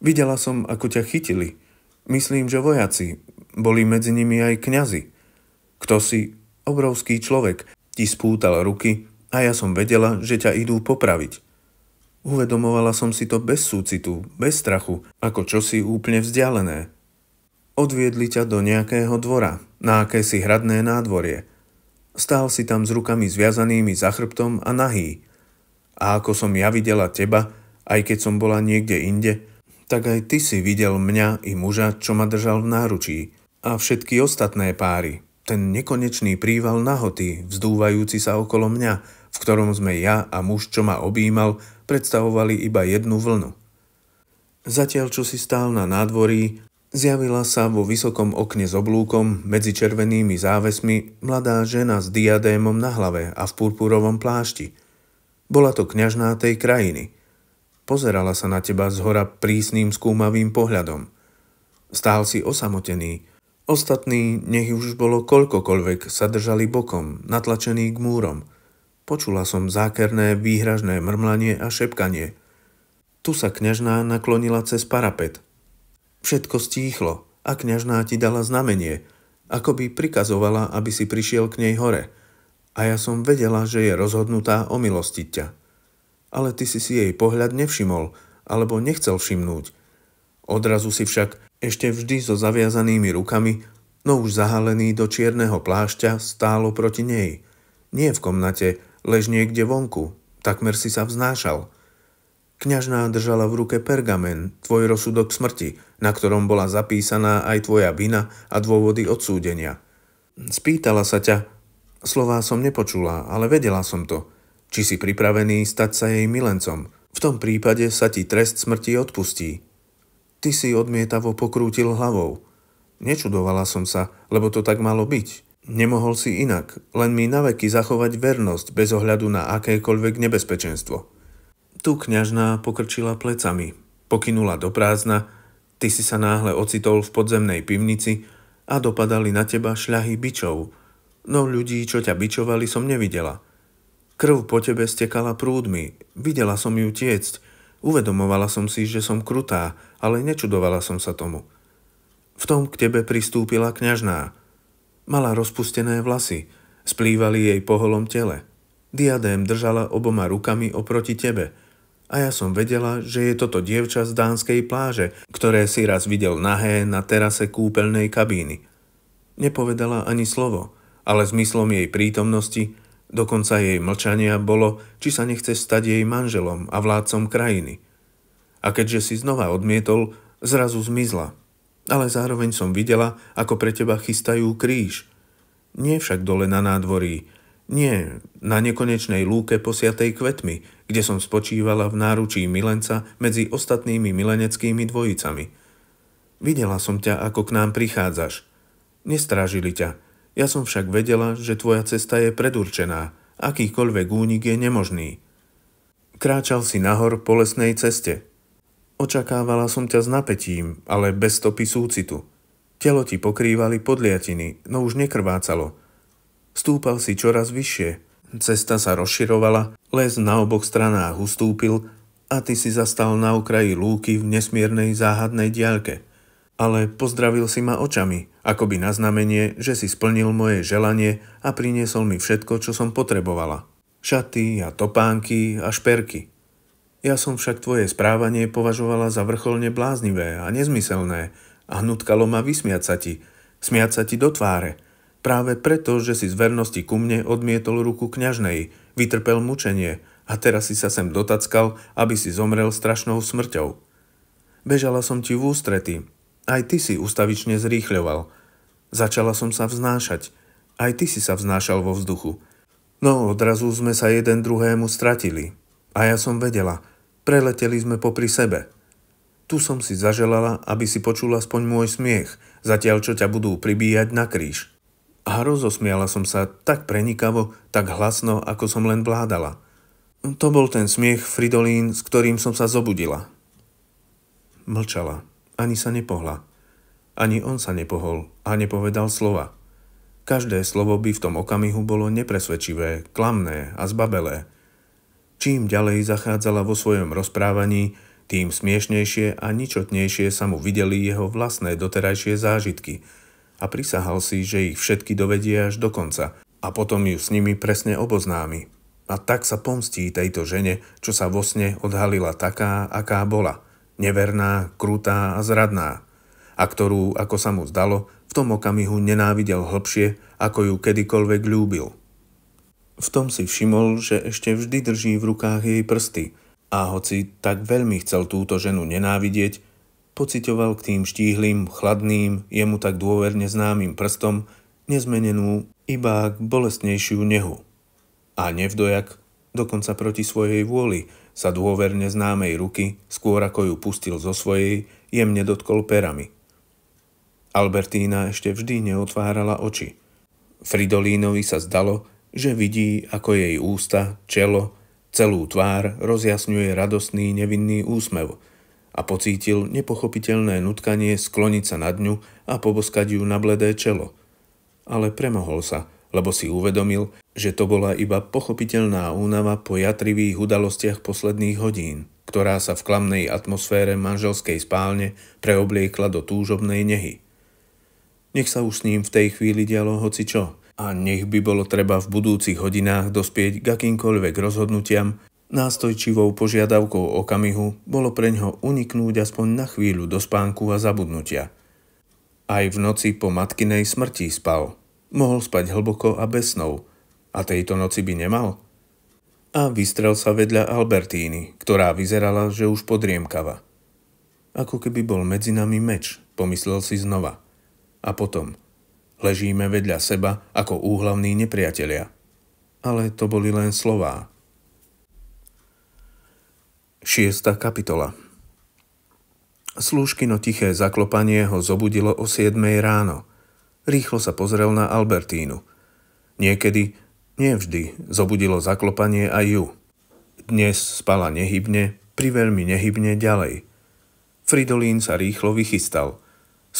Videla som, ako ťa chytili. Myslím, že vojaci. Boli medzi nimi aj kňazi. Kto si? Obrovský človek, Ti spútal ruky a ja som vedela, že ťa idú popraviť. Uvedomovala som si to bez súcitu, bez strachu, ako čosi úplne vzdialené. Odviedli ťa do nejakého dvora, na akési hradné nádvorie. Stál si tam s rukami zviazanými za chrbtom a nahý. A ako som ja videla teba, aj keď som bola niekde inde, tak aj ty si videl mňa i muža, čo ma držal v náručí, a všetky ostatné páry, ten nekonečný príval nahoty, vzdúvajúci sa okolo mňa, v ktorom sme ja a muž, čo ma objímal, predstavovali iba jednu vlnu. Zatiaľ, čo si stál na nádvorí, zjavila sa vo vysokom okne s oblúkom medzi červenými závesmi mladá žena s diadémom na hlave a v purpurovom plášti. Bola to kňažná tej krajiny. Pozerala sa na teba z hora prísnym skúmavým pohľadom. Stál si osamotený, Ostatní, nech už bolo koľkokoľvek, sa držali bokom, natlačení k múrom. Počula som zákerné, výhražné mrmlanie a šepkanie. Tu sa kňažná naklonila cez parapet. Všetko stíchlo a kňažná ti dala znamenie, ako by prikazovala, aby si prišiel k nej hore – a ja som vedela, že je rozhodnutá omilostiť ťa. Ale ty si si jej pohľad nevšimol, alebo nechcel všimnúť. Odrazu si však ešte vždy so zaviazanými rukami, no už zahalený do čierneho plášťa, stálo proti nej. Nie v komnate, lež niekde vonku, takmer si sa vznášal. Kňažná držala v ruke pergamen, tvoj rozsudok smrti, na ktorom bola zapísaná aj tvoja vina a dôvody odsúdenia. Spýtala sa ťa, slová som nepočula, ale vedela som to, či si pripravený stať sa jej milencom. V tom prípade sa ti trest smrti odpustí, Ty si odmietavo pokrútil hlavou. Nečudovala som sa, lebo to tak malo byť. Nemohol si inak, len mi naveky zachovať vernosť bez ohľadu na akékoľvek nebezpečenstvo. Tu kňažná pokrčila plecami, pokynula do prázdna, ty si sa náhle ocitol v podzemnej pivnici a dopadali na teba šľahy bičov. No ľudí, čo ťa bičovali, som nevidela. Krv po tebe stekala prúdmi, videla som ju tiecť, uvedomovala som si, že som krutá, ale nečudovala som sa tomu. V tom k tebe pristúpila kňažná. Mala rozpustené vlasy, splývali jej po holom tele. Diadém držala oboma rukami oproti tebe. A ja som vedela, že je toto dievča z dánskej pláže, ktoré si raz videl nahé na terase kúpeľnej kabíny. Nepovedala ani slovo, ale zmyslom jej prítomnosti, dokonca jej mlčania bolo, či sa nechce stať jej manželom a vládcom krajiny – a keďže si znova odmietol, zrazu zmizla. Ale zároveň som videla, ako pre teba chystajú kríž. Nie však dole na nádvorí, nie, na nekonečnej lúke posiatej kvetmi, kde som spočívala v náručí milenca medzi ostatnými mileneckými dvojicami. Videla som ťa, ako k nám prichádzaš. Nestrážili ťa. Ja som však vedela, že tvoja cesta je predurčená. Akýkoľvek únik je nemožný. Kráčal si nahor po lesnej ceste. Očakávala som ťa s napätím, ale bez stopy súcitu. Telo ti pokrývali podliatiny, no už nekrvácalo. Stúpal si čoraz vyššie. Cesta sa rozširovala, les na oboch stranách ustúpil a ty si zastal na okraji lúky v nesmiernej záhadnej diaľke. Ale pozdravil si ma očami, akoby na znamenie, že si splnil moje želanie a priniesol mi všetko, čo som potrebovala. Šaty a topánky a šperky – ja som však tvoje správanie považovala za vrcholne bláznivé a nezmyselné a nutkalo ma vysmiať sa ti, smiať sa ti do tváre. Práve preto, že si z vernosti ku mne odmietol ruku kňažnej, vytrpel mučenie a teraz si sa sem dotackal, aby si zomrel strašnou smrťou. Bežala som ti v ústrety, aj ty si ustavične zrýchľoval. Začala som sa vznášať, aj ty si sa vznášal vo vzduchu. No odrazu sme sa jeden druhému stratili. A ja som vedela, Preleteli sme popri sebe. Tu som si zaželala, aby si počula aspoň môj smiech, zatiaľ čo ťa budú pribíjať na kríž. A rozosmiala som sa tak prenikavo, tak hlasno, ako som len vládala. To bol ten smiech Fridolín, s ktorým som sa zobudila. Mlčala, ani sa nepohla. Ani on sa nepohol a nepovedal slova. Každé slovo by v tom okamihu bolo nepresvedčivé, klamné a zbabelé – Čím ďalej zachádzala vo svojom rozprávaní, tým smiešnejšie a ničotnejšie sa mu videli jeho vlastné doterajšie zážitky a prisahal si, že ich všetky dovedie až do konca a potom ju s nimi presne oboznámi. A tak sa pomstí tejto žene, čo sa vo sne odhalila taká, aká bola. Neverná, krutá a zradná. A ktorú, ako sa mu zdalo, v tom okamihu nenávidel hlbšie, ako ju kedykoľvek ľúbil. V tom si všimol, že ešte vždy drží v rukách jej prsty a hoci tak veľmi chcel túto ženu nenávidieť, pocitoval k tým štíhlým, chladným, jemu tak dôverne známym prstom nezmenenú, iba k bolestnejšiu nehu. A nevdojak, dokonca proti svojej vôli, sa dôverne známej ruky, skôr ako ju pustil zo svojej, jemne dotkol perami. Albertína ešte vždy neotvárala oči. Fridolínovi sa zdalo, že vidí, ako jej ústa, čelo, celú tvár rozjasňuje radostný nevinný úsmev a pocítil nepochopiteľné nutkanie skloniť sa nad ňu a poboskať ju na bledé čelo. Ale premohol sa, lebo si uvedomil, že to bola iba pochopiteľná únava po jatrivých udalostiach posledných hodín, ktorá sa v klamnej atmosfére manželskej spálne preobliekla do túžobnej nehy. Nech sa už s ním v tej chvíli dialo hoci čo – a nech by bolo treba v budúcich hodinách dospieť k akýmkoľvek rozhodnutiam, nástojčivou požiadavkou okamihu bolo pre ňo uniknúť aspoň na chvíľu do spánku a zabudnutia. Aj v noci po matkinej smrti spal. Mohol spať hlboko a bez snov. A tejto noci by nemal? A vystrel sa vedľa Albertíny, ktorá vyzerala, že už podriemkava. Ako keby bol medzi nami meč, pomyslel si znova. A potom – Ležíme vedľa seba ako úhlavní nepriatelia. Ale to boli len slová. 6. kapitola Slúžkino tiché zaklopanie ho zobudilo o 7 ráno. Rýchlo sa pozrel na Albertínu. Niekedy, nevždy, zobudilo zaklopanie aj ju. Dnes spala nehybne, priveľmi nehybne ďalej. Fridolín sa rýchlo vychystal.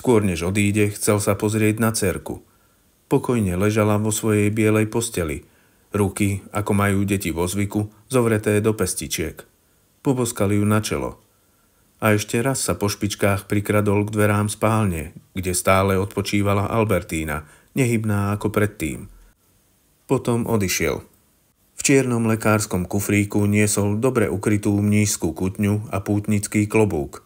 Skôr než odíde, chcel sa pozrieť na cerku. Pokojne ležala vo svojej bielej posteli. Ruky, ako majú deti vo zvyku, zovreté do pestičiek. Poboskali ju na čelo. A ešte raz sa po špičkách prikradol k dverám spálne, kde stále odpočívala Albertína, nehybná ako predtým. Potom odišiel. V čiernom lekárskom kufríku niesol dobre ukrytú mnížskú kutňu a pútnický klobúk –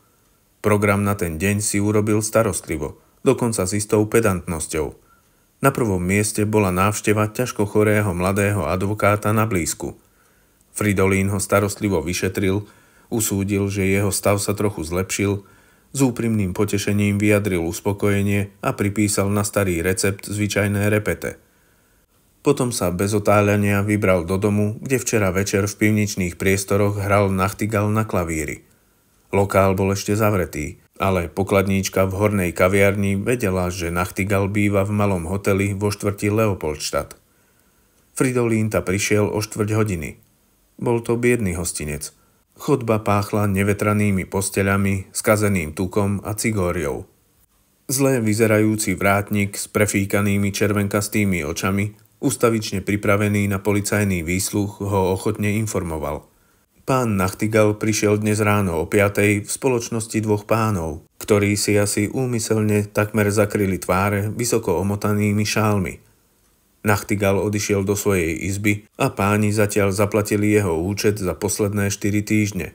Program na ten deň si urobil starostlivo, dokonca s istou pedantnosťou. Na prvom mieste bola návšteva ťažko chorého mladého advokáta na blízku. Fridolín ho starostlivo vyšetril, usúdil, že jeho stav sa trochu zlepšil, s úprimným potešením vyjadril uspokojenie a pripísal na starý recept zvyčajné repete. Potom sa bez otáľania vybral do domu, kde včera večer v pivničných priestoroch hral nachtigal na klavíri. Lokál bol ešte zavretý, ale pokladníčka v hornej kaviarni vedela, že Nachtigal býva v malom hoteli vo štvrti leopoldštad. Fridolín ta prišiel o štvrť hodiny. Bol to biedný hostinec. Chodba páchla nevetranými posteľami, skazeným tukom a cigóriou. Zle vyzerajúci vrátnik s prefíkanými červenkastými očami, ustavične pripravený na policajný výsluch, ho ochotne informoval – Pán Nachtigal prišiel dnes ráno o 5. v spoločnosti dvoch pánov, ktorí si asi úmyselne takmer zakryli tváre vysoko omotanými šálmi. Nachtigal odišiel do svojej izby a páni zatiaľ zaplatili jeho účet za posledné 4 týždne.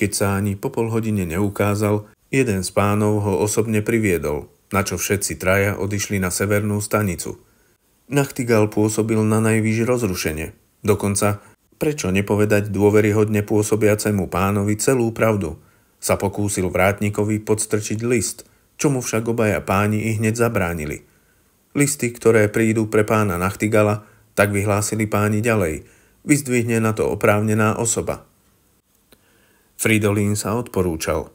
Keď sa ani po pol hodine neukázal, jeden z pánov ho osobne priviedol, na čo všetci traja odišli na severnú stanicu. Nachtigal pôsobil na najvyššie rozrušenie, Dokonca Prečo nepovedať dôveryhodne pôsobiacemu pánovi celú pravdu? Sa pokúsil vrátnikovi podstrčiť list, čo mu však obaja páni i hneď zabránili. Listy, ktoré prídu pre pána Nachtigala, tak vyhlásili páni ďalej. Vyzdvihne na to oprávnená osoba. Fridolín sa odporúčal.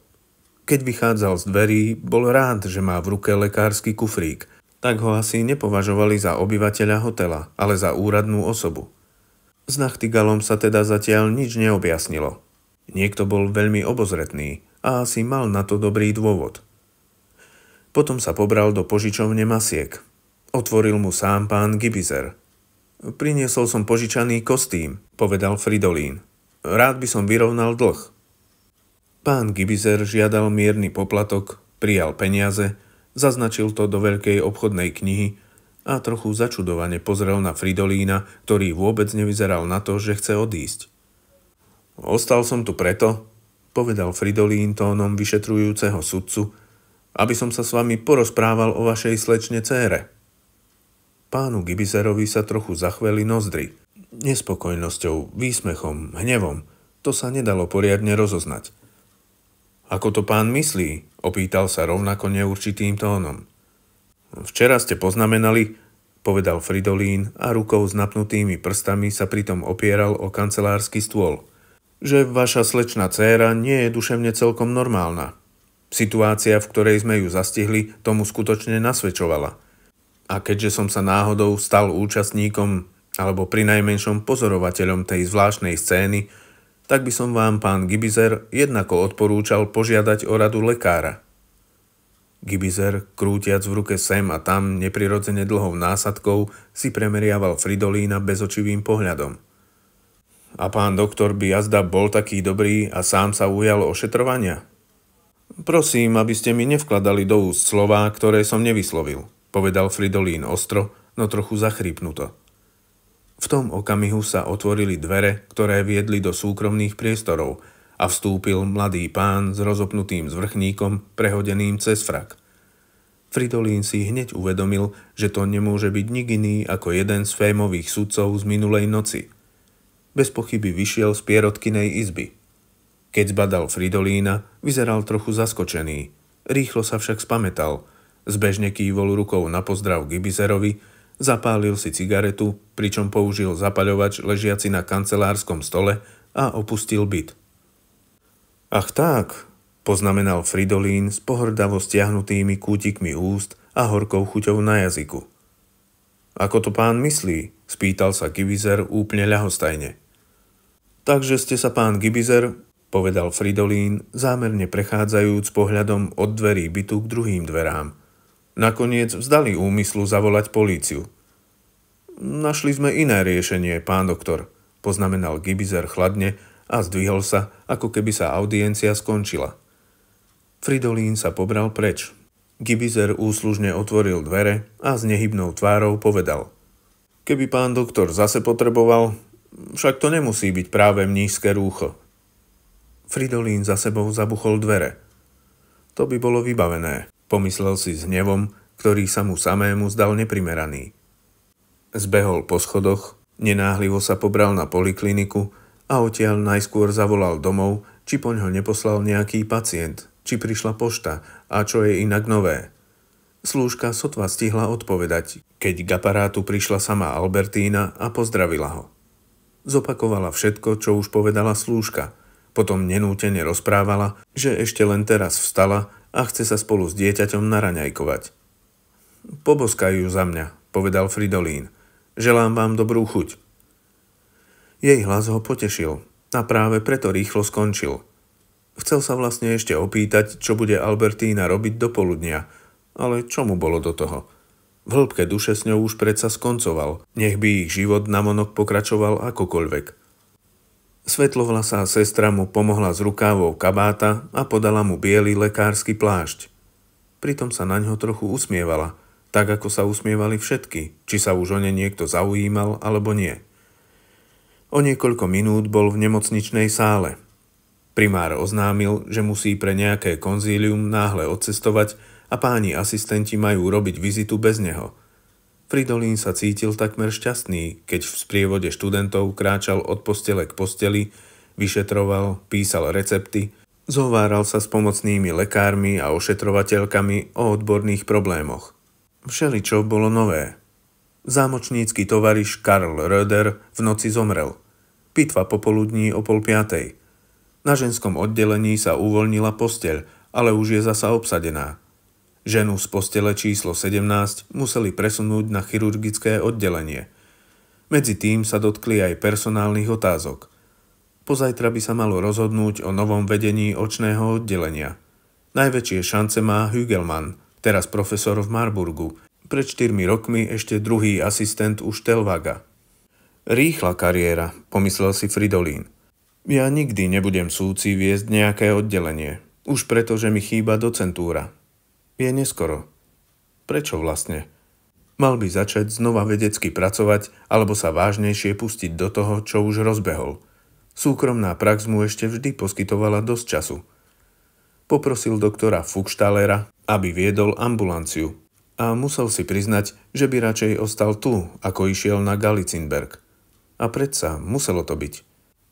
Keď vychádzal z dverí, bol rád, že má v ruke lekársky kufrík – tak ho asi nepovažovali za obyvateľa hotela, ale za úradnú osobu. S Nachtigalom sa teda zatiaľ nič neobjasnilo. Niekto bol veľmi obozretný a asi mal na to dobrý dôvod. Potom sa pobral do požičovne masiek. Otvoril mu sám pán Gibizer. Priniesol som požičaný kostým, povedal Fridolín. Rád by som vyrovnal dlh. Pán Gibizer žiadal mierny poplatok, prijal peniaze, zaznačil to do veľkej obchodnej knihy a trochu začudovane pozrel na Fridolína, ktorý vôbec nevyzeral na to, že chce odísť. Ostal som tu preto, povedal Fridolín tónom vyšetrujúceho sudcu, aby som sa s vami porozprával o vašej slečne cére. Pánu Gibiserovi sa trochu zachveli nozdry. Nespokojnosťou, výsmechom, hnevom. To sa nedalo poriadne rozoznať. Ako to pán myslí? Opýtal sa rovnako neurčitým tónom. Včera ste poznamenali, povedal Fridolín a rukou s napnutými prstami sa pritom opieral o kancelársky stôl, že vaša slečná dcéra nie je duševne celkom normálna. Situácia, v ktorej sme ju zastihli, tomu skutočne nasvedčovala. A keďže som sa náhodou stal účastníkom alebo najmenšom pozorovateľom tej zvláštnej scény, tak by som vám, pán Gibizer, jednako odporúčal požiadať o radu lekára. Gibizer, krútiac v ruke sem a tam neprirodzene dlhou násadkou, si premeriaval Fridolína bezočivým pohľadom. A pán doktor by jazda bol taký dobrý a sám sa ujal ošetrovania? Prosím, aby ste mi nevkladali do úst slová, ktoré som nevyslovil, povedal Fridolín ostro, no trochu zachrypnuto. V tom okamihu sa otvorili dvere, ktoré viedli do súkromných priestorov – a vstúpil mladý pán s rozopnutým zvrchníkom, prehodeným cez frak. Fridolín si hneď uvedomil, že to nemôže byť nik iný ako jeden z fémových sudcov z minulej noci. Bez pochyby vyšiel z pierotkinej izby. Keď zbadal Fridolína, vyzeral trochu zaskočený. Rýchlo sa však spametal. Zbežne kývol rukou na pozdrav Gibizerovi, zapálil si cigaretu, pričom použil zapaľovač ležiaci na kancelárskom stole a opustil byt. Ach tak, poznamenal Fridolín s pohrdavo stiahnutými kútikmi úst a horkou chuťou na jazyku. Ako to pán myslí? spýtal sa Gibizer úplne ľahostajne. Takže ste sa pán Gibizer, povedal Fridolín, zámerne prechádzajúc pohľadom od dverí bytu k druhým dverám. Nakoniec vzdali úmyslu zavolať políciu. Našli sme iné riešenie, pán doktor, poznamenal Gibizer chladne a zdvihol sa, ako keby sa audiencia skončila. Fridolín sa pobral preč. Gibizer úslužne otvoril dvere a s nehybnou tvárou povedal. Keby pán doktor zase potreboval, však to nemusí byť práve mnízke rúcho. Fridolín za sebou zabuchol dvere. To by bolo vybavené, pomyslel si s hnevom, ktorý sa mu samému zdal neprimeraný. Zbehol po schodoch, nenáhlivo sa pobral na polikliniku, a odtiaľ najskôr zavolal domov, či po ňo neposlal nejaký pacient, či prišla pošta a čo je inak nové. Slúžka sotva stihla odpovedať, keď k aparátu prišla sama Albertína a pozdravila ho. Zopakovala všetko, čo už povedala slúžka, potom nenútene rozprávala, že ešte len teraz vstala a chce sa spolu s dieťaťom naraňajkovať. Poboskajú za mňa, povedal Fridolín. Želám vám dobrú chuť. Jej hlas ho potešil a práve preto rýchlo skončil. Chcel sa vlastne ešte opýtať, čo bude Albertína robiť do poludnia, ale čo mu bolo do toho? V hĺbke duše s ňou už predsa skoncoval, nech by ich život na monok pokračoval akokoľvek. Svetlovlasá sestra mu pomohla s rukávou kabáta a podala mu biely lekársky plášť. Pritom sa na ňo trochu usmievala, tak ako sa usmievali všetky, či sa už o ne niekto zaujímal alebo nie. O niekoľko minút bol v nemocničnej sále. Primár oznámil, že musí pre nejaké konzílium náhle odcestovať a páni asistenti majú robiť vizitu bez neho. Fridolín sa cítil takmer šťastný, keď v sprievode študentov kráčal od postele k posteli, vyšetroval, písal recepty, zováral sa s pomocnými lekármi a ošetrovateľkami o odborných problémoch. Všeličo bolo nové – Zámočnícky tovariš Karl Röder v noci zomrel. Pitva popoludní o pol piatej. Na ženskom oddelení sa uvoľnila posteľ, ale už je zasa obsadená. Ženu z postele číslo 17 museli presunúť na chirurgické oddelenie. Medzi tým sa dotkli aj personálnych otázok. Pozajtra by sa malo rozhodnúť o novom vedení očného oddelenia. Najväčšie šance má Hügelmann, teraz profesor v Marburgu – pred 4 rokmi ešte druhý asistent u Štelvaga. Rýchla kariéra, pomyslel si Fridolín. Ja nikdy nebudem súci viesť nejaké oddelenie, už preto, že mi chýba docentúra. Je neskoro. Prečo vlastne? Mal by začať znova vedecky pracovať alebo sa vážnejšie pustiť do toho, čo už rozbehol. Súkromná prax mu ešte vždy poskytovala dosť času. Poprosil doktora Fuchstalera, aby viedol ambulanciu, a musel si priznať, že by radšej ostal tu, ako išiel na Galicinberg. A predsa muselo to byť.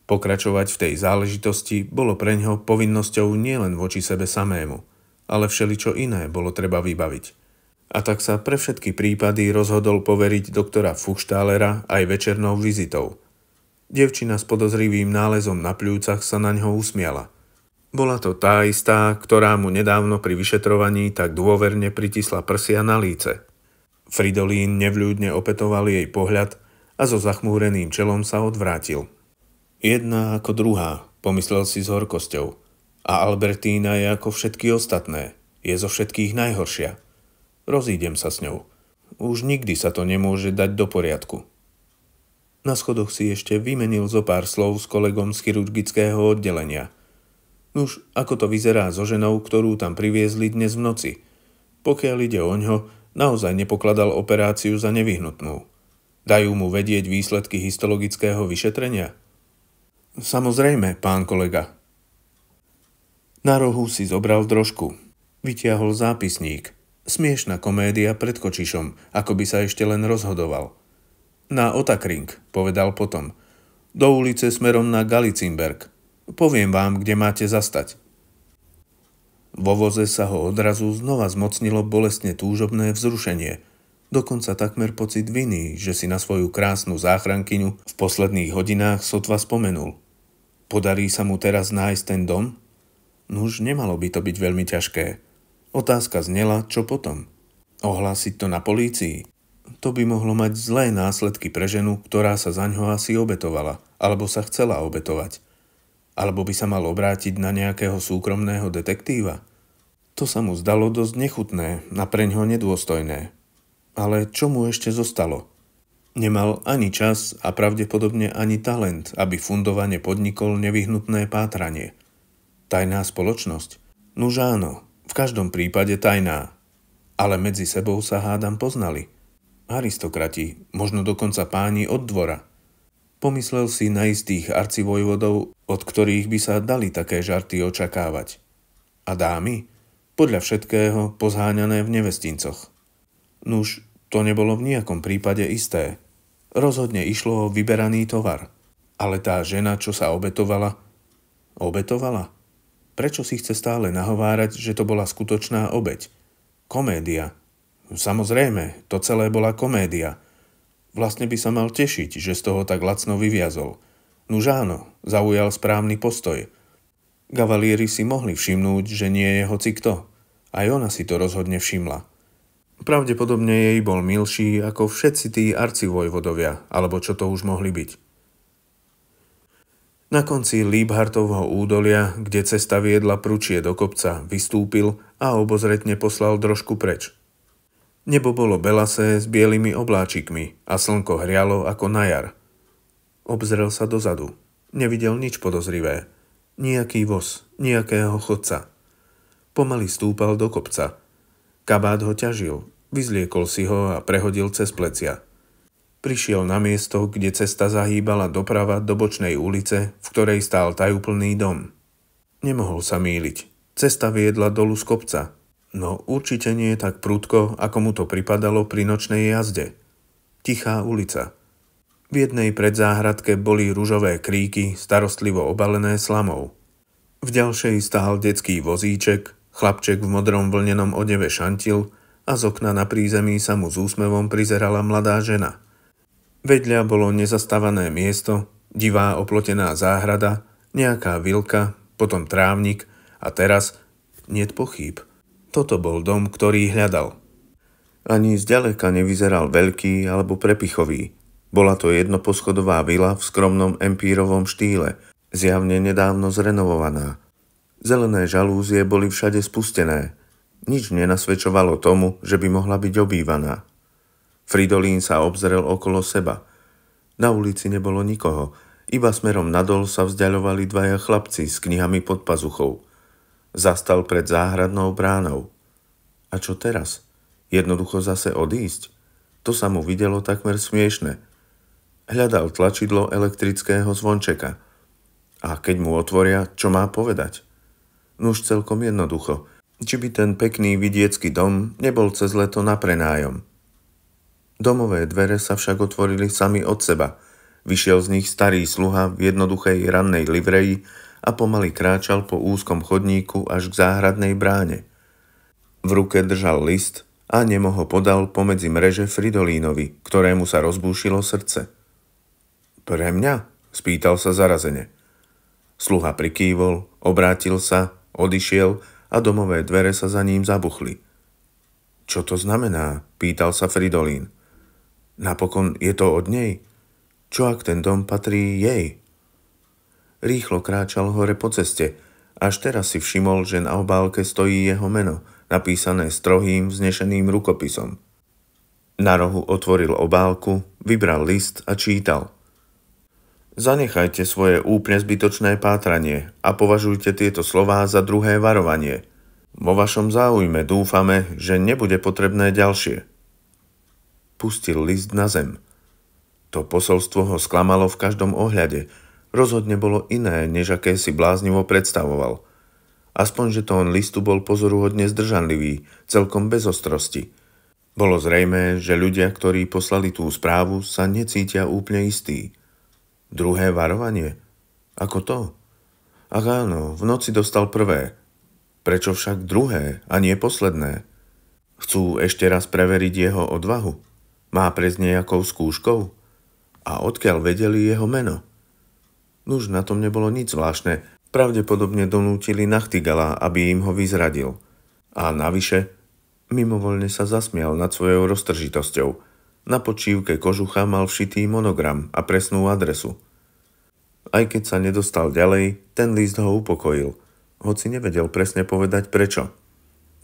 Pokračovať v tej záležitosti bolo pre ňo povinnosťou nielen voči sebe samému, ale všeličo iné bolo treba vybaviť. A tak sa pre všetky prípady rozhodol poveriť doktora Fuchstálera aj večernou vizitou. Devčina s podozrivým nálezom na pľúcach sa na ňo usmiala. Bola to tá istá, ktorá mu nedávno pri vyšetrovaní tak dôverne pritisla prsia na líce. Fridolín nevľúdne opetoval jej pohľad a so zachmúreným čelom sa odvrátil. Jedna ako druhá, pomyslel si s horkosťou. A Albertína je ako všetky ostatné, je zo všetkých najhoršia. Rozídem sa s ňou. Už nikdy sa to nemôže dať do poriadku. Na schodoch si ešte vymenil zo pár slov s kolegom z chirurgického oddelenia – Nuž, ako to vyzerá so ženou, ktorú tam priviezli dnes v noci? Pokiaľ ide o ňo, naozaj nepokladal operáciu za nevyhnutnú. Dajú mu vedieť výsledky histologického vyšetrenia? Samozrejme, pán kolega. Na rohu si zobral drožku. Vytiahol zápisník. Smiešná komédia pred kočišom, ako by sa ešte len rozhodoval. Na Otakring, povedal potom. Do ulice smerom na Galicimberg – Poviem vám, kde máte zastať. Vo voze sa ho odrazu znova zmocnilo bolestne túžobné vzrušenie, dokonca takmer pocit viny, že si na svoju krásnu záchrankyňu v posledných hodinách sotva spomenul. Podarí sa mu teraz nájsť ten dom? Nuž nemalo by to byť veľmi ťažké. Otázka znela, čo potom? Ohlásiť to na polícii? To by mohlo mať zlé následky pre ženu, ktorá sa zaňho asi obetovala, alebo sa chcela obetovať. Alebo by sa mal obrátiť na nejakého súkromného detektíva? To sa mu zdalo dosť nechutné, na preňho nedôstojné. Ale čo mu ešte zostalo? Nemal ani čas a pravdepodobne ani talent, aby fundovane podnikol nevyhnutné pátranie. Tajná spoločnosť? Nuž áno, v každom prípade tajná. Ale medzi sebou sa hádam poznali. Aristokrati, možno dokonca páni od dvora – Pomyslel si na istých arcivojvodov, od ktorých by sa dali také žarty očakávať. A dámy? Podľa všetkého pozháňané v nevestincoch. Nuž, to nebolo v nejakom prípade isté. Rozhodne išlo o vyberaný tovar. Ale tá žena, čo sa obetovala... Obetovala? Prečo si chce stále nahovárať, že to bola skutočná obeď? Komédia. Samozrejme, to celé bola komédia. Vlastne by sa mal tešiť, že z toho tak lacno vyviazol. Nuž áno, zaujal správny postoj. Gavalieri si mohli všimnúť, že nie je hoci kto. Aj ona si to rozhodne všimla. Pravdepodobne jej bol milší ako všetci tí arcivojvodovia, alebo čo to už mohli byť. Na konci Liebhartovho údolia, kde cesta viedla pručie do kopca, vystúpil a obozretne poslal drožku preč. Nebo bolo belasé s bielými obláčikmi a slnko hrialo ako na jar. Obzrel sa dozadu. Nevidel nič podozrivé. Nijaký voz, nejakého chodca. Pomaly stúpal do kopca. Kabát ho ťažil, vyzliekol si ho a prehodil cez plecia. Prišiel na miesto, kde cesta zahýbala doprava do bočnej ulice, v ktorej stál tajúplný dom. Nemohol sa míliť. Cesta viedla dolu z kopca, no určite nie tak prúdko, ako mu to pripadalo pri nočnej jazde. Tichá ulica. V jednej predzáhradke boli rúžové kríky, starostlivo obalené slamou. V ďalšej stál detský vozíček, chlapček v modrom vlnenom odeve šantil a z okna na prízemí sa mu s úsmevom prizerala mladá žena. Vedľa bolo nezastavané miesto, divá oplotená záhrada, nejaká vilka, potom trávnik a teraz nie pochyb, toto bol dom, ktorý hľadal. Ani zďaleka nevyzeral veľký alebo prepichový. Bola to jednoposchodová vila v skromnom empírovom štýle, zjavne nedávno zrenovovaná. Zelené žalúzie boli všade spustené. Nič nenasvedčovalo tomu, že by mohla byť obývaná. Fridolín sa obzrel okolo seba. Na ulici nebolo nikoho, iba smerom nadol sa vzdialovali dvaja chlapci s knihami pod pazuchou. Zastal pred záhradnou bránou. A čo teraz? Jednoducho zase odísť? To sa mu videlo takmer smiešne. Hľadal tlačidlo elektrického zvončeka. A keď mu otvoria, čo má povedať? Nuž celkom jednoducho. Či by ten pekný vidiecký dom nebol cez leto na prenájom. Domové dvere sa však otvorili sami od seba – Vyšiel z nich starý sluha v jednoduchej rannej livreji a pomaly kráčal po úzkom chodníku až k záhradnej bráne. V ruke držal list a nemo ho podal pomedzi mreže Fridolínovi, ktorému sa rozbúšilo srdce. Pre mňa? spýtal sa zarazene. Sluha prikývol, obrátil sa, odišiel a domové dvere sa za ním zabuchli. Čo to znamená? pýtal sa Fridolín. Napokon je to od nej? Čo ak ten dom patrí jej? Rýchlo kráčal hore po ceste. Až teraz si všimol, že na obálke stojí jeho meno, napísané strohým, vznešeným rukopisom. Na rohu otvoril obálku, vybral list a čítal. Zanechajte svoje úplne zbytočné pátranie a považujte tieto slová za druhé varovanie. Vo vašom záujme dúfame, že nebude potrebné ďalšie. Pustil list na zem. To posolstvo ho sklamalo v každom ohľade – rozhodne bolo iné, než aké si bláznivo predstavoval. Aspoň, že to on listu bol pozoruhodne zdržanlivý, celkom bez ostrosti. Bolo zrejmé, že ľudia, ktorí poslali tú správu, sa necítia úplne istí. Druhé varovanie? Ako to? Ach áno, v noci dostal prvé. Prečo však druhé a nie posledné? Chcú ešte raz preveriť jeho odvahu? Má prejsť nejakou skúškou? A odkiaľ vedeli jeho meno? Nuž no na tom nebolo nič zvláštne. Pravdepodobne donútili Nachtigala, aby im ho vyzradil. A navyše, mimovoľne sa zasmial nad svojou roztržitosťou. Na počívke kožucha mal všitý monogram a presnú adresu. Aj keď sa nedostal ďalej, ten list ho upokojil, hoci nevedel presne povedať prečo.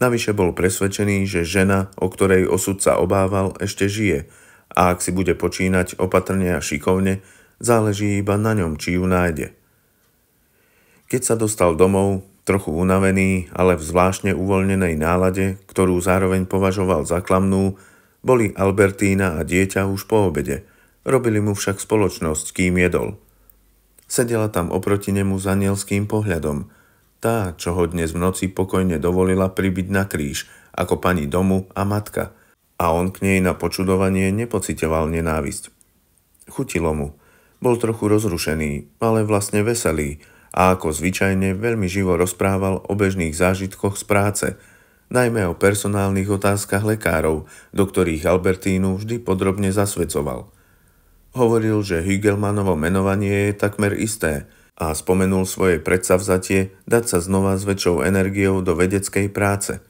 Navyše bol presvedčený, že žena, o ktorej osud sa obával, ešte žije a ak si bude počínať opatrne a šikovne, záleží iba na ňom, či ju nájde. Keď sa dostal domov, trochu unavený, ale v zvláštne uvoľnenej nálade, ktorú zároveň považoval za klamnú, boli Albertína a dieťa už po obede. Robili mu však spoločnosť, kým jedol. Sedela tam oproti nemu s anielským pohľadom. Tá, čo ho dnes v noci pokojne dovolila pribyť na kríž, ako pani domu a matka. A on k nej na počudovanie nepocitoval nenávisť. Chutilo mu. Bol trochu rozrušený, ale vlastne veselý a ako zvyčajne veľmi živo rozprával o bežných zážitkoch z práce, najmä o personálnych otázkach lekárov, do ktorých Albertínu vždy podrobne zasvedcoval. Hovoril, že Hügelmanovo menovanie je takmer isté a spomenul svoje predsavzatie dať sa znova s väčšou energiou do vedeckej práce –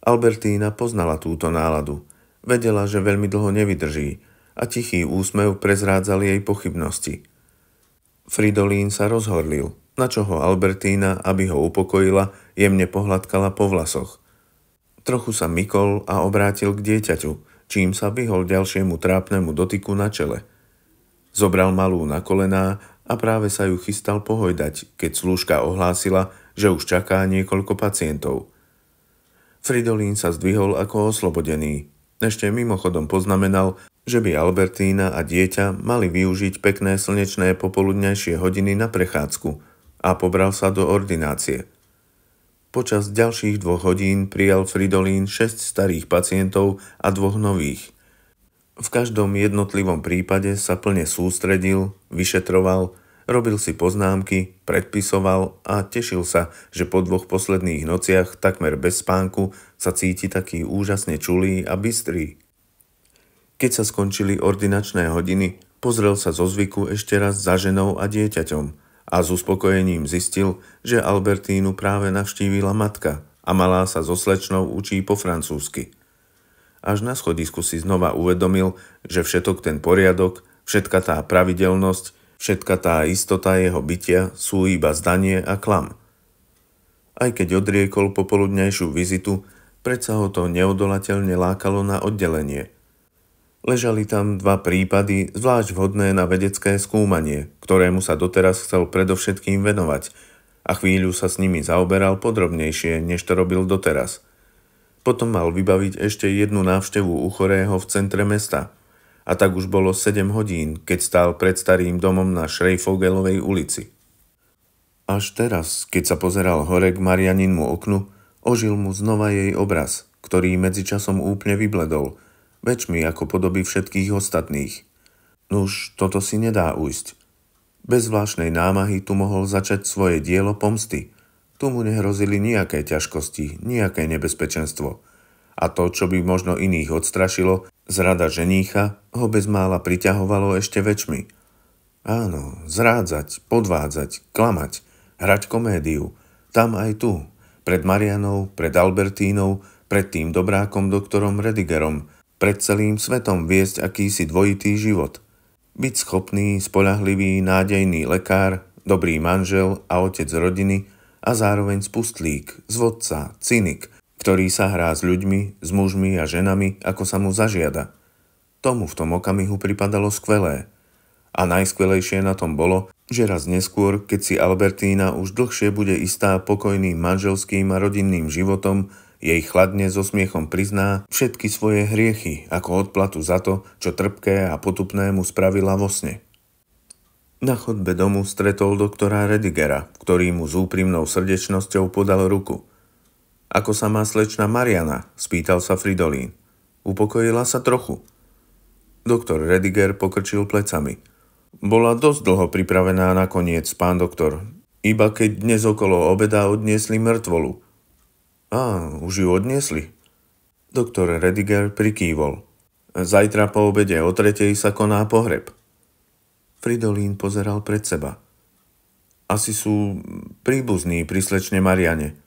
Albertína poznala túto náladu. Vedela, že veľmi dlho nevydrží a tichý úsmev prezrádzal jej pochybnosti. Fridolín sa rozhorlil, na čo ho Albertína, aby ho upokojila, jemne pohľadkala po vlasoch. Trochu sa mykol a obrátil k dieťaťu, čím sa vyhol ďalšiemu trápnemu dotyku na čele. Zobral malú na kolená a práve sa ju chystal pohojdať, keď slúžka ohlásila, že už čaká niekoľko pacientov. Fridolín sa zdvihol ako oslobodený. Ešte mimochodom poznamenal, že by Albertína a dieťa mali využiť pekné slnečné popoludnejšie hodiny na prechádzku a pobral sa do ordinácie. Počas ďalších dvoch hodín prijal Fridolín 6 starých pacientov a dvoch nových. V každom jednotlivom prípade sa plne sústredil, vyšetroval, robil si poznámky, predpisoval a tešil sa, že po dvoch posledných nociach takmer bez spánku sa cíti taký úžasne čulý a bystrý. Keď sa skončili ordinačné hodiny, pozrel sa zo zvyku ešte raz za ženou a dieťaťom a s uspokojením zistil, že Albertínu práve navštívila matka a malá sa so slečnou učí po francúzsky. Až na schodisku si znova uvedomil, že všetok ten poriadok, všetka tá pravidelnosť, všetka tá istota jeho bytia sú iba zdanie a klam. Aj keď odriekol popoludnejšiu vizitu, predsa ho to neodolateľne lákalo na oddelenie – Ležali tam dva prípady, zvlášť vhodné na vedecké skúmanie, ktorému sa doteraz chcel predovšetkým venovať a chvíľu sa s nimi zaoberal podrobnejšie, než to robil doteraz. Potom mal vybaviť ešte jednu návštevu u chorého v centre mesta. A tak už bolo 7 hodín, keď stál pred starým domom na Šrejfogelovej ulici. Až teraz, keď sa pozeral hore k Marianinmu oknu, ožil mu znova jej obraz, ktorý medzičasom úplne vybledol – väčšmi ako podoby všetkých ostatných. Nuž, toto si nedá ujsť. Bez zvláštnej námahy tu mohol začať svoje dielo pomsty. Tu mu nehrozili nejaké ťažkosti, nejaké nebezpečenstvo. A to, čo by možno iných odstrašilo, zrada ženícha, ho bezmála priťahovalo ešte väčšmi. Áno, zrádzať, podvádzať, klamať, hrať komédiu, tam aj tu, pred Marianou, pred Albertínou, pred tým dobrákom doktorom Redigerom, pred celým svetom viesť akýsi dvojitý život. Byť schopný, spolahlivý, nádejný lekár, dobrý manžel a otec rodiny a zároveň spustlík, zvodca, cynik, ktorý sa hrá s ľuďmi, s mužmi a ženami, ako sa mu zažiada. Tomu v tom okamihu pripadalo skvelé. A najskvelejšie na tom bolo, že raz neskôr, keď si Albertína už dlhšie bude istá pokojným manželským a rodinným životom, jej chladne so smiechom prizná všetky svoje hriechy ako odplatu za to, čo trpké a potupné mu spravila vo sne. Na chodbe domu stretol doktora Redigera, ktorý mu s úprimnou srdečnosťou podal ruku. Ako sa má slečna Mariana? spýtal sa Fridolín. Upokojila sa trochu. Doktor Rediger pokrčil plecami. Bola dosť dlho pripravená nakoniec, pán doktor. Iba keď dnes okolo obeda odniesli mŕtvolu. Á, už ju odniesli. Doktor Rediger prikývol. Zajtra po obede o tretej sa koná pohreb. Fridolín pozeral pred seba. Asi sú príbuzní pri slečne Mariane.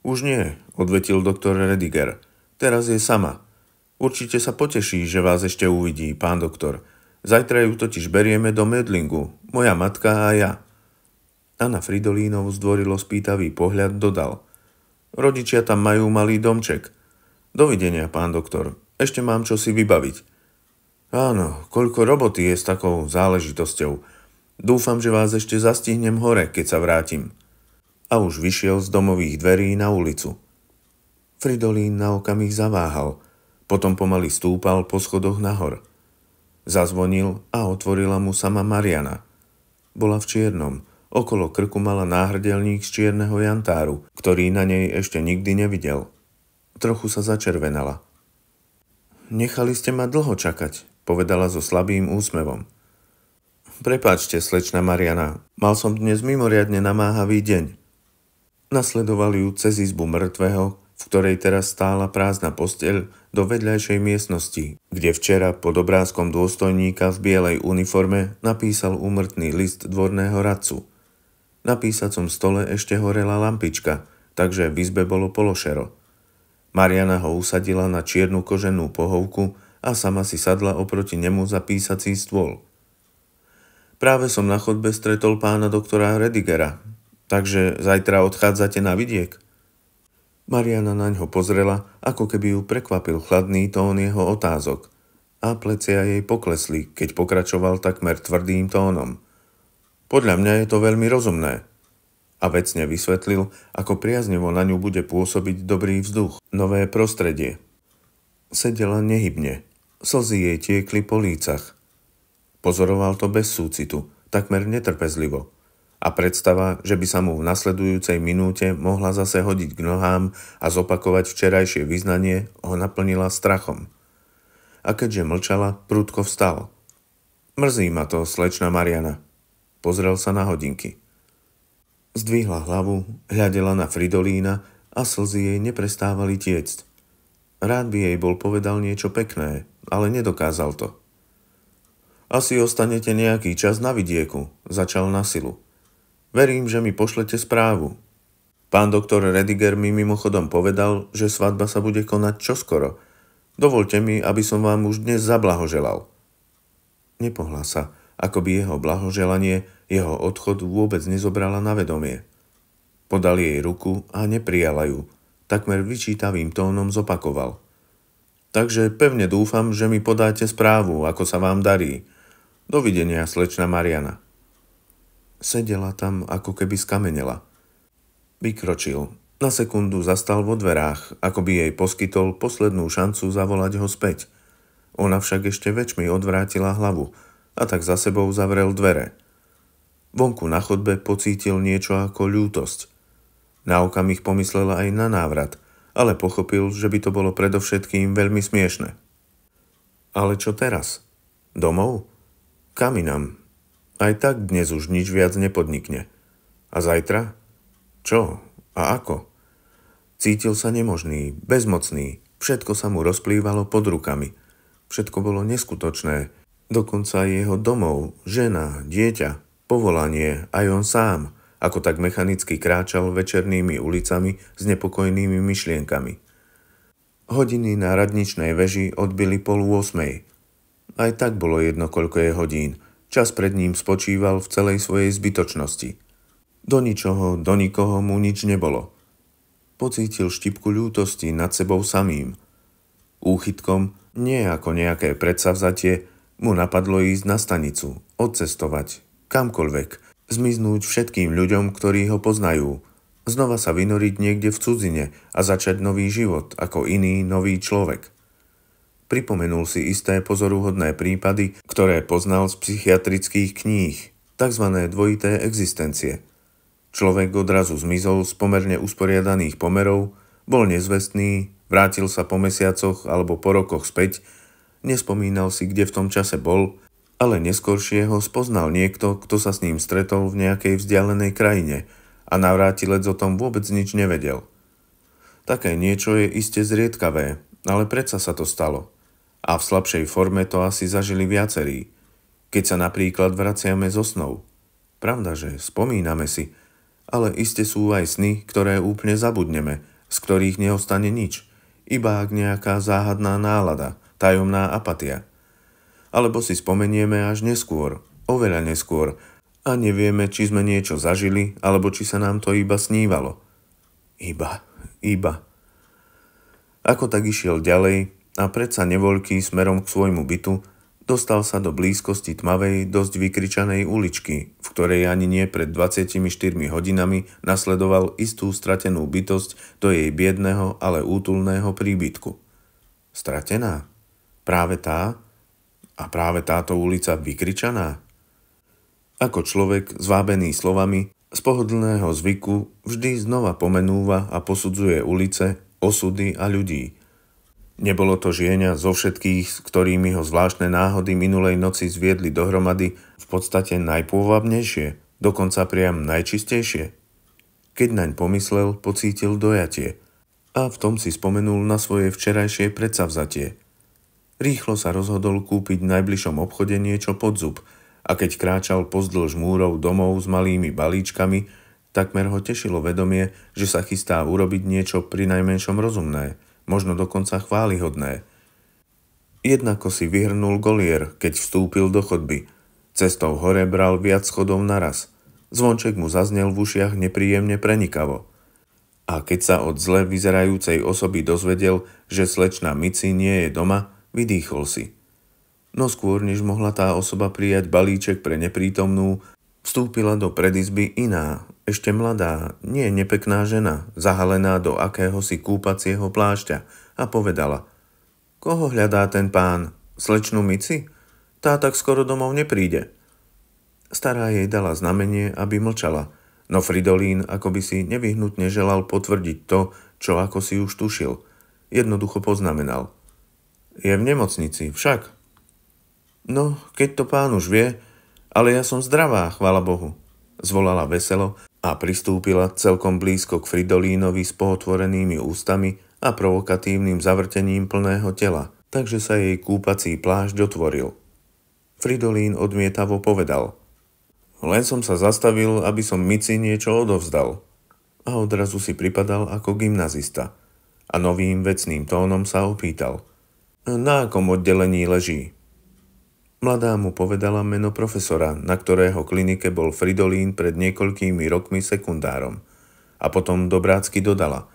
Už nie, odvetil doktor Rediger. Teraz je sama. Určite sa poteší, že vás ešte uvidí, pán doktor. Zajtra ju totiž berieme do Medlingu, moja matka a ja. A na Fridolínov zdvorilo spýtavý pohľad dodal – Rodičia tam majú malý domček. Dovidenia, pán doktor. Ešte mám čo si vybaviť. Áno, koľko roboty je s takou záležitosťou. Dúfam, že vás ešte zastihnem hore, keď sa vrátim. A už vyšiel z domových dverí na ulicu. Fridolín na okamih zaváhal, potom pomaly stúpal po schodoch nahor. Zazvonil a otvorila mu sama Mariana. Bola v čiernom – Okolo krku mala náhrdelník z čierneho jantáru, ktorý na nej ešte nikdy nevidel. Trochu sa začervenala. Nechali ste ma dlho čakať, povedala so slabým úsmevom. Prepáčte, slečna Mariana, mal som dnes mimoriadne namáhavý deň. Nasledovali ju cez izbu mŕtvého, v ktorej teraz stála prázdna posteľ do vedľajšej miestnosti, kde včera pod obrázkom dôstojníka v bielej uniforme napísal úmrtný list dvorného radcu. Na písacom stole ešte horela lampička, takže v izbe bolo pološero. Mariana ho usadila na čiernu koženú pohovku a sama si sadla oproti nemu za písací stôl. Práve som na chodbe stretol pána doktora Redigera, takže zajtra odchádzate na vidiek. Mariana na ňo pozrela, ako keby ju prekvapil chladný tón jeho otázok a plecia jej poklesli, keď pokračoval takmer tvrdým tónom – podľa mňa je to veľmi rozumné. A vecne vysvetlil, ako priaznevo na ňu bude pôsobiť dobrý vzduch, nové prostredie. Sedela nehybne. Slzy jej tiekli po lícach. Pozoroval to bez súcitu, takmer netrpezlivo. A predstava, že by sa mu v nasledujúcej minúte mohla zase hodiť k nohám a zopakovať včerajšie vyznanie, ho naplnila strachom. A keďže mlčala, prúdko vstal. Mrzí ma to, slečna Mariana. Pozrel sa na hodinky. Zdvihla hlavu, hľadela na Fridolína a slzy jej neprestávali tiecť. Rád by jej bol povedal niečo pekné, ale nedokázal to. Asi ostanete nejaký čas na vidieku, začal na silu. Verím, že mi pošlete správu. Pán doktor Rediger mi mimochodom povedal, že svadba sa bude konať čoskoro. Dovolte mi, aby som vám už dnes zablahoželal. Nepohlasa. sa ako by jeho blahoželanie jeho odchod vôbec nezobrala na vedomie. Podal jej ruku a neprijala ju, takmer vyčítavým tónom zopakoval. Takže pevne dúfam, že mi podáte správu, ako sa vám darí. Dovidenia, slečna Mariana. Sedela tam, ako keby skamenela. Vykročil. Na sekundu zastal vo dverách, ako by jej poskytol poslednú šancu zavolať ho späť. Ona však ešte väčšmi odvrátila hlavu – a tak za sebou zavrel dvere. Vonku na chodbe pocítil niečo ako ľútosť. Na okamih pomyslel aj na návrat, ale pochopil, že by to bolo predovšetkým veľmi smiešne. Ale čo teraz? Domov? Kaminam. Aj tak dnes už nič viac nepodnikne. A zajtra? Čo? A ako? Cítil sa nemožný, bezmocný, všetko sa mu rozplývalo pod rukami. Všetko bolo neskutočné, Dokonca jeho domov, žena, dieťa, povolanie, aj on sám, ako tak mechanicky kráčal večernými ulicami s nepokojnými myšlienkami. Hodiny na radničnej veži odbili pol 8. Aj tak bolo jedno, koľko je hodín. Čas pred ním spočíval v celej svojej zbytočnosti. Do ničoho, do nikoho mu nič nebolo. Pocítil štipku ľútosti nad sebou samým. Úchytkom, nie ako nejaké predsavzatie, mu napadlo ísť na stanicu, odcestovať, kamkoľvek, zmiznúť všetkým ľuďom, ktorí ho poznajú, znova sa vynoriť niekde v cudzine a začať nový život ako iný nový človek. Pripomenul si isté pozoruhodné prípady, ktoré poznal z psychiatrických kníh, tzv. dvojité existencie. Človek odrazu zmizol z pomerne usporiadaných pomerov, bol nezvestný, vrátil sa po mesiacoch alebo po rokoch späť Nespomínal si, kde v tom čase bol, ale neskôršie ho spoznal niekto, kto sa s ním stretol v nejakej vzdialenej krajine a navrátilec o tom vôbec nič nevedel. Také niečo je iste zriedkavé, ale predsa sa to stalo. A v slabšej forme to asi zažili viacerí, keď sa napríklad vraciame zo snov. Pravda, že spomíname si, ale iste sú aj sny, ktoré úplne zabudneme, z ktorých neostane nič, iba ak nejaká záhadná nálada – tajomná apatia. Alebo si spomenieme až neskôr, oveľa neskôr, a nevieme, či sme niečo zažili, alebo či sa nám to iba snívalo. Iba, iba. Ako tak išiel ďalej a predsa nevoľký smerom k svojmu bytu, dostal sa do blízkosti tmavej, dosť vykričanej uličky, v ktorej ani nie pred 24 hodinami nasledoval istú stratenú bytosť do jej biedného, ale útulného príbytku. Stratená? Práve tá a práve táto ulica vykričaná? Ako človek, zvábený slovami, z pohodlného zvyku vždy znova pomenúva a posudzuje ulice, osudy a ľudí. Nebolo to žienia zo všetkých, s ktorými ho zvláštne náhody minulej noci zviedli dohromady v podstate najpôvabnejšie, dokonca priam najčistejšie. Keď naň pomyslel, pocítil dojatie a v tom si spomenul na svoje včerajšie predsavzatie. Rýchlo sa rozhodol kúpiť v najbližšom obchode niečo pod zub a keď kráčal pozdĺž múrov domov s malými balíčkami, takmer ho tešilo vedomie, že sa chystá urobiť niečo pri najmenšom rozumné, možno dokonca chválihodné. Jednako si vyhrnul golier, keď vstúpil do chodby. Cestou hore bral viac schodov naraz. Zvonček mu zaznel v ušiach nepríjemne prenikavo – a keď sa od zle vyzerajúcej osoby dozvedel, že slečna Mici nie je doma, Vydýchol si. No skôr, než mohla tá osoba prijať balíček pre neprítomnú, vstúpila do predizby iná, ešte mladá, nie nepekná žena, zahalená do akéhosi kúpacieho plášťa a povedala Koho hľadá ten pán? Slečnú Mici? Tá tak skoro domov nepríde. Stará jej dala znamenie, aby mlčala, no Fridolín akoby si nevyhnutne želal potvrdiť to, čo ako si už tušil. Jednoducho poznamenal – je v nemocnici, však. No, keď to pán už vie, ale ja som zdravá, chvála Bohu, zvolala veselo a pristúpila celkom blízko k Fridolínovi s pohotvorenými ústami a provokatívnym zavrtením plného tela, takže sa jej kúpací plášť otvoril. Fridolín odmietavo povedal. Len som sa zastavil, aby som Mici niečo odovzdal. A odrazu si pripadal ako gymnazista. A novým vecným tónom sa opýtal. Na akom oddelení leží? Mladá mu povedala meno profesora, na ktorého klinike bol Fridolín pred niekoľkými rokmi sekundárom. A potom dobrácky dodala.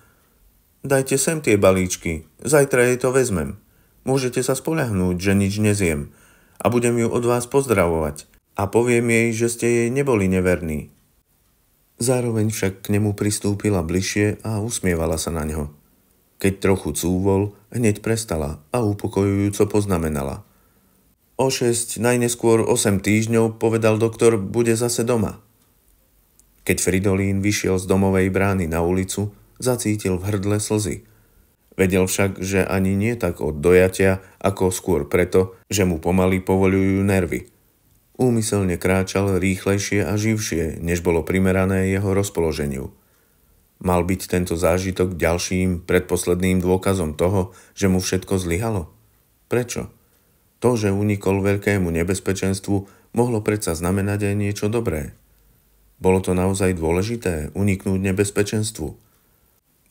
Dajte sem tie balíčky, zajtra jej to vezmem. Môžete sa spolahnúť, že nič nezjem. A budem ju od vás pozdravovať. A poviem jej, že ste jej neboli neverní. Zároveň však k nemu pristúpila bližšie a usmievala sa na ňo. Keď trochu cúvol, hneď prestala a upokojujúco poznamenala. O 6, najneskôr 8 týždňov, povedal doktor, bude zase doma. Keď Fridolín vyšiel z domovej brány na ulicu, zacítil v hrdle slzy. Vedel však, že ani nie tak od dojatia, ako skôr preto, že mu pomaly povolujú nervy. Úmyselne kráčal rýchlejšie a živšie, než bolo primerané jeho rozpoloženiu. Mal byť tento zážitok ďalším predposledným dôkazom toho, že mu všetko zlyhalo? Prečo? To, že unikol veľkému nebezpečenstvu, mohlo predsa znamenať aj niečo dobré. Bolo to naozaj dôležité uniknúť nebezpečenstvu.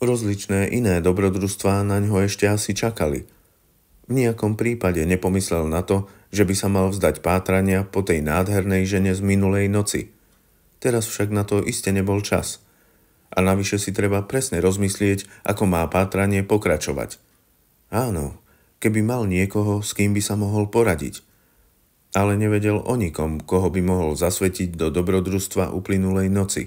Rozličné iné dobrodružstvá na ňo ešte asi čakali. V nejakom prípade nepomyslel na to, že by sa mal vzdať pátrania po tej nádhernej žene z minulej noci. Teraz však na to iste nebol čas. A navyše si treba presne rozmyslieť, ako má pátranie pokračovať. Áno, keby mal niekoho, s kým by sa mohol poradiť. Ale nevedel o nikom, koho by mohol zasvetiť do dobrodružstva uplynulej noci.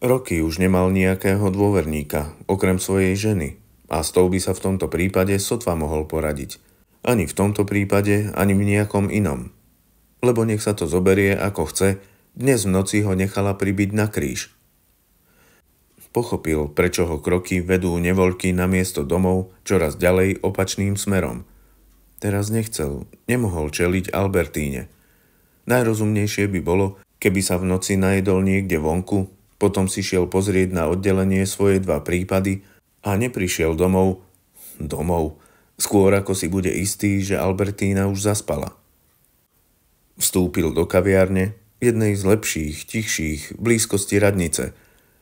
Roky už nemal nejakého dôverníka, okrem svojej ženy, a s tou by sa v tomto prípade sotva mohol poradiť. Ani v tomto prípade, ani v nejakom inom. Lebo nech sa to zoberie ako chce, dnes v noci ho nechala pribiť na kríž. Pochopil, prečo ho kroky vedú nevoľky na miesto domov čoraz ďalej opačným smerom. Teraz nechcel, nemohol čeliť Albertíne. Najrozumnejšie by bolo, keby sa v noci najedol niekde vonku, potom si šiel pozrieť na oddelenie svoje dva prípady a neprišiel domov, domov, skôr ako si bude istý, že Albertína už zaspala. Vstúpil do kaviárne, jednej z lepších, tichších, blízkosti radnice –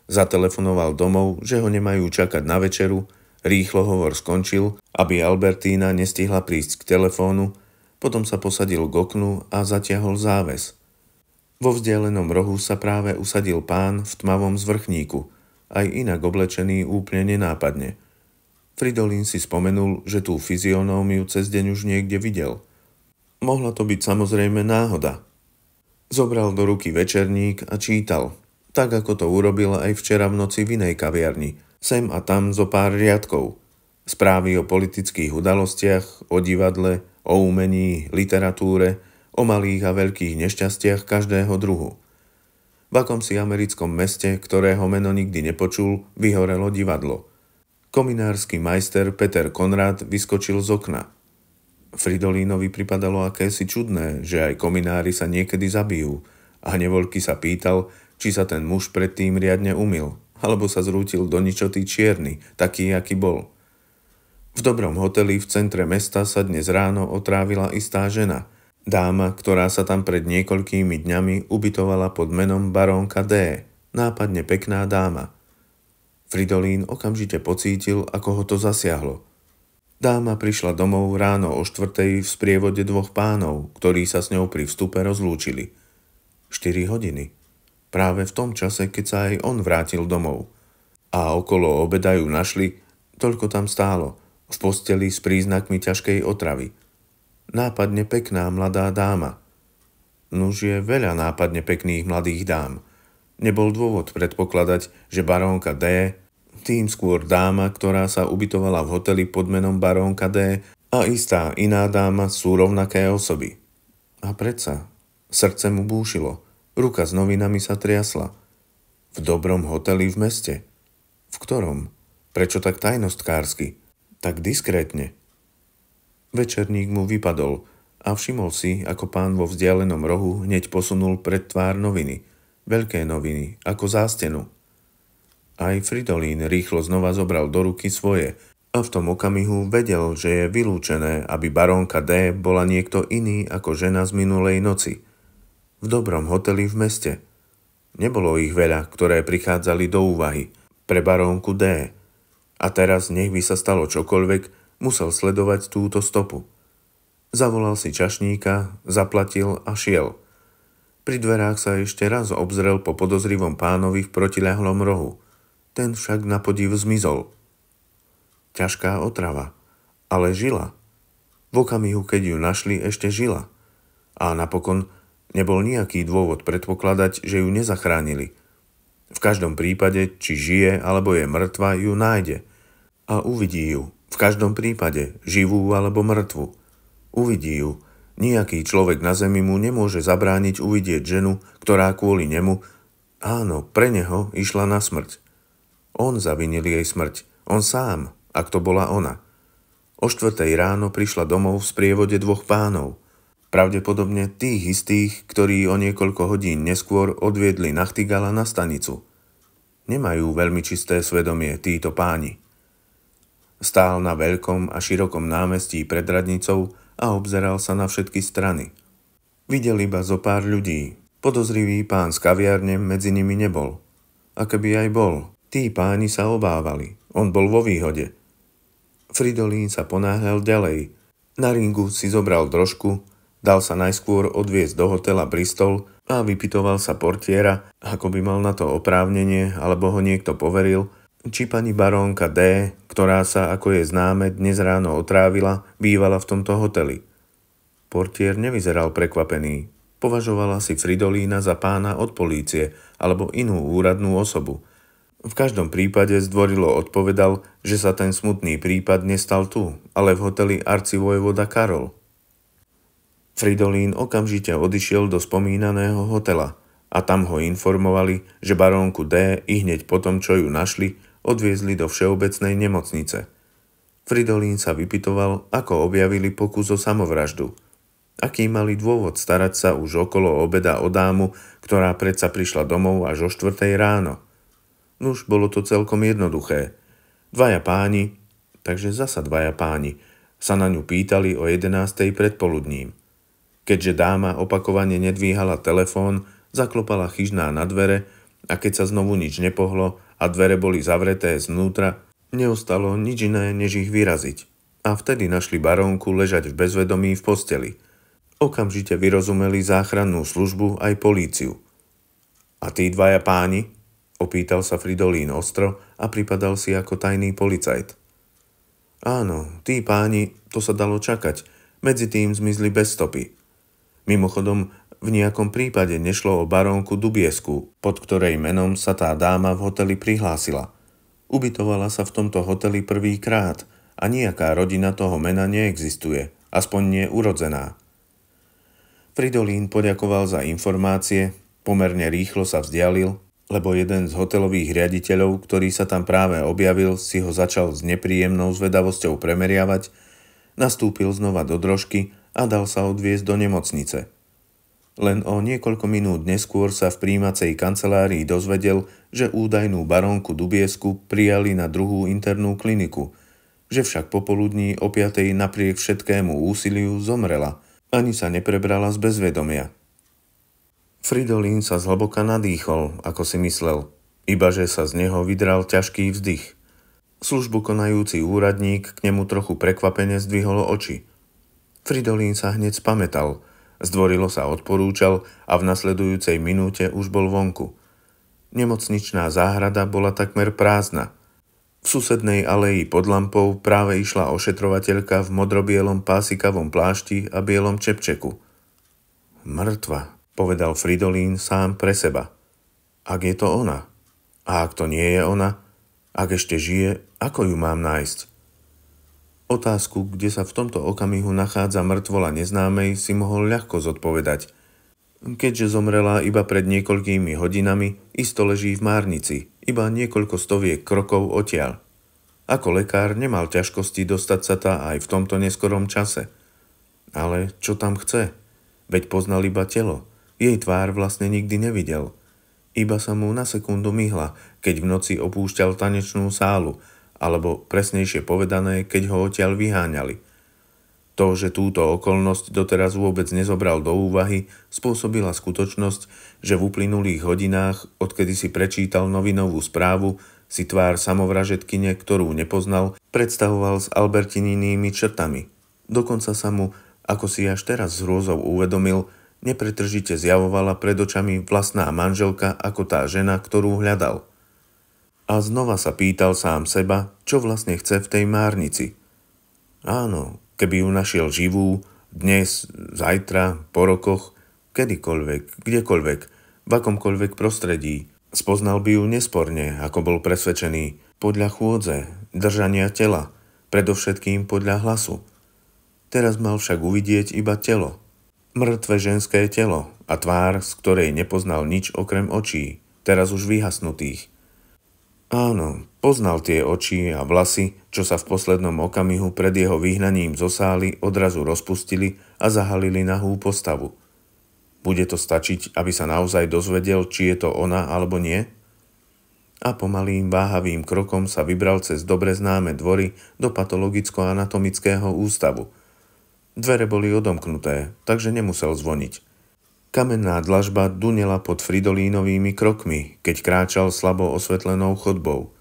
Zatelefonoval domov, že ho nemajú čakať na večeru, rýchlo hovor skončil, aby Albertína nestihla prísť k telefónu, potom sa posadil k oknu a zatiahol záves. Vo vzdialenom rohu sa práve usadil pán v tmavom zvrchníku, aj inak oblečený úplne nenápadne. Fridolin si spomenul, že tú fyzionómiu cez deň už niekde videl – Mohla to byť samozrejme náhoda. Zobral do ruky večerník a čítal tak ako to urobil aj včera v noci v inej kaviarni, sem a tam zo pár riadkov. Správy o politických udalostiach, o divadle, o umení, literatúre, o malých a veľkých nešťastiach každého druhu. V akomsi americkom meste, ktorého meno nikdy nepočul, vyhorelo divadlo. Kominársky majster Peter Konrad vyskočil z okna. Fridolínovi pripadalo akési čudné, že aj kominári sa niekedy zabijú a nevoľky sa pýtal, či sa ten muž predtým riadne umil, alebo sa zrútil do ničoty čierny, taký, aký bol. V dobrom hoteli v centre mesta sa dnes ráno otrávila istá žena, dáma, ktorá sa tam pred niekoľkými dňami ubytovala pod menom barónka D, nápadne pekná dáma. Fridolín okamžite pocítil, ako ho to zasiahlo. Dáma prišla domov ráno o štvrtej v sprievode dvoch pánov, ktorí sa s ňou pri vstupe rozlúčili. 4 hodiny práve v tom čase, keď sa aj on vrátil domov. A okolo obeda ju našli, toľko tam stálo, v posteli s príznakmi ťažkej otravy. Nápadne pekná mladá dáma. Nuž je veľa nápadne pekných mladých dám. Nebol dôvod predpokladať, že barónka D, tým skôr dáma, ktorá sa ubytovala v hoteli pod menom barónka D, a istá iná dáma sú rovnaké osoby. A predsa, srdce mu búšilo – Ruka s novinami sa triasla. V dobrom hoteli v meste. V ktorom? Prečo tak tajnostkársky? Tak diskrétne. Večerník mu vypadol a všimol si, ako pán vo vzdialenom rohu hneď posunul pred tvár noviny. Veľké noviny, ako zástenu. Aj Fridolín rýchlo znova zobral do ruky svoje a v tom okamihu vedel, že je vylúčené, aby barónka D bola niekto iný ako žena z minulej noci – v dobrom hoteli v meste. Nebolo ich veľa, ktoré prichádzali do úvahy pre barónku D. A teraz, nech by sa stalo čokoľvek, musel sledovať túto stopu. Zavolal si čašníka, zaplatil a šiel. Pri dverách sa ešte raz obzrel po podozrivom pánovi v protilehlom rohu. Ten však na podiv zmizol. Ťažká otrava, ale žila. V okamihu, keď ju našli, ešte žila. A napokon Nebol nejaký dôvod predpokladať, že ju nezachránili. V každom prípade, či žije alebo je mŕtva, ju nájde. A uvidí ju. V každom prípade, živú alebo mŕtvu. Uvidí ju. Nijaký človek na zemi mu nemôže zabrániť uvidieť ženu, ktorá kvôli nemu, áno, pre neho išla na smrť. On zavinil jej smrť, on sám, ak to bola ona. O štvrtej ráno prišla domov v sprievode dvoch pánov – pravdepodobne tých istých, ktorí o niekoľko hodín neskôr odviedli Nachtigala na stanicu. Nemajú veľmi čisté svedomie títo páni. Stál na veľkom a širokom námestí pred radnicou a obzeral sa na všetky strany. Videl iba zo pár ľudí. Podozrivý pán s kaviárnem medzi nimi nebol. A keby aj bol, tí páni sa obávali. On bol vo výhode. Fridolín sa ponáhľal ďalej. Na ringu si zobral drožku Dal sa najskôr odviesť do hotela Bristol a vypitoval sa portiera, ako by mal na to oprávnenie alebo ho niekto poveril, či pani barónka D, ktorá sa, ako je známe, dnes ráno otrávila, bývala v tomto hoteli. Portier nevyzeral prekvapený. Považovala si Fridolína za pána od polície alebo inú úradnú osobu. V každom prípade zdvorilo odpovedal, že sa ten smutný prípad nestal tu, ale v hoteli arcivojvoda Karol. Fridolín okamžite odišiel do spomínaného hotela a tam ho informovali, že barónku D i hneď potom, čo ju našli, odviezli do všeobecnej nemocnice. Fridolín sa vypitoval, ako objavili pokus o samovraždu. Aký mali dôvod starať sa už okolo obeda o dámu, ktorá predsa prišla domov až o štvrtej ráno. Nuž, bolo to celkom jednoduché. Dvaja páni, takže zasa dvaja páni, sa na ňu pýtali o jedenástej predpoludním. Keďže dáma opakovane nedvíhala telefón, zaklopala chyžná na dvere a keď sa znovu nič nepohlo a dvere boli zavreté znútra, neostalo nič iné, než ich vyraziť. A vtedy našli barónku ležať v bezvedomí v posteli. Okamžite vyrozumeli záchrannú službu aj políciu. A tí dvaja páni? Opýtal sa Fridolín ostro a pripadal si ako tajný policajt. Áno, tí páni, to sa dalo čakať. Medzi tým zmizli bez stopy. Mimochodom, v nejakom prípade nešlo o barónku Dubiesku, pod ktorej menom sa tá dáma v hoteli prihlásila. Ubytovala sa v tomto hoteli prvýkrát a nejaká rodina toho mena neexistuje, aspoň nie urodzená. Fridolín poďakoval za informácie, pomerne rýchlo sa vzdialil, lebo jeden z hotelových riaditeľov, ktorý sa tam práve objavil, si ho začal s nepríjemnou zvedavosťou premeriavať, nastúpil znova do drožky a dal sa odviezť do nemocnice. Len o niekoľko minút neskôr sa v príjmacej kancelárii dozvedel, že údajnú baronku Dubiesku prijali na druhú internú kliniku, že však popoludní o 5. napriek všetkému úsiliu zomrela, ani sa neprebrala z bezvedomia. Fridolín sa zhlboka nadýchol, ako si myslel, ibaže sa z neho vydral ťažký vzdych. Službu konajúci úradník k nemu trochu prekvapene zdvihol oči – Fridolín sa hneď spametal, zdvorilo sa odporúčal a v nasledujúcej minúte už bol vonku. Nemocničná záhrada bola takmer prázdna. V susednej aleji pod lampou práve išla ošetrovateľka v modrobielom pásikavom plášti a bielom čepčeku. Mŕtva, povedal Fridolín sám pre seba. Ak je to ona? A ak to nie je ona? Ak ešte žije, ako ju mám nájsť? Otázku, kde sa v tomto okamihu nachádza mŕtvola neznámej, si mohol ľahko zodpovedať. Keďže zomrela iba pred niekoľkými hodinami, isto leží v márnici, iba niekoľko stoviek krokov odtiaľ. Ako lekár nemal ťažkosti dostať sa tá aj v tomto neskorom čase. Ale čo tam chce? Veď poznal iba telo. Jej tvár vlastne nikdy nevidel. Iba sa mu na sekundu myhla, keď v noci opúšťal tanečnú sálu – alebo presnejšie povedané, keď ho odtiaľ vyháňali. To, že túto okolnosť doteraz vôbec nezobral do úvahy, spôsobila skutočnosť, že v uplynulých hodinách, odkedy si prečítal novinovú správu, si tvár samovražetkyne, ktorú nepoznal, predstavoval s Albertininými črtami. Dokonca sa mu, ako si až teraz s hrôzou uvedomil, nepretržite zjavovala pred očami vlastná manželka ako tá žena, ktorú hľadal – a znova sa pýtal sám seba, čo vlastne chce v tej márnici. Áno, keby ju našiel živú, dnes, zajtra, po rokoch, kedykoľvek, kdekoľvek, v akomkoľvek prostredí, spoznal by ju nesporne, ako bol presvedčený, podľa chôdze, držania tela, predovšetkým podľa hlasu. Teraz mal však uvidieť iba telo – mŕtve ženské telo a tvár, z ktorej nepoznal nič okrem očí, teraz už vyhasnutých. Áno, poznal tie oči a vlasy, čo sa v poslednom okamihu pred jeho vyhnaním zo sály odrazu rozpustili a zahalili nahú postavu. Bude to stačiť, aby sa naozaj dozvedel, či je to ona alebo nie? a pomalým váhavým krokom sa vybral cez dobre známe dvory do patologicko-anatomického ústavu. Dvere boli odomknuté, takže nemusel zvoniť. Kamenná dlažba dunela pod fridolínovými krokmi, keď kráčal slabo osvetlenou chodbou.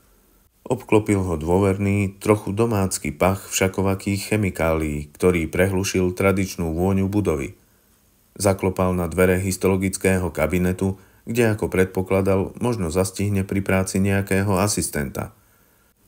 Obklopil ho dôverný, trochu domácky pach všakovakých chemikálií, ktorý prehlušil tradičnú vôňu budovy. Zaklopal na dvere histologického kabinetu, kde ako predpokladal, možno zastihne pri práci nejakého asistenta.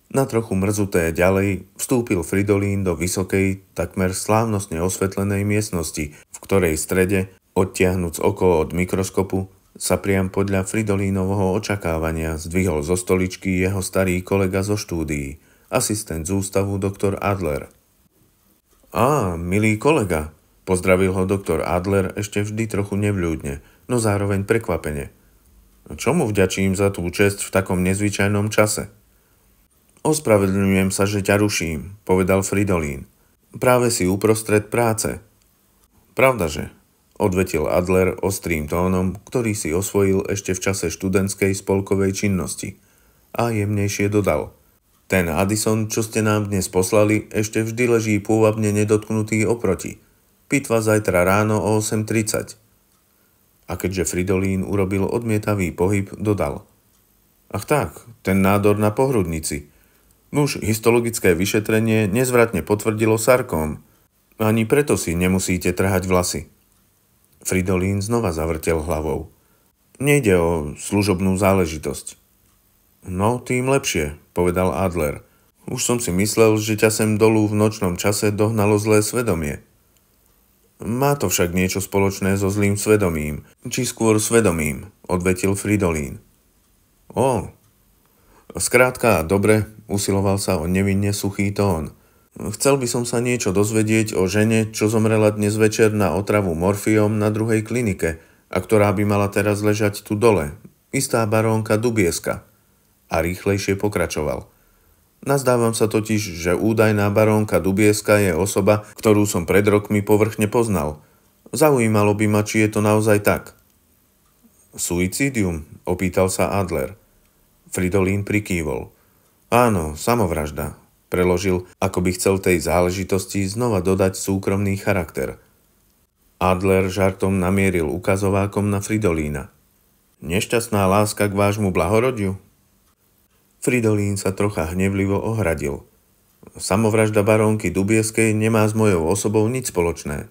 Na trochu mrzuté ďalej vstúpil Fridolín do vysokej, takmer slávnostne osvetlenej miestnosti, v ktorej strede Odtiahnuc oko od mikroskopu, sa priam podľa Fridolínovho očakávania zdvihol zo stoličky jeho starý kolega zo štúdií, asistent z ústavu doktor Adler. Á, milý kolega, pozdravil ho doktor Adler ešte vždy trochu nevľúdne, no zároveň prekvapene. Čomu vďačím za tú čest v takom nezvyčajnom čase? Ospravedlňujem sa, že ťa ruším, povedal Fridolín. Práve si uprostred práce. Pravdaže, odvetil Adler ostrým tónom, ktorý si osvojil ešte v čase študentskej spolkovej činnosti. A jemnejšie dodal. Ten Addison, čo ste nám dnes poslali, ešte vždy leží pôvabne nedotknutý oproti. Pitva zajtra ráno o 8.30. A keďže Fridolín urobil odmietavý pohyb, dodal. Ach tak, ten nádor na pohrudnici. Nuž, histologické vyšetrenie nezvratne potvrdilo sarkom. Ani preto si nemusíte trhať vlasy. Fridolín znova zavrtel hlavou. Nejde o služobnú záležitosť. No, tým lepšie, povedal Adler. Už som si myslel, že ťa sem dolu v nočnom čase dohnalo zlé svedomie. Má to však niečo spoločné so zlým svedomím, či skôr svedomím, odvetil Fridolín. O, skrátka, dobre, usiloval sa o nevinne suchý tón – Chcel by som sa niečo dozvedieť o žene, čo zomrela dnes večer na otravu morfiom na druhej klinike a ktorá by mala teraz ležať tu dole. Istá barónka Dubieska. A rýchlejšie pokračoval. Nazdávam sa totiž, že údajná barónka Dubieska je osoba, ktorú som pred rokmi povrchne poznal. Zaujímalo by ma, či je to naozaj tak. Suicidium? opýtal sa Adler. Fridolín prikývol. Áno, samovražda, preložil, ako by chcel tej záležitosti znova dodať súkromný charakter. Adler žartom namieril ukazovákom na Fridolína. Nešťastná láska k vášmu blahorodiu? Fridolín sa trocha hnevlivo ohradil. Samovražda barónky Dubieskej nemá s mojou osobou nič spoločné.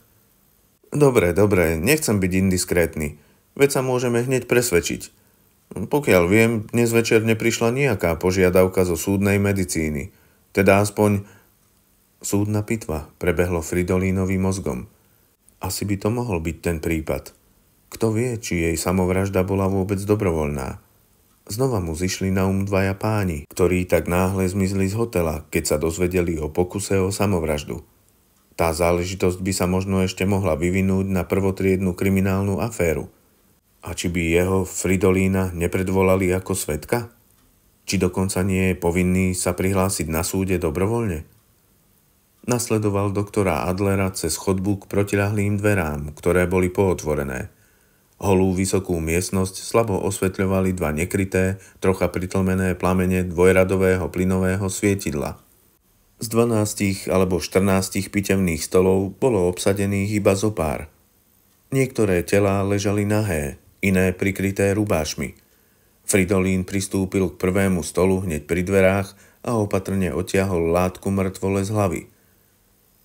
Dobre, dobre, nechcem byť indiskrétny, veď sa môžeme hneď presvedčiť. Pokiaľ viem, dnes večer neprišla nejaká požiadavka zo súdnej medicíny – teda aspoň súdna pitva prebehlo Fridolínovým mozgom. Asi by to mohol byť ten prípad. Kto vie, či jej samovražda bola vôbec dobrovoľná. Znova mu zišli na um dvaja páni, ktorí tak náhle zmizli z hotela, keď sa dozvedeli o pokuse o samovraždu. Tá záležitosť by sa možno ešte mohla vyvinúť na prvotriednu kriminálnu aféru. A či by jeho Fridolína nepredvolali ako svetka? Či dokonca nie je povinný sa prihlásiť na súde dobrovoľne? Nasledoval doktora Adlera cez chodbu k protiľahlým dverám, ktoré boli pootvorené. Holú vysokú miestnosť slabo osvetľovali dva nekryté, trocha pritlmené plamene dvojradového plynového svietidla. Z 12 alebo 14 pitevných stolov bolo obsadených iba zo pár. Niektoré tela ležali nahé, iné prikryté rubášmi – Fridolín pristúpil k prvému stolu hneď pri dverách a opatrne otiahol látku mŕtvole z hlavy.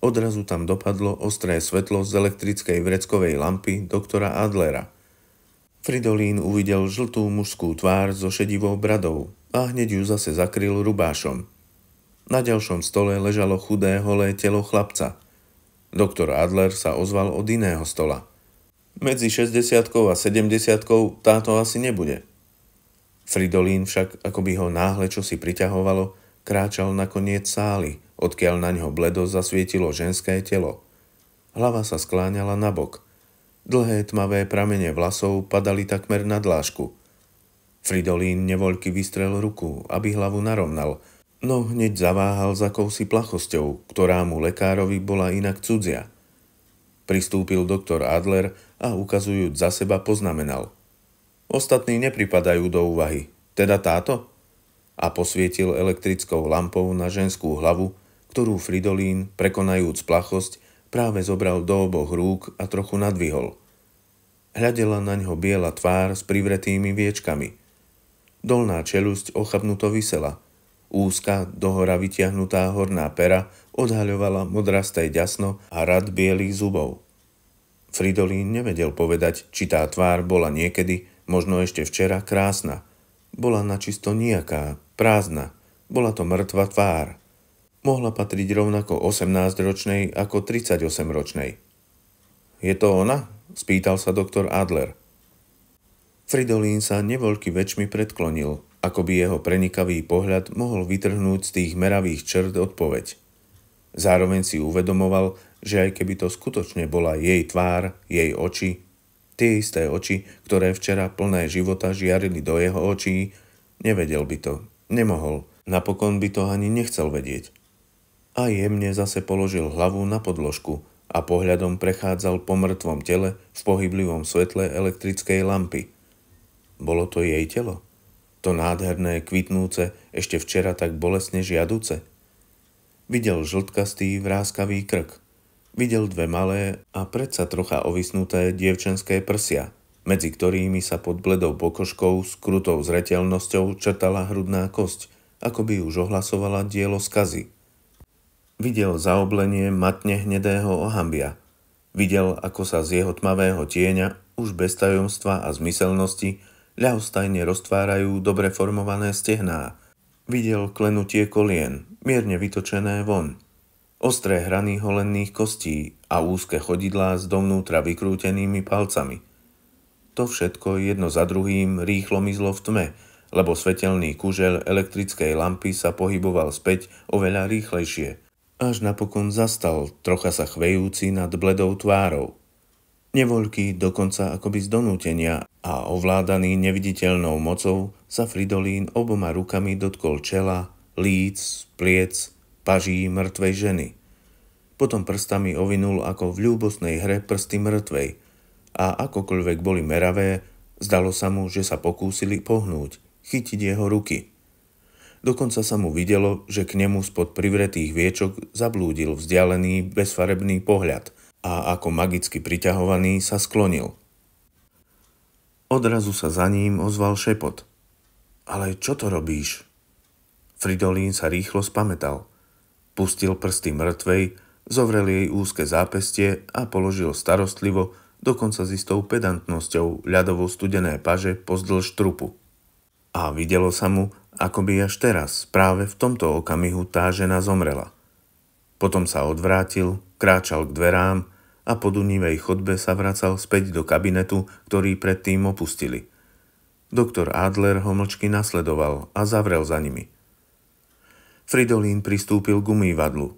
Odrazu tam dopadlo ostré svetlo z elektrickej vreckovej lampy doktora Adlera. Fridolín uvidel žltú mužskú tvár so šedivou bradou a hneď ju zase zakryl rubášom. Na ďalšom stole ležalo chudé holé telo chlapca. Doktor Adler sa ozval od iného stola. Medzi 60 a 70 táto asi nebude – Fridolín však, ako by ho náhle čo si priťahovalo, kráčal nakoniec sály, odkiaľ na ňo bledo zasvietilo ženské telo. Hlava sa skláňala nabok. Dlhé tmavé pramene vlasov padali takmer na dlášku. Fridolín nevoľky vystrel ruku, aby hlavu narovnal, no hneď zaváhal za kousi plachosťou, ktorá mu lekárovi bola inak cudzia. Pristúpil doktor Adler a ukazujúc za seba poznamenal – Ostatní nepripadajú do úvahy. Teda táto? A posvietil elektrickou lampou na ženskú hlavu, ktorú Fridolín, prekonajúc plachosť, práve zobral do oboch rúk a trochu nadvihol. Hľadela na ňo biela tvár s privretými viečkami. Dolná čelusť ochabnuto vysela. Úzka, dohora vytiahnutá horná pera odhaľovala modrasté ďasno a rad bielých zubov. Fridolín nevedel povedať, či tá tvár bola niekedy možno ešte včera krásna. Bola načisto nejaká, prázdna. Bola to mŕtva tvár. Mohla patriť rovnako 18-ročnej ako 38-ročnej. Je to ona? spýtal sa doktor Adler. Fridolín sa nevoľky väčšmi predklonil, ako by jeho prenikavý pohľad mohol vytrhnúť z tých meravých črt odpoveď. Zároveň si uvedomoval, že aj keby to skutočne bola jej tvár, jej oči, tie isté oči, ktoré včera plné života žiarili do jeho očí, nevedel by to, nemohol, napokon by to ani nechcel vedieť. A jemne zase položil hlavu na podložku a pohľadom prechádzal po mŕtvom tele v pohyblivom svetle elektrickej lampy. Bolo to jej telo? To nádherné, kvitnúce, ešte včera tak bolesne žiaduce? Videl žltkastý, vrázkavý krk, Videl dve malé a predsa trocha ovisnuté dievčenské prsia, medzi ktorými sa pod bledou pokožkou s krutou zretelnosťou črtala hrudná kosť, ako by už ohlasovala dielo skazy. Videl zaoblenie matne hnedého ohambia. Videl, ako sa z jeho tmavého tieňa, už bez tajomstva a zmyselnosti, ľahostajne roztvárajú dobre formované stehná. Videl klenutie kolien, mierne vytočené von – ostré hrany holenných kostí a úzke chodidlá s dovnútra vykrútenými palcami. To všetko jedno za druhým rýchlo mizlo v tme, lebo svetelný kužel elektrickej lampy sa pohyboval späť oveľa rýchlejšie. Až napokon zastal, trocha sa chvejúci nad bledou tvárou. Nevoľký, dokonca akoby z donútenia a ovládaný neviditeľnou mocou, sa Fridolín oboma rukami dotkol čela, líc, pliec, paží mŕtvej ženy. Potom prstami ovinul ako v ľúbosnej hre prsty mŕtvej a akokoľvek boli meravé, zdalo sa mu, že sa pokúsili pohnúť, chytiť jeho ruky. Dokonca sa mu videlo, že k nemu spod privretých viečok zablúdil vzdialený bezfarebný pohľad a ako magicky priťahovaný sa sklonil. Odrazu sa za ním ozval šepot. Ale čo to robíš? Fridolín sa rýchlo spametal. Pustil prsty mŕtvej, zovrel jej úzke zápestie a položil starostlivo, dokonca s istou pedantnosťou, ľadovo studené paže pozdĺž trupu. A videlo sa mu, ako by až teraz, práve v tomto okamihu tá žena zomrela. Potom sa odvrátil, kráčal k dverám a po dunivej chodbe sa vracal späť do kabinetu, ktorý predtým opustili. Doktor Adler ho mlčky nasledoval a zavrel za nimi – Fridolín pristúpil k umývadlu.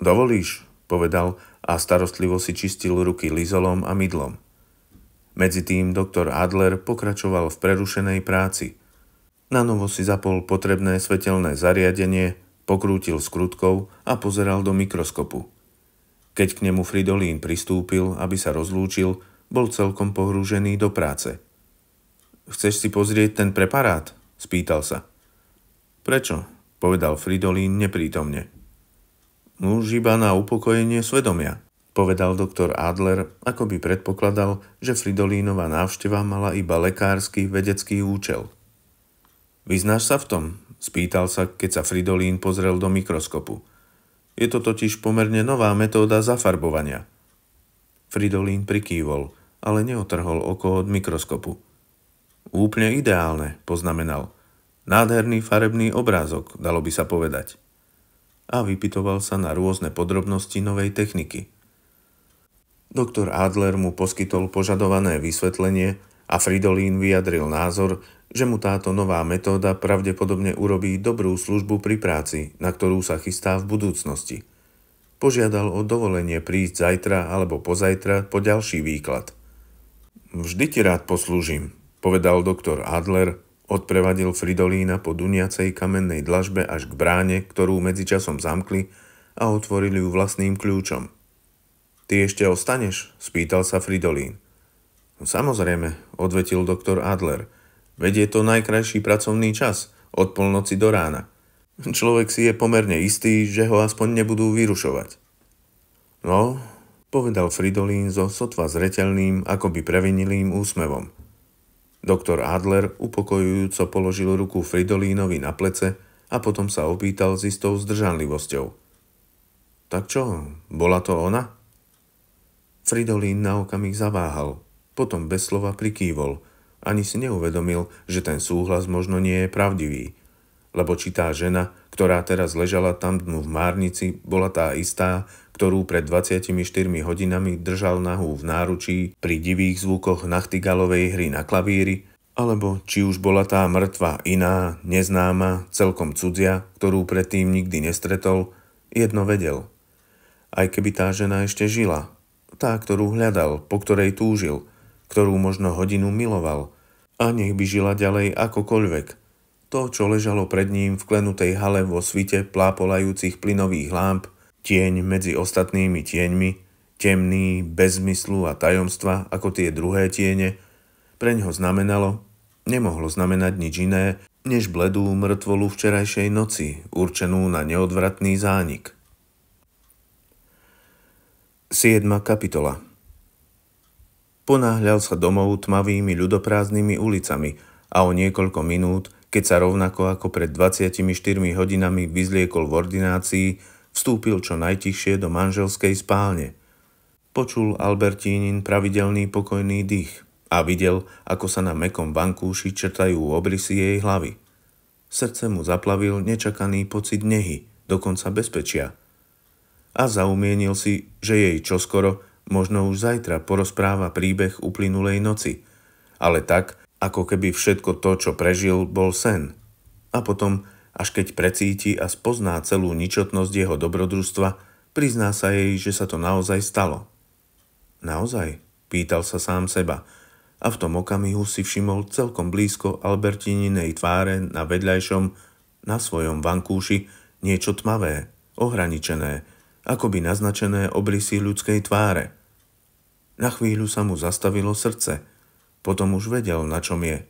Dovolíš, povedal a starostlivo si čistil ruky lizolom a mydlom. Medzi tým doktor Adler pokračoval v prerušenej práci. Na novo si zapol potrebné svetelné zariadenie, pokrútil skrutkou a pozeral do mikroskopu. Keď k nemu Fridolín pristúpil, aby sa rozlúčil, bol celkom pohrúžený do práce. Chceš si pozrieť ten preparát? spýtal sa. Prečo? povedal Fridolín neprítomne. Už iba na upokojenie svedomia, povedal doktor Adler, ako by predpokladal, že Fridolínova návšteva mala iba lekársky vedecký účel. Vyznáš sa v tom? spýtal sa, keď sa Fridolín pozrel do mikroskopu. Je to totiž pomerne nová metóda zafarbovania. Fridolín prikývol, ale neotrhol oko od mikroskopu. Úplne ideálne, poznamenal – Nádherný farebný obrázok, dalo by sa povedať. A vypitoval sa na rôzne podrobnosti novej techniky. Doktor Adler mu poskytol požadované vysvetlenie a Fridolín vyjadril názor, že mu táto nová metóda pravdepodobne urobí dobrú službu pri práci, na ktorú sa chystá v budúcnosti. Požiadal o dovolenie prísť zajtra alebo pozajtra po ďalší výklad. Vždy ti rád poslúžim, povedal doktor Adler Odprevadil Fridolína po duniacej kamennej dlažbe až k bráne, ktorú medzičasom zamkli a otvorili ju vlastným kľúčom. Ty ešte ostaneš? spýtal sa Fridolín. No, samozrejme, odvetil doktor Adler. Veď je to najkrajší pracovný čas, od polnoci do rána. Človek si je pomerne istý, že ho aspoň nebudú vyrušovať. No, povedal Fridolín so sotva zreteľným, akoby previnilým úsmevom. Doktor Adler upokojujúco položil ruku Fridolínovi na plece a potom sa opýtal s istou zdržanlivosťou. Tak čo, bola to ona? Fridolín na okamih zaváhal, potom bez slova prikývol. Ani si neuvedomil, že ten súhlas možno nie je pravdivý. Lebo či tá žena, ktorá teraz ležala tam dnu v márnici, bola tá istá, ktorú pred 24 hodinami držal nahú v náručí pri divých zvukoch nachtigalovej hry na klavíri, alebo či už bola tá mŕtva iná, neznáma, celkom cudzia, ktorú predtým nikdy nestretol, jedno vedel. Aj keby tá žena ešte žila, tá, ktorú hľadal, po ktorej túžil, ktorú možno hodinu miloval, a nech by žila ďalej akokoľvek – to, čo ležalo pred ním v klenutej hale vo svite plápolajúcich plynových lámp, Tieň medzi ostatnými tieňmi, temný, bez zmyslu a tajomstva ako tie druhé tiene, preň ho znamenalo, nemohlo znamenať nič iné, než bledú mŕtvolu včerajšej noci, určenú na neodvratný zánik. 7. kapitola Ponáhľal sa domov tmavými ľudoprázdnymi ulicami a o niekoľko minút, keď sa rovnako ako pred 24 hodinami vyzliekol v ordinácii, vstúpil čo najtichšie do manželskej spálne. Počul Albertínin pravidelný pokojný dých a videl, ako sa na mekom vankúši črtajú obrysy jej hlavy. Srdce mu zaplavil nečakaný pocit nehy, dokonca bezpečia. A zaumienil si, že jej čoskoro, možno už zajtra porozpráva príbeh uplynulej noci, ale tak, ako keby všetko to, čo prežil, bol sen. A potom až keď precíti a spozná celú ničotnosť jeho dobrodružstva, prizná sa jej, že sa to naozaj stalo. Naozaj? Pýtal sa sám seba. A v tom okamihu si všimol celkom blízko Albertininej tváre na vedľajšom, na svojom vankúši, niečo tmavé, ohraničené, akoby naznačené obrysy ľudskej tváre. Na chvíľu sa mu zastavilo srdce, potom už vedel, na čom je.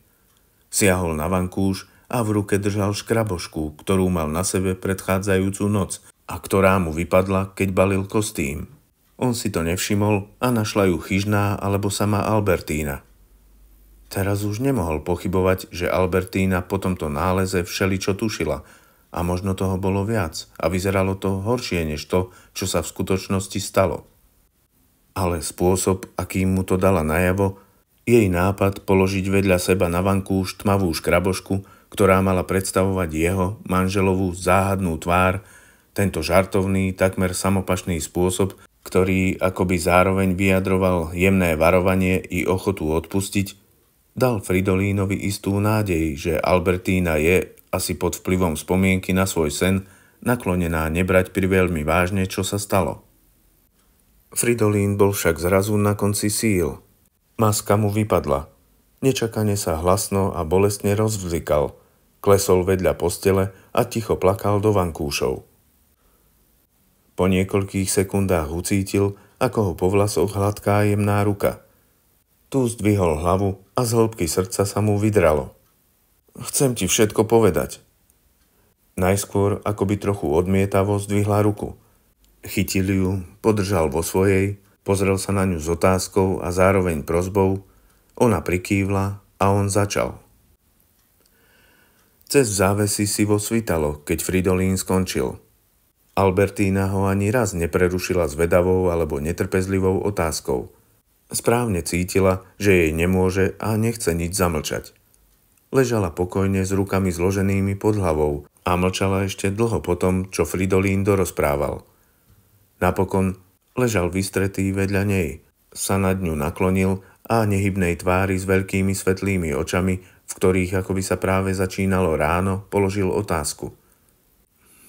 Siahol na vankúš a v ruke držal škrabošku, ktorú mal na sebe predchádzajúcu noc a ktorá mu vypadla, keď balil kostým. On si to nevšimol a našla ju chyžná alebo sama Albertína. Teraz už nemohol pochybovať, že Albertína po tomto náleze všeli čo tušila a možno toho bolo viac a vyzeralo to horšie než to, čo sa v skutočnosti stalo. Ale spôsob, akým mu to dala najavo, jej nápad položiť vedľa seba na vankúš tmavú škrabošku ktorá mala predstavovať jeho, manželovú, záhadnú tvár, tento žartovný, takmer samopašný spôsob, ktorý akoby zároveň vyjadroval jemné varovanie i ochotu odpustiť, dal Fridolínovi istú nádej, že Albertína je, asi pod vplyvom spomienky na svoj sen, naklonená nebrať pri veľmi vážne, čo sa stalo. Fridolín bol však zrazu na konci síl. Maska mu vypadla. Nečakane sa hlasno a bolestne rozvzikal – Klesol vedľa postele a ticho plakal do vankúšov. Po niekoľkých sekundách ucítil, ako ho po vlasoch hladká jemná ruka. Tu zdvihol hlavu a z hĺbky srdca sa mu vydralo. Chcem ti všetko povedať. Najskôr ako by trochu odmietavo zdvihla ruku. Chytil ju, podržal vo svojej, pozrel sa na ňu s otázkou a zároveň prozbou. Ona prikývla a on začal. Cez závesy si vo svitalo, keď Fridolín skončil. Albertína ho ani raz neprerušila zvedavou alebo netrpezlivou otázkou. Správne cítila, že jej nemôže a nechce nič zamlčať. Ležala pokojne s rukami zloženými pod hlavou a mlčala ešte dlho potom, čo Fridolín dorozprával. Napokon ležal vystretý vedľa nej, sa nad ňu naklonil a nehybnej tvári s veľkými svetlými očami v ktorých akoby sa práve začínalo ráno, položil otázku.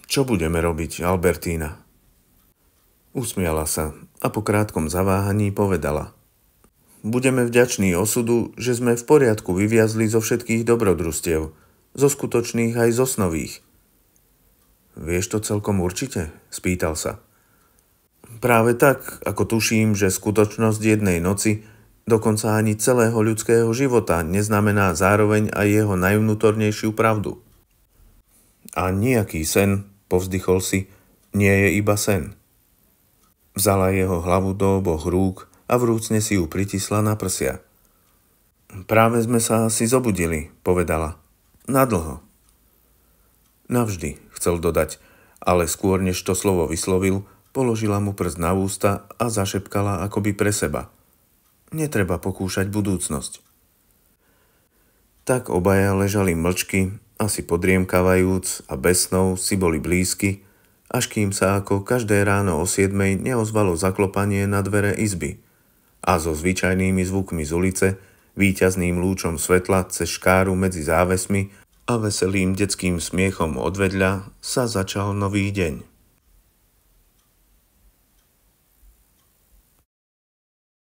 Čo budeme robiť, Albertína? Usmiala sa a po krátkom zaváhaní povedala – budeme vďační osudu, že sme v poriadku vyviazli zo všetkých dobrodružstiev, zo skutočných aj zo snových. Vieš to celkom určite? spýtal sa. Práve tak, ako tuším, že skutočnosť jednej noci dokonca ani celého ľudského života, neznamená zároveň aj jeho najvnútornejšiu pravdu. A nejaký sen, povzdychol si, nie je iba sen. Vzala jeho hlavu do oboch rúk a vrúcne si ju pritisla na prsia. Práve sme sa asi zobudili, povedala. Nadlho. Navždy, chcel dodať, ale skôr než to slovo vyslovil, položila mu prst na ústa a zašepkala akoby pre seba – netreba pokúšať budúcnosť. Tak obaja ležali mlčky, asi podriemkavajúc a besnou si boli blízky, až kým sa ako každé ráno o 7 neozvalo zaklopanie na dvere izby a so zvyčajnými zvukmi z ulice, výťazným lúčom svetla cez škáru medzi závesmi a veselým detským smiechom odvedľa sa začal nový deň.